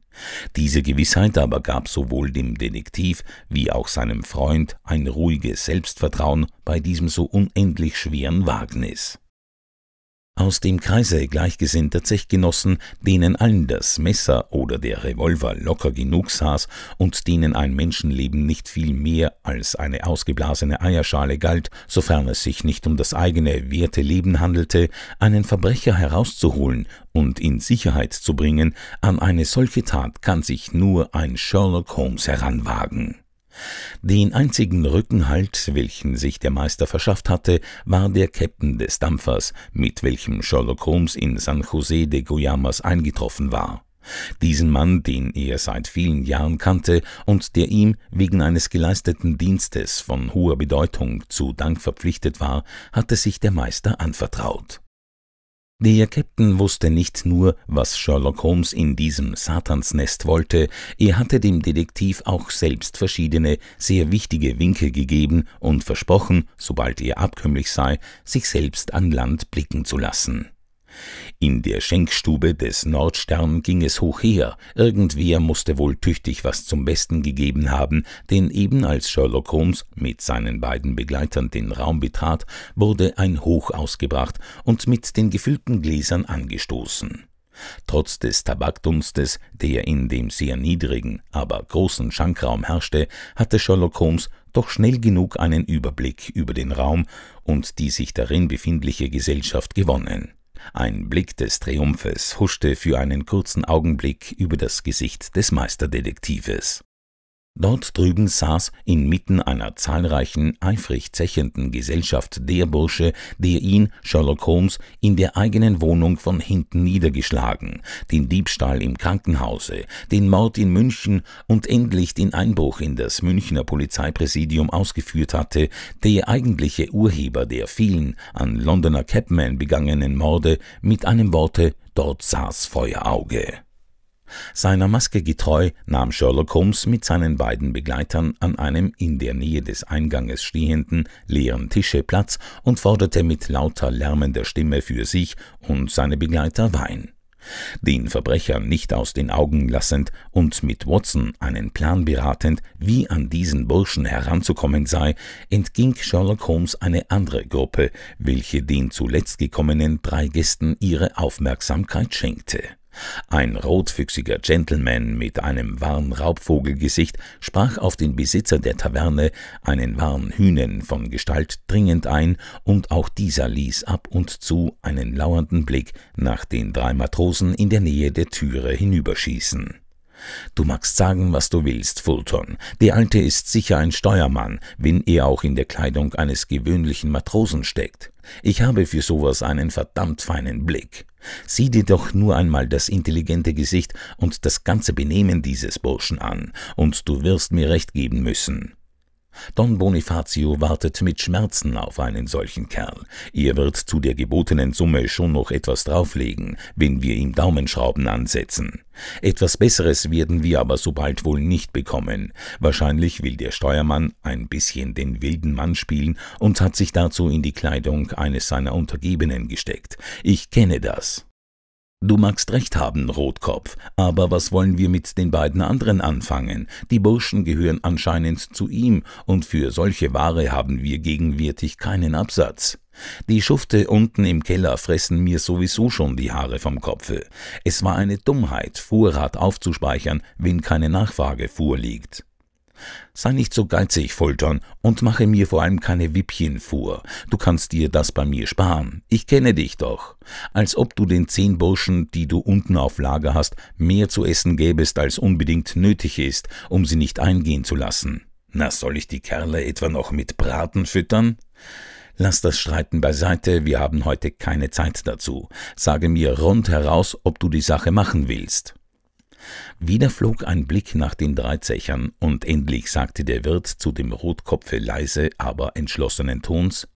Diese Gewissheit aber gab sowohl dem Detektiv wie auch seinem Freund ein ruhiges Selbstvertrauen bei diesem so unendlich schweren Wagnis. Aus dem Kreise gleichgesinnter Zechgenossen, denen allen das Messer oder der Revolver locker genug saß und denen ein Menschenleben nicht viel mehr als eine ausgeblasene Eierschale galt, sofern es sich nicht um das eigene werte Leben handelte, einen Verbrecher herauszuholen und in Sicherheit zu bringen, an eine solche Tat kann sich nur ein Sherlock Holmes heranwagen. Den einzigen Rückenhalt, welchen sich der Meister verschafft hatte, war der Käpt'n des Dampfers, mit welchem Sherlock Holmes in San José de Guyamas eingetroffen war. Diesen Mann, den er seit vielen Jahren kannte und der ihm wegen eines geleisteten Dienstes von hoher Bedeutung zu Dank verpflichtet war, hatte sich der Meister anvertraut. Der Captain wusste nicht nur, was Sherlock Holmes in diesem Satansnest wollte, er hatte dem Detektiv auch selbst verschiedene, sehr wichtige Winke gegeben und versprochen, sobald er abkömmlich sei, sich selbst an Land blicken zu lassen. In der Schenkstube des Nordstern ging es hoch her, irgendwer musste wohl tüchtig was zum Besten gegeben haben, denn eben als Sherlock Holmes mit seinen beiden Begleitern den Raum betrat, wurde ein Hoch ausgebracht und mit den gefüllten Gläsern angestoßen. Trotz des Tabakdunstes, der in dem sehr niedrigen, aber großen Schankraum herrschte, hatte Sherlock Holmes doch schnell genug einen Überblick über den Raum und die sich darin befindliche Gesellschaft gewonnen. Ein Blick des Triumphes huschte für einen kurzen Augenblick über das Gesicht des Meisterdetektives. Dort drüben saß, inmitten einer zahlreichen, eifrig zechenden Gesellschaft der Bursche, der ihn, Sherlock Holmes, in der eigenen Wohnung von hinten niedergeschlagen, den Diebstahl im Krankenhause, den Mord in München und endlich den Einbruch in das Münchner Polizeipräsidium ausgeführt hatte, der eigentliche Urheber der vielen an Londoner Capman begangenen Morde, mit einem Worte, dort saß Feuerauge. Seiner Maske getreu nahm Sherlock Holmes mit seinen beiden Begleitern an einem in der Nähe des Einganges stehenden leeren Tische Platz und forderte mit lauter lärmender Stimme für sich und seine Begleiter Wein. Den Verbrecher nicht aus den Augen lassend und mit Watson einen Plan beratend, wie an diesen Burschen heranzukommen sei, entging Sherlock Holmes eine andere Gruppe, welche den zuletzt gekommenen drei Gästen ihre Aufmerksamkeit schenkte. Ein rotfüchsiger Gentleman mit einem wahren Raubvogelgesicht sprach auf den Besitzer der Taverne, einen wahren Hühnen von Gestalt, dringend ein, und auch dieser ließ ab und zu einen lauernden Blick nach den drei Matrosen in der Nähe der Türe hinüberschießen. Du magst sagen, was du willst, Fulton. Der Alte ist sicher ein Steuermann, wenn er auch in der Kleidung eines gewöhnlichen Matrosen steckt. Ich habe für sowas einen verdammt feinen Blick. Sieh dir doch nur einmal das intelligente Gesicht und das ganze Benehmen dieses Burschen an, und du wirst mir recht geben müssen. Don Bonifatio wartet mit Schmerzen auf einen solchen Kerl. Er wird zu der gebotenen Summe schon noch etwas drauflegen, wenn wir ihm Daumenschrauben ansetzen. Etwas Besseres werden wir aber so bald wohl nicht bekommen. Wahrscheinlich will der Steuermann ein bisschen den wilden Mann spielen und hat sich dazu in die Kleidung eines seiner Untergebenen gesteckt. Ich kenne das. Du magst recht haben, Rotkopf, aber was wollen wir mit den beiden anderen anfangen? Die Burschen gehören anscheinend zu ihm, und für solche Ware haben wir gegenwärtig keinen Absatz. Die Schufte unten im Keller fressen mir sowieso schon die Haare vom Kopfe. Es war eine Dummheit, Vorrat aufzuspeichern, wenn keine Nachfrage vorliegt. Sei nicht so geizig, Fulton, und mache mir vor allem keine Wippchen vor. Du kannst dir das bei mir sparen. Ich kenne dich doch. Als ob du den zehn Burschen, die du unten auf Lager hast, mehr zu essen gäbest, als unbedingt nötig ist, um sie nicht eingehen zu lassen. Na, soll ich die Kerle etwa noch mit Braten füttern? Lass das Streiten beiseite, wir haben heute keine Zeit dazu. Sage mir rund heraus, ob du die Sache machen willst. Wieder flog ein Blick nach den drei Zechern, und endlich sagte der Wirt zu dem Rotkopfe leise, aber entschlossenen Tons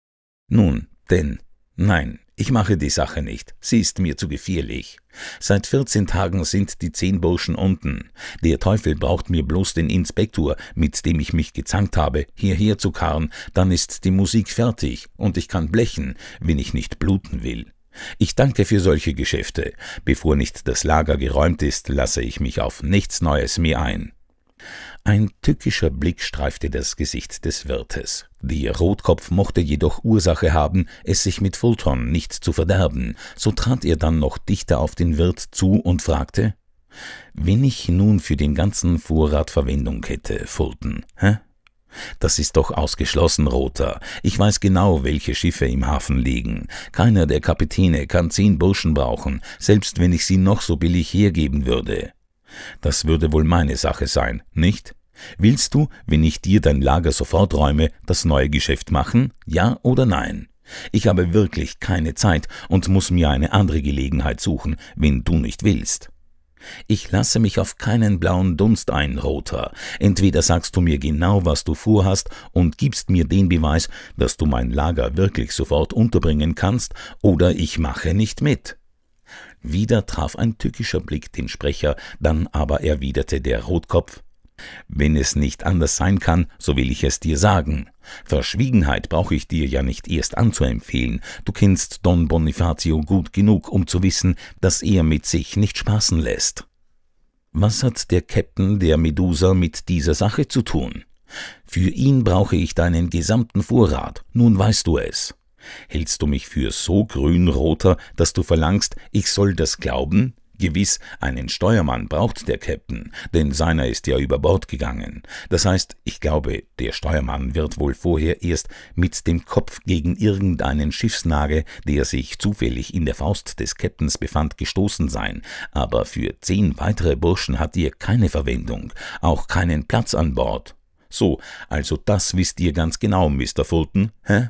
Nun, denn, nein, ich mache die Sache nicht, sie ist mir zu gefährlich. Seit vierzehn Tagen sind die zehn Burschen unten. Der Teufel braucht mir bloß den Inspektor, mit dem ich mich gezankt habe, hierher zu karren, dann ist die Musik fertig und ich kann blechen, wenn ich nicht bluten will. Ich danke für solche Geschäfte. Bevor nicht das Lager geräumt ist, lasse ich mich auf nichts Neues mehr ein. Ein tückischer Blick streifte das Gesicht des Wirtes. Der Rotkopf mochte jedoch Ursache haben, es sich mit Fulton nicht zu verderben, so trat er dann noch dichter auf den Wirt zu und fragte Wenn ich nun für den ganzen Vorrat Verwendung hätte, Fulton, hä? Das ist doch ausgeschlossen, Roter. Ich weiß genau, welche Schiffe im Hafen liegen. Keiner der Kapitäne kann zehn Burschen brauchen, selbst wenn ich sie noch so billig hergeben würde. Das würde wohl meine Sache sein, nicht? Willst du, wenn ich dir dein Lager sofort räume, das neue Geschäft machen? Ja oder nein? Ich habe wirklich keine Zeit und muss mir eine andere Gelegenheit suchen, wenn du nicht willst. Ich lasse mich auf keinen blauen Dunst ein, Roter. Entweder sagst du mir genau, was du vorhast und gibst mir den Beweis, dass du mein Lager wirklich sofort unterbringen kannst, oder ich mache nicht mit. Wieder traf ein tückischer Blick den Sprecher, dann aber erwiderte der Rotkopf wenn es nicht anders sein kann, so will ich es dir sagen. Verschwiegenheit brauche ich dir ja nicht erst anzuempfehlen. Du kennst Don Bonifacio gut genug, um zu wissen, dass er mit sich nicht spaßen lässt. Was hat der Captain der Medusa mit dieser Sache zu tun? Für ihn brauche ich deinen gesamten Vorrat, nun weißt du es. Hältst du mich für so grünroter, dass du verlangst, ich soll das glauben? Gewiss, einen Steuermann braucht der Captain, denn seiner ist ja über Bord gegangen. Das heißt, ich glaube, der Steuermann wird wohl vorher erst mit dem Kopf gegen irgendeinen Schiffsnagel, der sich zufällig in der Faust des Captains befand, gestoßen sein. Aber für zehn weitere Burschen hat ihr keine Verwendung, auch keinen Platz an Bord. So, also das wisst ihr ganz genau, Mr. Fulton, hä?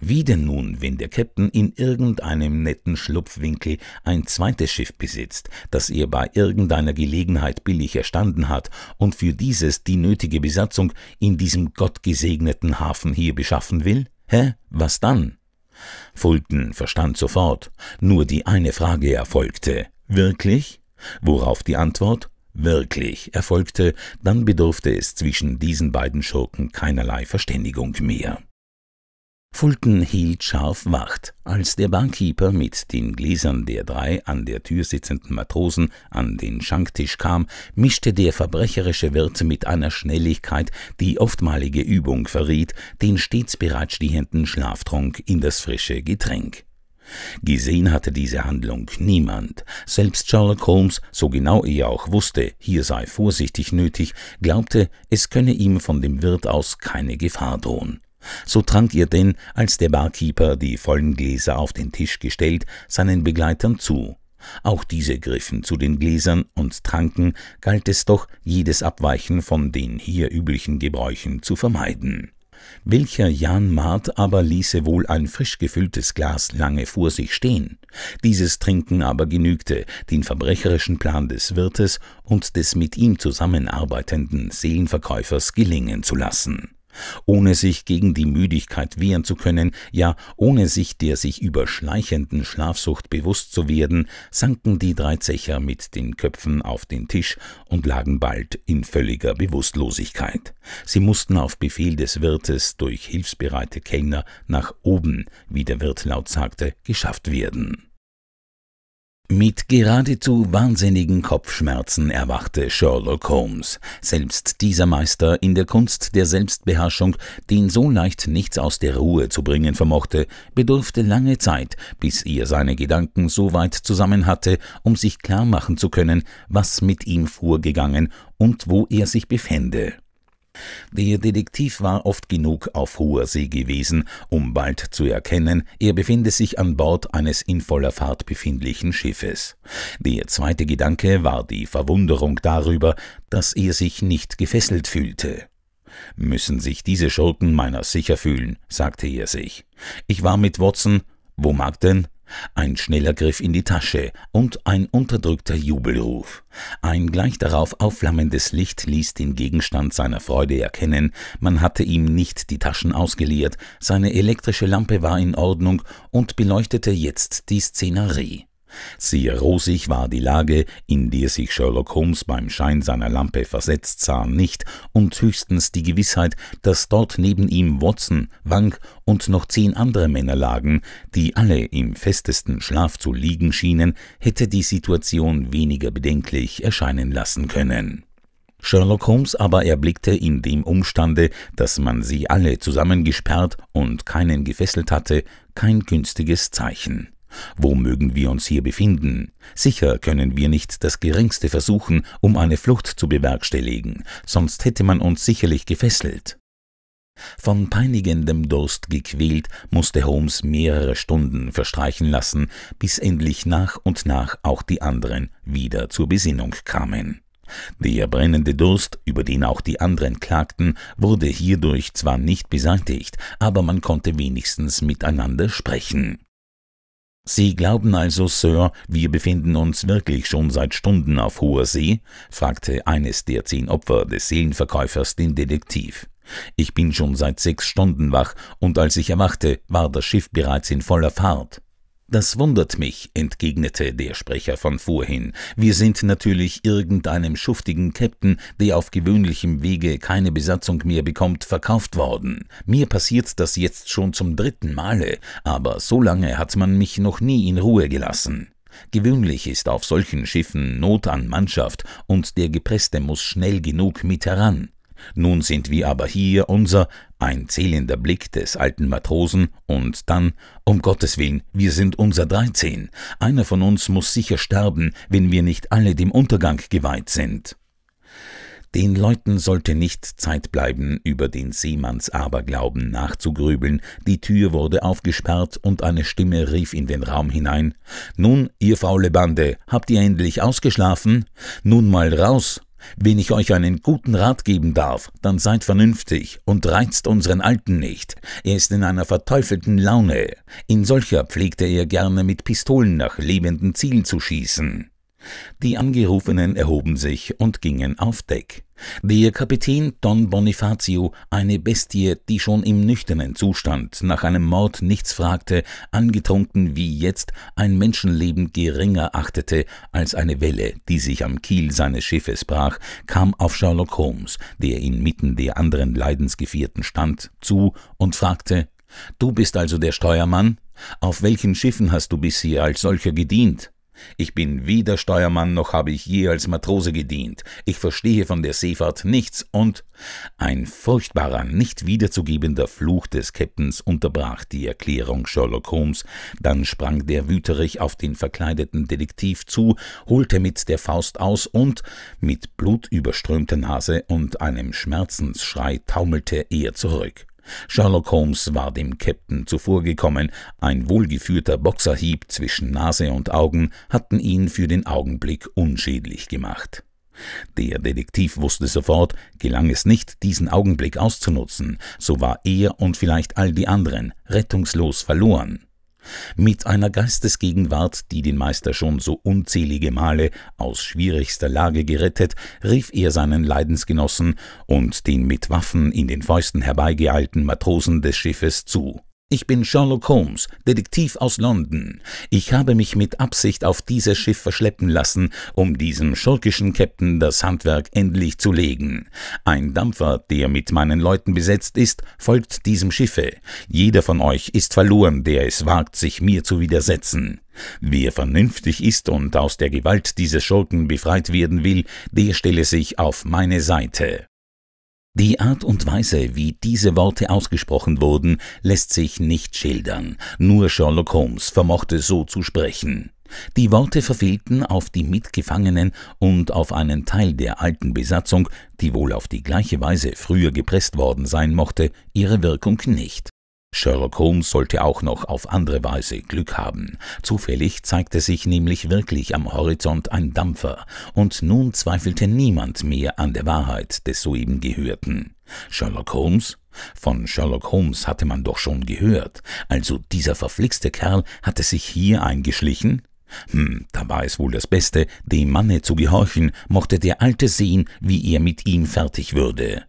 Wie denn nun, wenn der Käpt'n in irgendeinem netten Schlupfwinkel ein zweites Schiff besitzt, das er bei irgendeiner Gelegenheit billig erstanden hat und für dieses die nötige Besatzung in diesem gottgesegneten Hafen hier beschaffen will? Hä? Was dann? Fulton verstand sofort, nur die eine Frage erfolgte. Wirklich? Worauf die Antwort wirklich erfolgte, dann bedurfte es zwischen diesen beiden Schurken keinerlei Verständigung mehr. Fulton hielt scharf Wacht. Als der Barkeeper mit den Gläsern der drei an der Tür sitzenden Matrosen an den Schanktisch kam, mischte der verbrecherische Wirt mit einer Schnelligkeit, die oftmalige Übung verriet, den stets bereitstehenden Schlaftrunk in das frische Getränk. Gesehen hatte diese Handlung niemand. Selbst Sherlock Holmes, so genau er auch wusste, hier sei vorsichtig nötig, glaubte, es könne ihm von dem Wirt aus keine Gefahr drohen. So trank ihr denn, als der Barkeeper die vollen Gläser auf den Tisch gestellt, seinen Begleitern zu. Auch diese griffen zu den Gläsern und tranken, galt es doch, jedes Abweichen von den hier üblichen Gebräuchen zu vermeiden. Welcher Jan Mart aber ließe wohl ein frisch gefülltes Glas lange vor sich stehen. Dieses Trinken aber genügte, den verbrecherischen Plan des Wirtes und des mit ihm zusammenarbeitenden Seelenverkäufers gelingen zu lassen ohne sich gegen die Müdigkeit wehren zu können, ja ohne sich der sich überschleichenden Schlafsucht bewusst zu werden, sanken die drei Zecher mit den Köpfen auf den Tisch und lagen bald in völliger Bewusstlosigkeit. Sie mussten auf Befehl des Wirtes durch hilfsbereite Kellner nach oben, wie der Wirt laut sagte, geschafft werden. Mit geradezu wahnsinnigen Kopfschmerzen erwachte Sherlock Holmes, selbst dieser Meister in der Kunst der Selbstbeherrschung, den so leicht nichts aus der Ruhe zu bringen vermochte, bedurfte lange Zeit, bis er seine Gedanken so weit zusammen hatte, um sich klar machen zu können, was mit ihm vorgegangen und wo er sich befände. Der Detektiv war oft genug auf hoher See gewesen, um bald zu erkennen, er befinde sich an Bord eines in voller Fahrt befindlichen Schiffes. Der zweite Gedanke war die Verwunderung darüber, dass er sich nicht gefesselt fühlte. Müssen sich diese Schurken meiner sicher fühlen, sagte er sich. Ich war mit Watson, wo mag denn? Ein schneller Griff in die Tasche und ein unterdrückter Jubelruf. Ein gleich darauf aufflammendes Licht ließ den Gegenstand seiner Freude erkennen, man hatte ihm nicht die Taschen ausgeleert, seine elektrische Lampe war in Ordnung und beleuchtete jetzt die Szenerie. Sehr rosig war die Lage, in der sich Sherlock Holmes beim Schein seiner Lampe versetzt sah, nicht, und höchstens die Gewissheit, dass dort neben ihm Watson, Wank und noch zehn andere Männer lagen, die alle im festesten Schlaf zu liegen schienen, hätte die Situation weniger bedenklich erscheinen lassen können. Sherlock Holmes aber erblickte in dem Umstande, dass man sie alle zusammengesperrt und keinen gefesselt hatte, kein günstiges Zeichen. Wo mögen wir uns hier befinden? Sicher können wir nicht das geringste versuchen, um eine Flucht zu bewerkstelligen, sonst hätte man uns sicherlich gefesselt. Von peinigendem Durst gequält, musste Holmes mehrere Stunden verstreichen lassen, bis endlich nach und nach auch die anderen wieder zur Besinnung kamen. Der brennende Durst, über den auch die anderen klagten, wurde hierdurch zwar nicht beseitigt, aber man konnte wenigstens miteinander sprechen. Sie glauben also, Sir, wir befinden uns wirklich schon seit Stunden auf hoher See? fragte eines der zehn Opfer des Seelenverkäufers den Detektiv. Ich bin schon seit sechs Stunden wach, und als ich erwachte, war das Schiff bereits in voller Fahrt. Das wundert mich, entgegnete der Sprecher von vorhin. Wir sind natürlich irgendeinem schuftigen Captain, der auf gewöhnlichem Wege keine Besatzung mehr bekommt, verkauft worden. Mir passiert das jetzt schon zum dritten Male, aber so lange hat man mich noch nie in Ruhe gelassen. Gewöhnlich ist auf solchen Schiffen Not an Mannschaft und der Gepresste muss schnell genug mit heran. Nun sind wir aber hier unser ein zählender Blick des alten Matrosen und dann, um Gottes Willen, wir sind unser Dreizehn, einer von uns muss sicher sterben, wenn wir nicht alle dem Untergang geweiht sind. Den Leuten sollte nicht Zeit bleiben, über den Seemanns Aberglauben nachzugrübeln. Die Tür wurde aufgesperrt und eine Stimme rief in den Raum hinein: Nun, ihr faule Bande, habt ihr endlich ausgeschlafen? Nun mal raus, wenn ich euch einen guten Rat geben darf, dann seid vernünftig und reizt unseren Alten nicht. Er ist in einer verteufelten Laune. In solcher pflegte er gerne mit Pistolen nach lebenden Zielen zu schießen. Die Angerufenen erhoben sich und gingen auf Deck. Der Kapitän Don Bonifacio, eine Bestie, die schon im nüchternen Zustand nach einem Mord nichts fragte, angetrunken wie jetzt ein Menschenleben geringer achtete als eine Welle, die sich am Kiel seines Schiffes brach, kam auf Sherlock Holmes, der inmitten der anderen Leidensgefährten stand, zu und fragte Du bist also der Steuermann? Auf welchen Schiffen hast du bisher als solcher gedient? Ich bin weder Steuermann noch habe ich je als Matrose gedient. Ich verstehe von der Seefahrt nichts und ein furchtbarer, nicht wiederzugebender Fluch des Käpt'ns unterbrach die Erklärung Sherlock Holmes. Dann sprang der Wüterich auf den verkleideten Detektiv zu, holte mit der Faust aus und mit blutüberströmter Nase und einem Schmerzensschrei taumelte er zurück. Sherlock Holmes war dem Captain zuvorgekommen, ein wohlgeführter Boxerhieb zwischen Nase und Augen hatten ihn für den Augenblick unschädlich gemacht. Der Detektiv wusste sofort, gelang es nicht, diesen Augenblick auszunutzen, so war er und vielleicht all die anderen rettungslos verloren. Mit einer Geistesgegenwart, die den Meister schon so unzählige Male aus schwierigster Lage gerettet, rief er seinen Leidensgenossen und den mit Waffen in den Fäusten herbeigeeilten Matrosen des Schiffes zu. Ich bin Sherlock Holmes, Detektiv aus London. Ich habe mich mit Absicht auf dieses Schiff verschleppen lassen, um diesem schurkischen Captain das Handwerk endlich zu legen. Ein Dampfer, der mit meinen Leuten besetzt ist, folgt diesem Schiffe. Jeder von euch ist verloren, der es wagt, sich mir zu widersetzen. Wer vernünftig ist und aus der Gewalt dieses Schurken befreit werden will, der stelle sich auf meine Seite. Die Art und Weise, wie diese Worte ausgesprochen wurden, lässt sich nicht schildern. Nur Sherlock Holmes vermochte so zu sprechen. Die Worte verfehlten auf die Mitgefangenen und auf einen Teil der alten Besatzung, die wohl auf die gleiche Weise früher gepresst worden sein mochte, ihre Wirkung nicht. Sherlock Holmes sollte auch noch auf andere Weise Glück haben. Zufällig zeigte sich nämlich wirklich am Horizont ein Dampfer, und nun zweifelte niemand mehr an der Wahrheit des soeben Gehörten. Sherlock Holmes? Von Sherlock Holmes hatte man doch schon gehört. Also dieser verflixte Kerl hatte sich hier eingeschlichen? Hm, da war es wohl das Beste, dem Manne zu gehorchen, mochte der Alte sehen, wie er mit ihm fertig würde.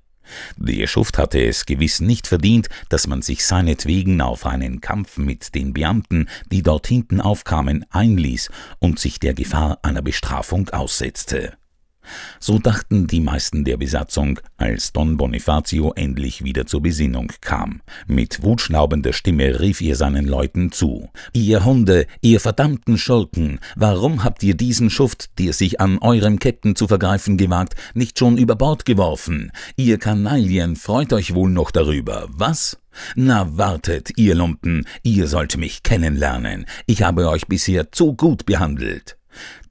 Der Schuft hatte es gewiss nicht verdient, dass man sich seinetwegen auf einen Kampf mit den Beamten, die dort hinten aufkamen, einließ und sich der Gefahr einer Bestrafung aussetzte. So dachten die meisten der Besatzung, als Don Bonifacio endlich wieder zur Besinnung kam. Mit wutschnaubender Stimme rief er seinen Leuten zu. Ihr Hunde, ihr verdammten Schurken, warum habt ihr diesen Schuft, der sich an eurem Käpt'n zu vergreifen gewagt, nicht schon über Bord geworfen? Ihr Kanaillen, freut euch wohl noch darüber, was? Na wartet, ihr Lumpen, ihr sollt mich kennenlernen. Ich habe euch bisher zu gut behandelt.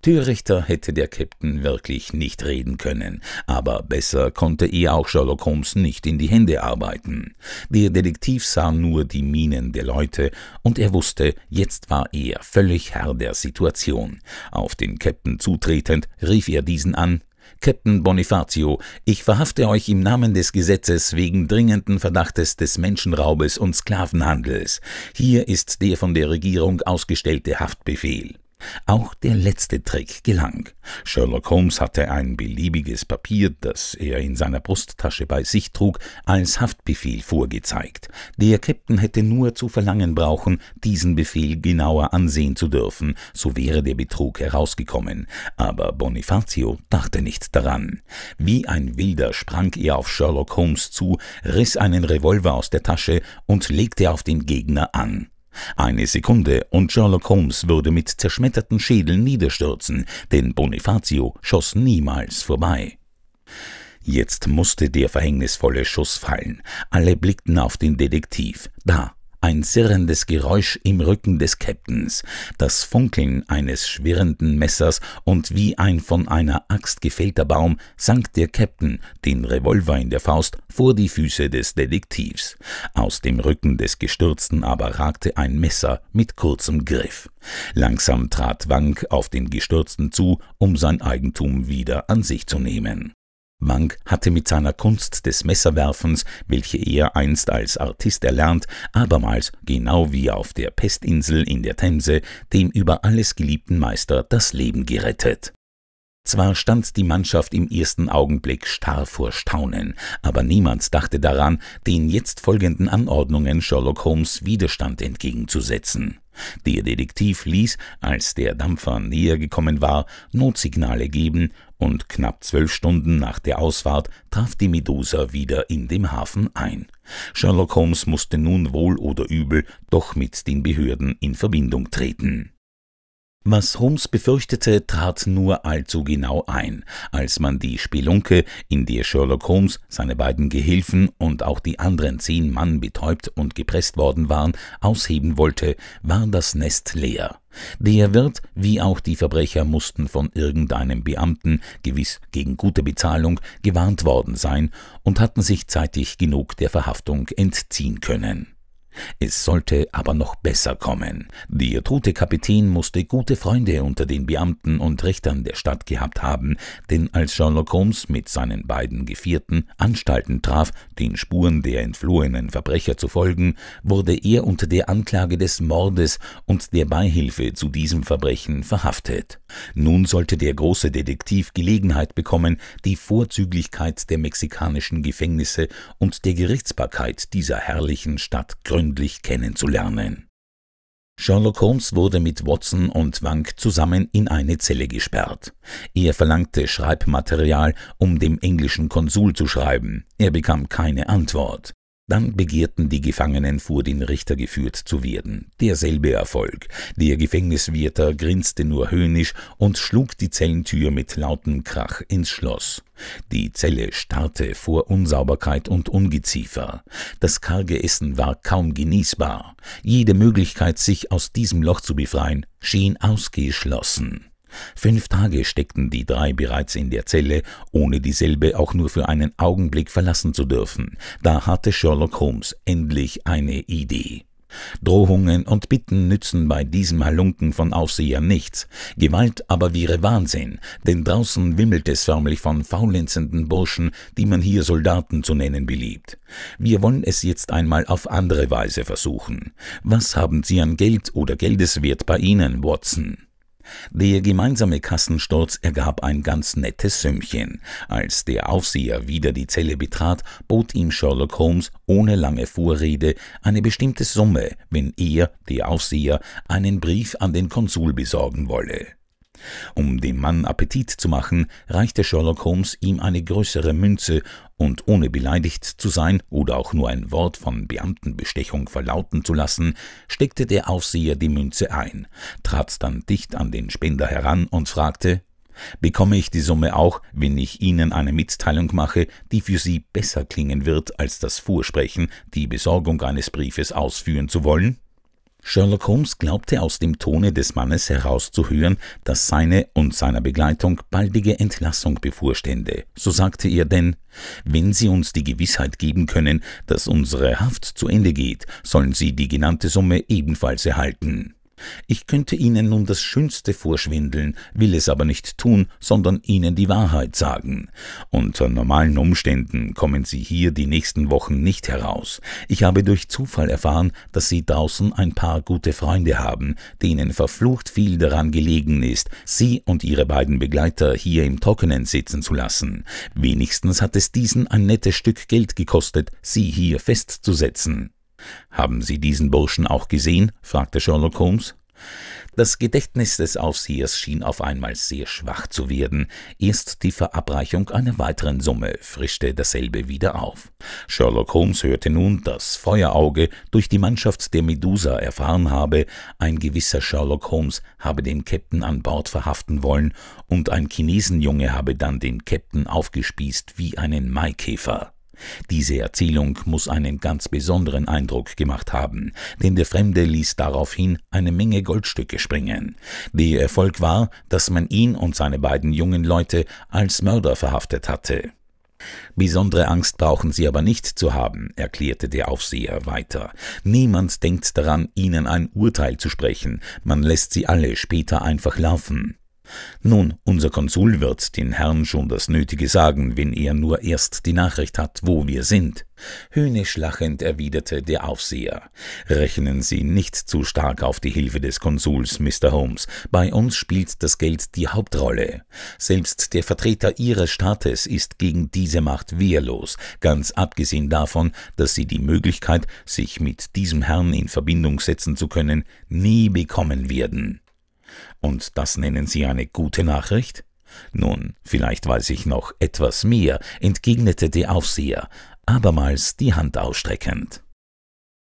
Türrichter hätte der Captain wirklich nicht reden können, aber besser konnte ihr eh auch Sherlock Holmes nicht in die Hände arbeiten. Der Detektiv sah nur die Mienen der Leute und er wusste, jetzt war er völlig Herr der Situation. Auf den Captain zutretend rief er diesen an, Captain Bonifacio, ich verhafte euch im Namen des Gesetzes wegen dringenden Verdachtes des Menschenraubes und Sklavenhandels. Hier ist der von der Regierung ausgestellte Haftbefehl. Auch der letzte Trick gelang. Sherlock Holmes hatte ein beliebiges Papier, das er in seiner Brusttasche bei sich trug, als Haftbefehl vorgezeigt. Der Captain hätte nur zu verlangen brauchen, diesen Befehl genauer ansehen zu dürfen, so wäre der Betrug herausgekommen. Aber Bonifacio dachte nicht daran. Wie ein Wilder sprang er auf Sherlock Holmes zu, riss einen Revolver aus der Tasche und legte auf den Gegner an. Eine Sekunde und Sherlock Holmes würde mit zerschmetterten Schädeln niederstürzen, denn Bonifacio schoss niemals vorbei. Jetzt musste der verhängnisvolle Schuss fallen. Alle blickten auf den Detektiv. Da ein zirrendes Geräusch im Rücken des Käpt'ns, das Funkeln eines schwirrenden Messers und wie ein von einer Axt gefällter Baum sank der Käpt'n, den Revolver in der Faust, vor die Füße des Detektivs. Aus dem Rücken des Gestürzten aber ragte ein Messer mit kurzem Griff. Langsam trat Wank auf den Gestürzten zu, um sein Eigentum wieder an sich zu nehmen. Wang hatte mit seiner Kunst des Messerwerfens, welche er einst als Artist erlernt, abermals, genau wie auf der Pestinsel in der Themse, dem über alles geliebten Meister das Leben gerettet zwar stand die Mannschaft im ersten Augenblick starr vor Staunen, aber niemand dachte daran, den jetzt folgenden Anordnungen Sherlock Holmes Widerstand entgegenzusetzen. Der Detektiv ließ, als der Dampfer näher gekommen war, Notsignale geben, und knapp zwölf Stunden nach der Ausfahrt traf die Medusa wieder in dem Hafen ein. Sherlock Holmes musste nun wohl oder übel doch mit den Behörden in Verbindung treten. Was Holmes befürchtete, trat nur allzu genau ein, als man die Spelunke, in der Sherlock Holmes, seine beiden Gehilfen und auch die anderen zehn Mann betäubt und gepresst worden waren, ausheben wollte, war das Nest leer. Der Wirt wie auch die Verbrecher mussten von irgendeinem Beamten, gewiss gegen gute Bezahlung, gewarnt worden sein und hatten sich zeitig genug der Verhaftung entziehen können. Es sollte aber noch besser kommen. Der tote Kapitän musste gute Freunde unter den Beamten und Richtern der Stadt gehabt haben, denn als Sherlock Holmes mit seinen beiden Gevierten Anstalten traf, den Spuren der entflohenen Verbrecher zu folgen, wurde er unter der Anklage des Mordes und der Beihilfe zu diesem Verbrechen verhaftet. Nun sollte der große Detektiv Gelegenheit bekommen, die Vorzüglichkeit der mexikanischen Gefängnisse und der Gerichtsbarkeit dieser herrlichen Stadt gründen persönlich kennenzulernen. Sherlock Holmes wurde mit Watson und Wank zusammen in eine Zelle gesperrt. Er verlangte Schreibmaterial, um dem englischen Konsul zu schreiben. Er bekam keine Antwort. Dann begehrten die Gefangenen vor den Richter geführt zu werden. Derselbe Erfolg. Der Gefängniswirter grinste nur höhnisch und schlug die Zellentür mit lautem Krach ins Schloss. Die Zelle starrte vor Unsauberkeit und Ungeziefer. Das karge Essen war kaum genießbar. Jede Möglichkeit, sich aus diesem Loch zu befreien, schien ausgeschlossen. Fünf Tage steckten die drei bereits in der Zelle, ohne dieselbe auch nur für einen Augenblick verlassen zu dürfen. Da hatte Sherlock Holmes endlich eine Idee. Drohungen und Bitten nützen bei diesem Halunken von Aufseher nichts. Gewalt aber wäre Wahnsinn, denn draußen wimmelt es förmlich von faulenzenden Burschen, die man hier Soldaten zu nennen beliebt. Wir wollen es jetzt einmal auf andere Weise versuchen. Was haben Sie an Geld oder Geldeswert bei Ihnen, Watson? Der gemeinsame Kassensturz ergab ein ganz nettes Sümmchen. Als der Aufseher wieder die Zelle betrat, bot ihm Sherlock Holmes ohne lange Vorrede eine bestimmte Summe, wenn er, der Aufseher, einen Brief an den Konsul besorgen wolle. Um dem Mann Appetit zu machen, reichte Sherlock Holmes ihm eine größere Münze und ohne beleidigt zu sein oder auch nur ein Wort von Beamtenbestechung verlauten zu lassen, steckte der Aufseher die Münze ein, trat dann dicht an den Spender heran und fragte Bekomme ich die Summe auch, wenn ich Ihnen eine Mitteilung mache, die für Sie besser klingen wird, als das Vorsprechen, die Besorgung eines Briefes ausführen zu wollen? Sherlock Holmes glaubte aus dem Tone des Mannes herauszuhören, dass seine und seiner Begleitung baldige Entlassung bevorstände. So sagte er denn Wenn Sie uns die Gewissheit geben können, dass unsere Haft zu Ende geht, sollen Sie die genannte Summe ebenfalls erhalten. Ich könnte Ihnen nun das Schönste vorschwindeln, will es aber nicht tun, sondern Ihnen die Wahrheit sagen. Unter normalen Umständen kommen Sie hier die nächsten Wochen nicht heraus. Ich habe durch Zufall erfahren, dass Sie draußen ein paar gute Freunde haben, denen verflucht viel daran gelegen ist, Sie und Ihre beiden Begleiter hier im Trockenen sitzen zu lassen. Wenigstens hat es diesen ein nettes Stück Geld gekostet, Sie hier festzusetzen. Haben Sie diesen Burschen auch gesehen? fragte Sherlock Holmes. Das Gedächtnis des Aufsehers schien auf einmal sehr schwach zu werden. Erst die Verabreichung einer weiteren Summe frischte dasselbe wieder auf. Sherlock Holmes hörte nun, dass Feuerauge durch die Mannschaft der Medusa erfahren habe, ein gewisser Sherlock Holmes habe den Käpt'n an Bord verhaften wollen und ein Chinesenjunge habe dann den Käpt'n aufgespießt wie einen Maikäfer. Diese Erzählung muss einen ganz besonderen Eindruck gemacht haben, denn der Fremde ließ daraufhin eine Menge Goldstücke springen. Der Erfolg war, dass man ihn und seine beiden jungen Leute als Mörder verhaftet hatte. Besondere Angst brauchen Sie aber nicht zu haben, erklärte der Aufseher weiter. Niemand denkt daran, Ihnen ein Urteil zu sprechen, man lässt Sie alle später einfach laufen. Nun, unser Konsul wird den Herrn schon das Nötige sagen, wenn er nur erst die Nachricht hat, wo wir sind. Höhnisch lachend erwiderte der Aufseher. Rechnen Sie nicht zu stark auf die Hilfe des Konsuls, Mr. Holmes. Bei uns spielt das Geld die Hauptrolle. Selbst der Vertreter Ihres Staates ist gegen diese Macht wehrlos, ganz abgesehen davon, dass sie die Möglichkeit, sich mit diesem Herrn in Verbindung setzen zu können, nie bekommen werden. Und das nennen Sie eine gute Nachricht? Nun, vielleicht weiß ich noch etwas mehr, entgegnete der Aufseher, abermals die Hand ausstreckend.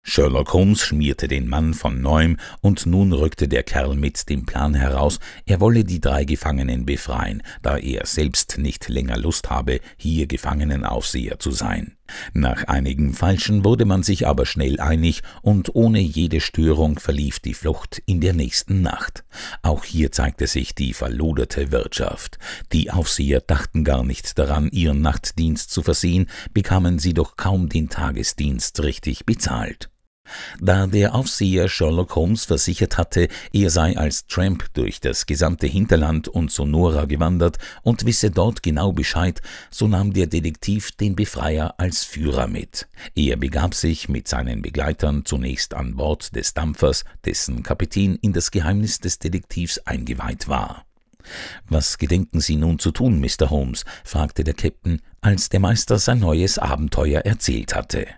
Sherlock Holmes schmierte den Mann von neuem, und nun rückte der Kerl mit dem Plan heraus, er wolle die drei Gefangenen befreien, da er selbst nicht länger Lust habe, hier Gefangenenaufseher zu sein. Nach einigen Falschen wurde man sich aber schnell einig und ohne jede Störung verlief die Flucht in der nächsten Nacht. Auch hier zeigte sich die verloderte Wirtschaft. Die Aufseher dachten gar nicht daran, ihren Nachtdienst zu versehen, bekamen sie doch kaum den Tagesdienst richtig bezahlt. Da der Aufseher Sherlock Holmes versichert hatte, er sei als Tramp durch das gesamte Hinterland und Sonora gewandert und wisse dort genau Bescheid, so nahm der Detektiv den Befreier als Führer mit. Er begab sich mit seinen Begleitern zunächst an Bord des Dampfers, dessen Kapitän in das Geheimnis des Detektivs eingeweiht war. Was gedenken Sie nun zu tun, Mr. Holmes? fragte der Käpt'n, als der Meister sein neues Abenteuer erzählt hatte.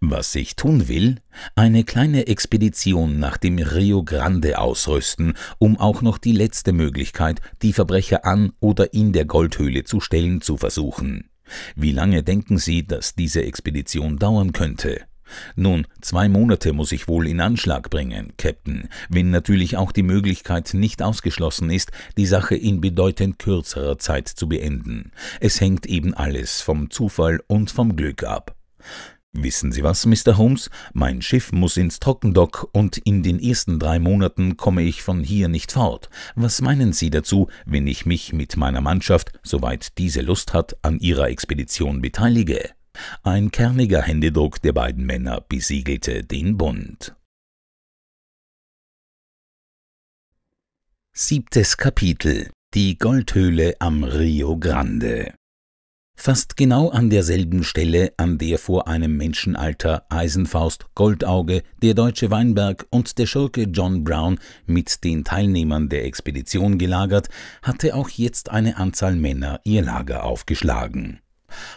Was ich tun will? Eine kleine Expedition nach dem Rio Grande ausrüsten, um auch noch die letzte Möglichkeit, die Verbrecher an oder in der Goldhöhle zu stellen, zu versuchen. Wie lange denken Sie, dass diese Expedition dauern könnte? Nun, zwei Monate muss ich wohl in Anschlag bringen, Captain, wenn natürlich auch die Möglichkeit nicht ausgeschlossen ist, die Sache in bedeutend kürzerer Zeit zu beenden. Es hängt eben alles vom Zufall und vom Glück ab. Wissen Sie was, Mr. Holmes? Mein Schiff muss ins Trockendock und in den ersten drei Monaten komme ich von hier nicht fort. Was meinen Sie dazu, wenn ich mich mit meiner Mannschaft, soweit diese Lust hat, an Ihrer Expedition beteilige? Ein kerniger Händedruck der beiden Männer besiegelte den Bund. Siebtes Kapitel Die Goldhöhle am Rio Grande Fast genau an derselben Stelle, an der vor einem Menschenalter Eisenfaust, Goldauge, der deutsche Weinberg und der Schurke John Brown mit den Teilnehmern der Expedition gelagert, hatte auch jetzt eine Anzahl Männer ihr Lager aufgeschlagen.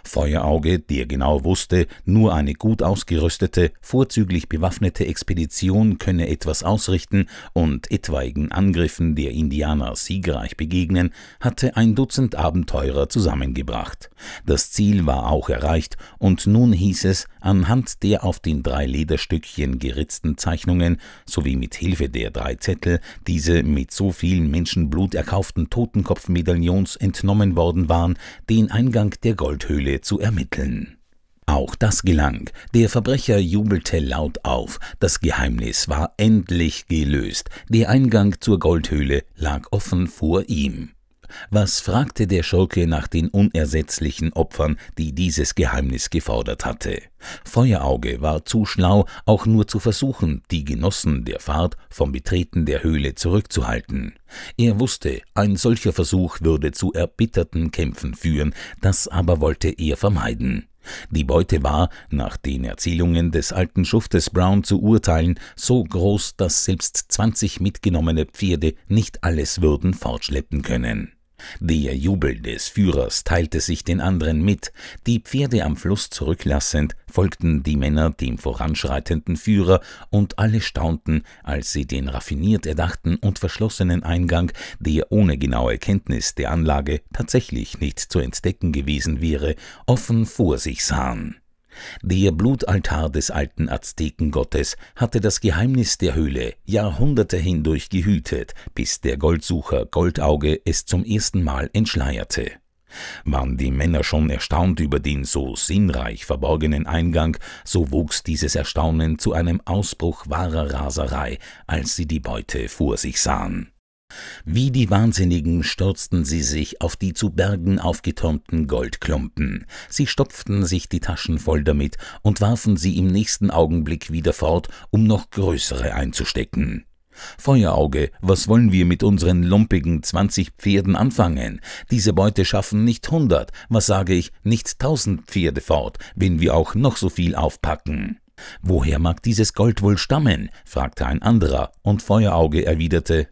Feuerauge, der genau wusste, nur eine gut ausgerüstete, vorzüglich bewaffnete Expedition könne etwas ausrichten und etwaigen Angriffen der Indianer siegreich begegnen, hatte ein Dutzend Abenteurer zusammengebracht. Das Ziel war auch erreicht, und nun hieß es, anhand der auf den drei Lederstückchen geritzten Zeichnungen sowie mit Hilfe der drei Zettel, diese mit so vielen Menschenblut erkauften Totenkopfmedaillons entnommen worden waren, den Eingang der Gold Windhöhle zu ermitteln. Auch das gelang. Der Verbrecher jubelte laut auf. Das Geheimnis war endlich gelöst. Der Eingang zur Goldhöhle lag offen vor ihm. Was fragte der Schurke nach den unersetzlichen Opfern, die dieses Geheimnis gefordert hatte? Feuerauge war zu schlau, auch nur zu versuchen, die Genossen der Fahrt vom Betreten der Höhle zurückzuhalten. Er wusste, ein solcher Versuch würde zu erbitterten Kämpfen führen, das aber wollte er vermeiden. Die Beute war, nach den Erzählungen des alten Schuftes Brown zu urteilen, so groß, dass selbst 20 mitgenommene Pferde nicht alles würden fortschleppen können. Der Jubel des Führers teilte sich den anderen mit, die Pferde am Fluss zurücklassend, folgten die Männer dem voranschreitenden Führer, und alle staunten, als sie den raffiniert erdachten und verschlossenen Eingang, der ohne genaue Kenntnis der Anlage tatsächlich nicht zu entdecken gewesen wäre, offen vor sich sahen. Der Blutaltar des alten Aztekengottes hatte das Geheimnis der Höhle Jahrhunderte hindurch gehütet, bis der Goldsucher Goldauge es zum ersten Mal entschleierte. Waren die Männer schon erstaunt über den so sinnreich verborgenen Eingang, so wuchs dieses Erstaunen zu einem Ausbruch wahrer Raserei, als sie die Beute vor sich sahen. Wie die Wahnsinnigen stürzten sie sich auf die zu Bergen aufgetürmten Goldklumpen. Sie stopften sich die Taschen voll damit und warfen sie im nächsten Augenblick wieder fort, um noch größere einzustecken. Feuerauge, was wollen wir mit unseren lumpigen zwanzig Pferden anfangen? Diese Beute schaffen nicht hundert, was sage ich, nicht tausend Pferde fort, wenn wir auch noch so viel aufpacken. Woher mag dieses Gold wohl stammen? fragte ein anderer, und Feuerauge erwiderte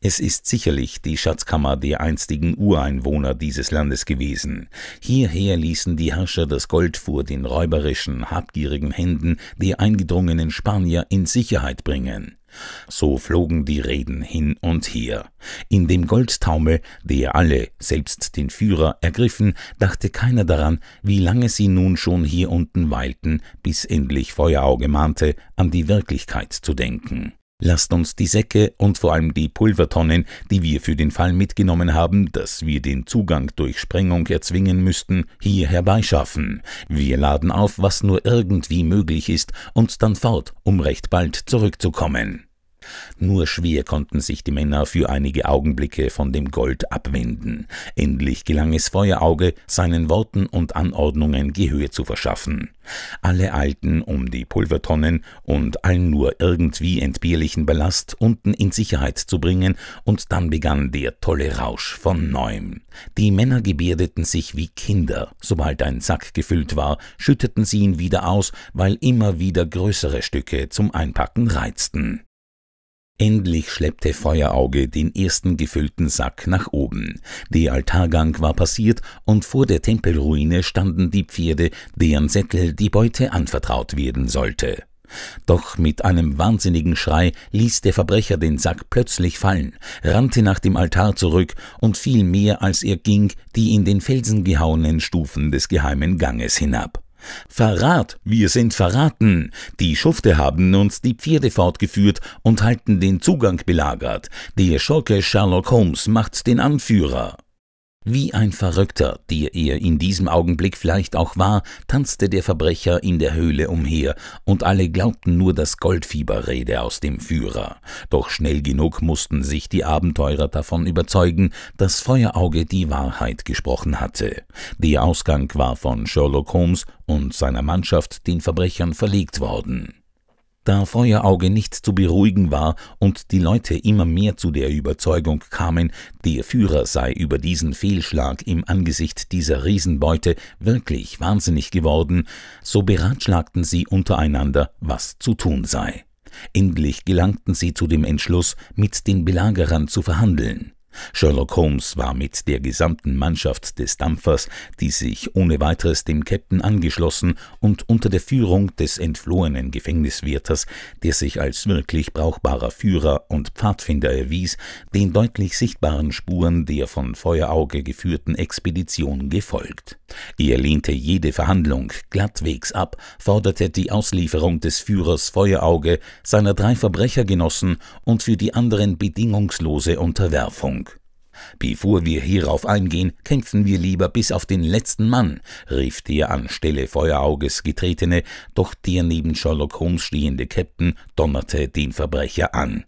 Es ist sicherlich die Schatzkammer der einstigen Ureinwohner dieses Landes gewesen. Hierher ließen die Herrscher das Gold vor den räuberischen, habgierigen Händen der eingedrungenen Spanier in Sicherheit bringen. So flogen die Reden hin und her. In dem Goldtaumel, der alle, selbst den Führer, ergriffen, dachte keiner daran, wie lange sie nun schon hier unten weilten, bis endlich Feuerauge mahnte, an die Wirklichkeit zu denken. Lasst uns die Säcke und vor allem die Pulvertonnen, die wir für den Fall mitgenommen haben, dass wir den Zugang durch Sprengung erzwingen müssten, hier herbeischaffen. Wir laden auf, was nur irgendwie möglich ist, und dann fort, um recht bald zurückzukommen. Nur schwer konnten sich die Männer für einige Augenblicke von dem Gold abwenden. Endlich gelang es Feuerauge, seinen Worten und Anordnungen Gehör zu verschaffen. Alle eilten, um die Pulvertonnen und allen nur irgendwie entbehrlichen Ballast unten in Sicherheit zu bringen, und dann begann der tolle Rausch von neuem. Die Männer gebärdeten sich wie Kinder. Sobald ein Sack gefüllt war, schütteten sie ihn wieder aus, weil immer wieder größere Stücke zum Einpacken reizten. Endlich schleppte Feuerauge den ersten gefüllten Sack nach oben. Der Altargang war passiert und vor der Tempelruine standen die Pferde, deren Sättel die Beute anvertraut werden sollte. Doch mit einem wahnsinnigen Schrei ließ der Verbrecher den Sack plötzlich fallen, rannte nach dem Altar zurück und fiel mehr als er ging die in den Felsen gehauenen Stufen des geheimen Ganges hinab. Verrat, wir sind verraten. Die Schufte haben uns die Pferde fortgeführt und halten den Zugang belagert. Der Schurke Sherlock Holmes macht den Anführer. Wie ein Verrückter, der er in diesem Augenblick vielleicht auch war, tanzte der Verbrecher in der Höhle umher, und alle glaubten nur das Goldfieber rede aus dem Führer. Doch schnell genug mussten sich die Abenteurer davon überzeugen, dass Feuerauge die Wahrheit gesprochen hatte. Der Ausgang war von Sherlock Holmes und seiner Mannschaft den Verbrechern verlegt worden da Feuerauge nicht zu beruhigen war und die Leute immer mehr zu der Überzeugung kamen, der Führer sei über diesen Fehlschlag im Angesicht dieser Riesenbeute wirklich wahnsinnig geworden, so beratschlagten sie untereinander, was zu tun sei. Endlich gelangten sie zu dem Entschluss, mit den Belagerern zu verhandeln. Sherlock Holmes war mit der gesamten Mannschaft des Dampfers, die sich ohne weiteres dem Captain angeschlossen und unter der Führung des entflohenen Gefängniswärters, der sich als wirklich brauchbarer Führer und Pfadfinder erwies, den deutlich sichtbaren Spuren der von Feuerauge geführten Expedition gefolgt. Er lehnte jede Verhandlung glattwegs ab, forderte die Auslieferung des Führers Feuerauge, seiner drei Verbrechergenossen und für die anderen bedingungslose Unterwerfung. Bevor wir hierauf eingehen, kämpfen wir lieber bis auf den letzten Mann, rief der an Stelle Feuerauges getretene, doch der neben Sherlock Holmes stehende Captain donnerte den Verbrecher an.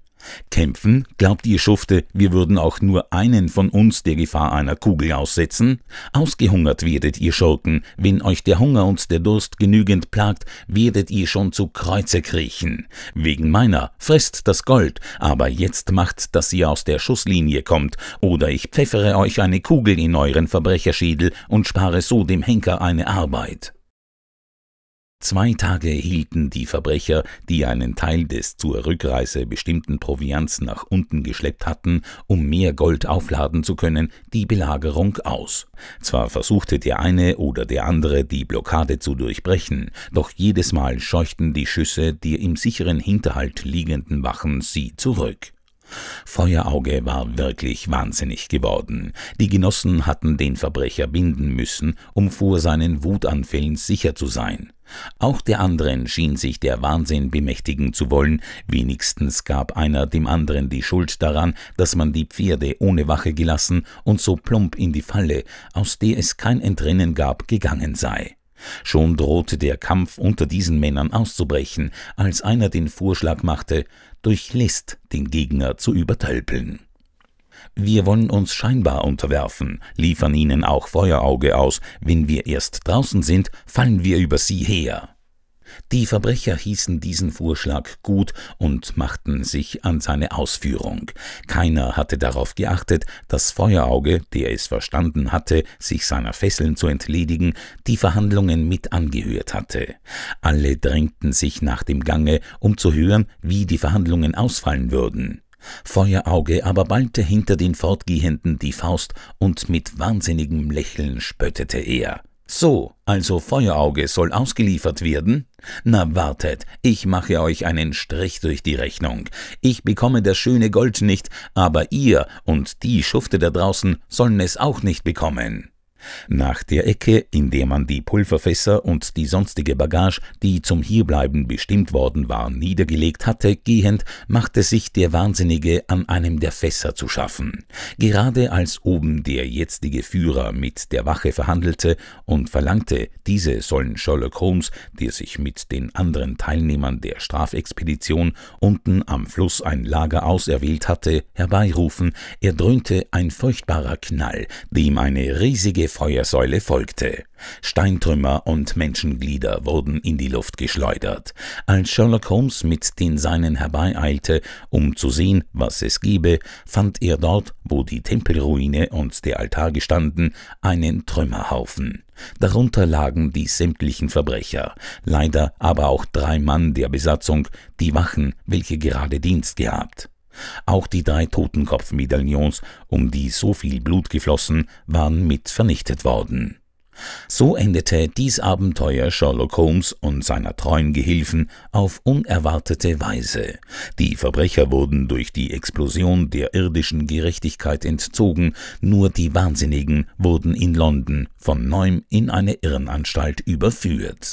Kämpfen? Glaubt ihr Schufte, wir würden auch nur einen von uns der Gefahr einer Kugel aussetzen? Ausgehungert werdet ihr Schurken, wenn euch der Hunger und der Durst genügend plagt, werdet ihr schon zu Kreuze kriechen. Wegen meiner, frisst das Gold, aber jetzt macht, dass ihr aus der Schusslinie kommt, oder ich pfeffere euch eine Kugel in euren Verbrecherschädel und spare so dem Henker eine Arbeit. Zwei Tage hielten die Verbrecher, die einen Teil des zur Rückreise bestimmten Proviants nach unten geschleppt hatten, um mehr Gold aufladen zu können, die Belagerung aus. Zwar versuchte der eine oder der andere, die Blockade zu durchbrechen, doch jedes Mal scheuchten die Schüsse der im sicheren Hinterhalt liegenden Wachen sie zurück. Feuerauge war wirklich wahnsinnig geworden. Die Genossen hatten den Verbrecher binden müssen, um vor seinen Wutanfällen sicher zu sein. Auch der anderen schien sich der Wahnsinn bemächtigen zu wollen, wenigstens gab einer dem anderen die Schuld daran, dass man die Pferde ohne Wache gelassen und so plump in die Falle, aus der es kein Entrinnen gab, gegangen sei. Schon drohte der Kampf unter diesen Männern auszubrechen, als einer den Vorschlag machte, durch List den Gegner zu übertölpeln. Wir wollen uns scheinbar unterwerfen, liefern ihnen auch Feuerauge aus, wenn wir erst draußen sind, fallen wir über sie her. Die Verbrecher hießen diesen Vorschlag gut und machten sich an seine Ausführung. Keiner hatte darauf geachtet, dass Feuerauge, der es verstanden hatte, sich seiner Fesseln zu entledigen, die Verhandlungen mit angehört hatte. Alle drängten sich nach dem Gange, um zu hören, wie die Verhandlungen ausfallen würden. Feuerauge aber ballte hinter den Fortgehenden die Faust und mit wahnsinnigem Lächeln spöttete er. So, also Feuerauge soll ausgeliefert werden? Na wartet, ich mache euch einen Strich durch die Rechnung. Ich bekomme das schöne Gold nicht, aber ihr und die Schufte da draußen sollen es auch nicht bekommen. Nach der Ecke, in der man die Pulverfässer und die sonstige Bagage, die zum Hierbleiben bestimmt worden war, niedergelegt hatte, gehend, machte sich der Wahnsinnige an einem der Fässer zu schaffen. Gerade als oben der jetzige Führer mit der Wache verhandelte und verlangte, diese sollen Sherlock Holmes, der sich mit den anderen Teilnehmern der Strafexpedition unten am Fluss ein Lager auserwählt hatte, herbeirufen, erdröhnte ein furchtbarer Knall, dem eine riesige Feuersäule folgte. Steintrümmer und Menschenglieder wurden in die Luft geschleudert. Als Sherlock Holmes mit den Seinen herbeieilte, um zu sehen, was es gebe, fand er dort, wo die Tempelruine und der Altar gestanden, einen Trümmerhaufen. Darunter lagen die sämtlichen Verbrecher, leider aber auch drei Mann der Besatzung, die Wachen, welche gerade Dienst gehabt. Auch die drei Totenkopfmedaillons, um die so viel Blut geflossen, waren mit vernichtet worden. So endete dies Abenteuer Sherlock Holmes und seiner treuen Gehilfen auf unerwartete Weise. Die Verbrecher wurden durch die Explosion der irdischen Gerechtigkeit entzogen, nur die Wahnsinnigen wurden in London von neuem in eine Irrenanstalt überführt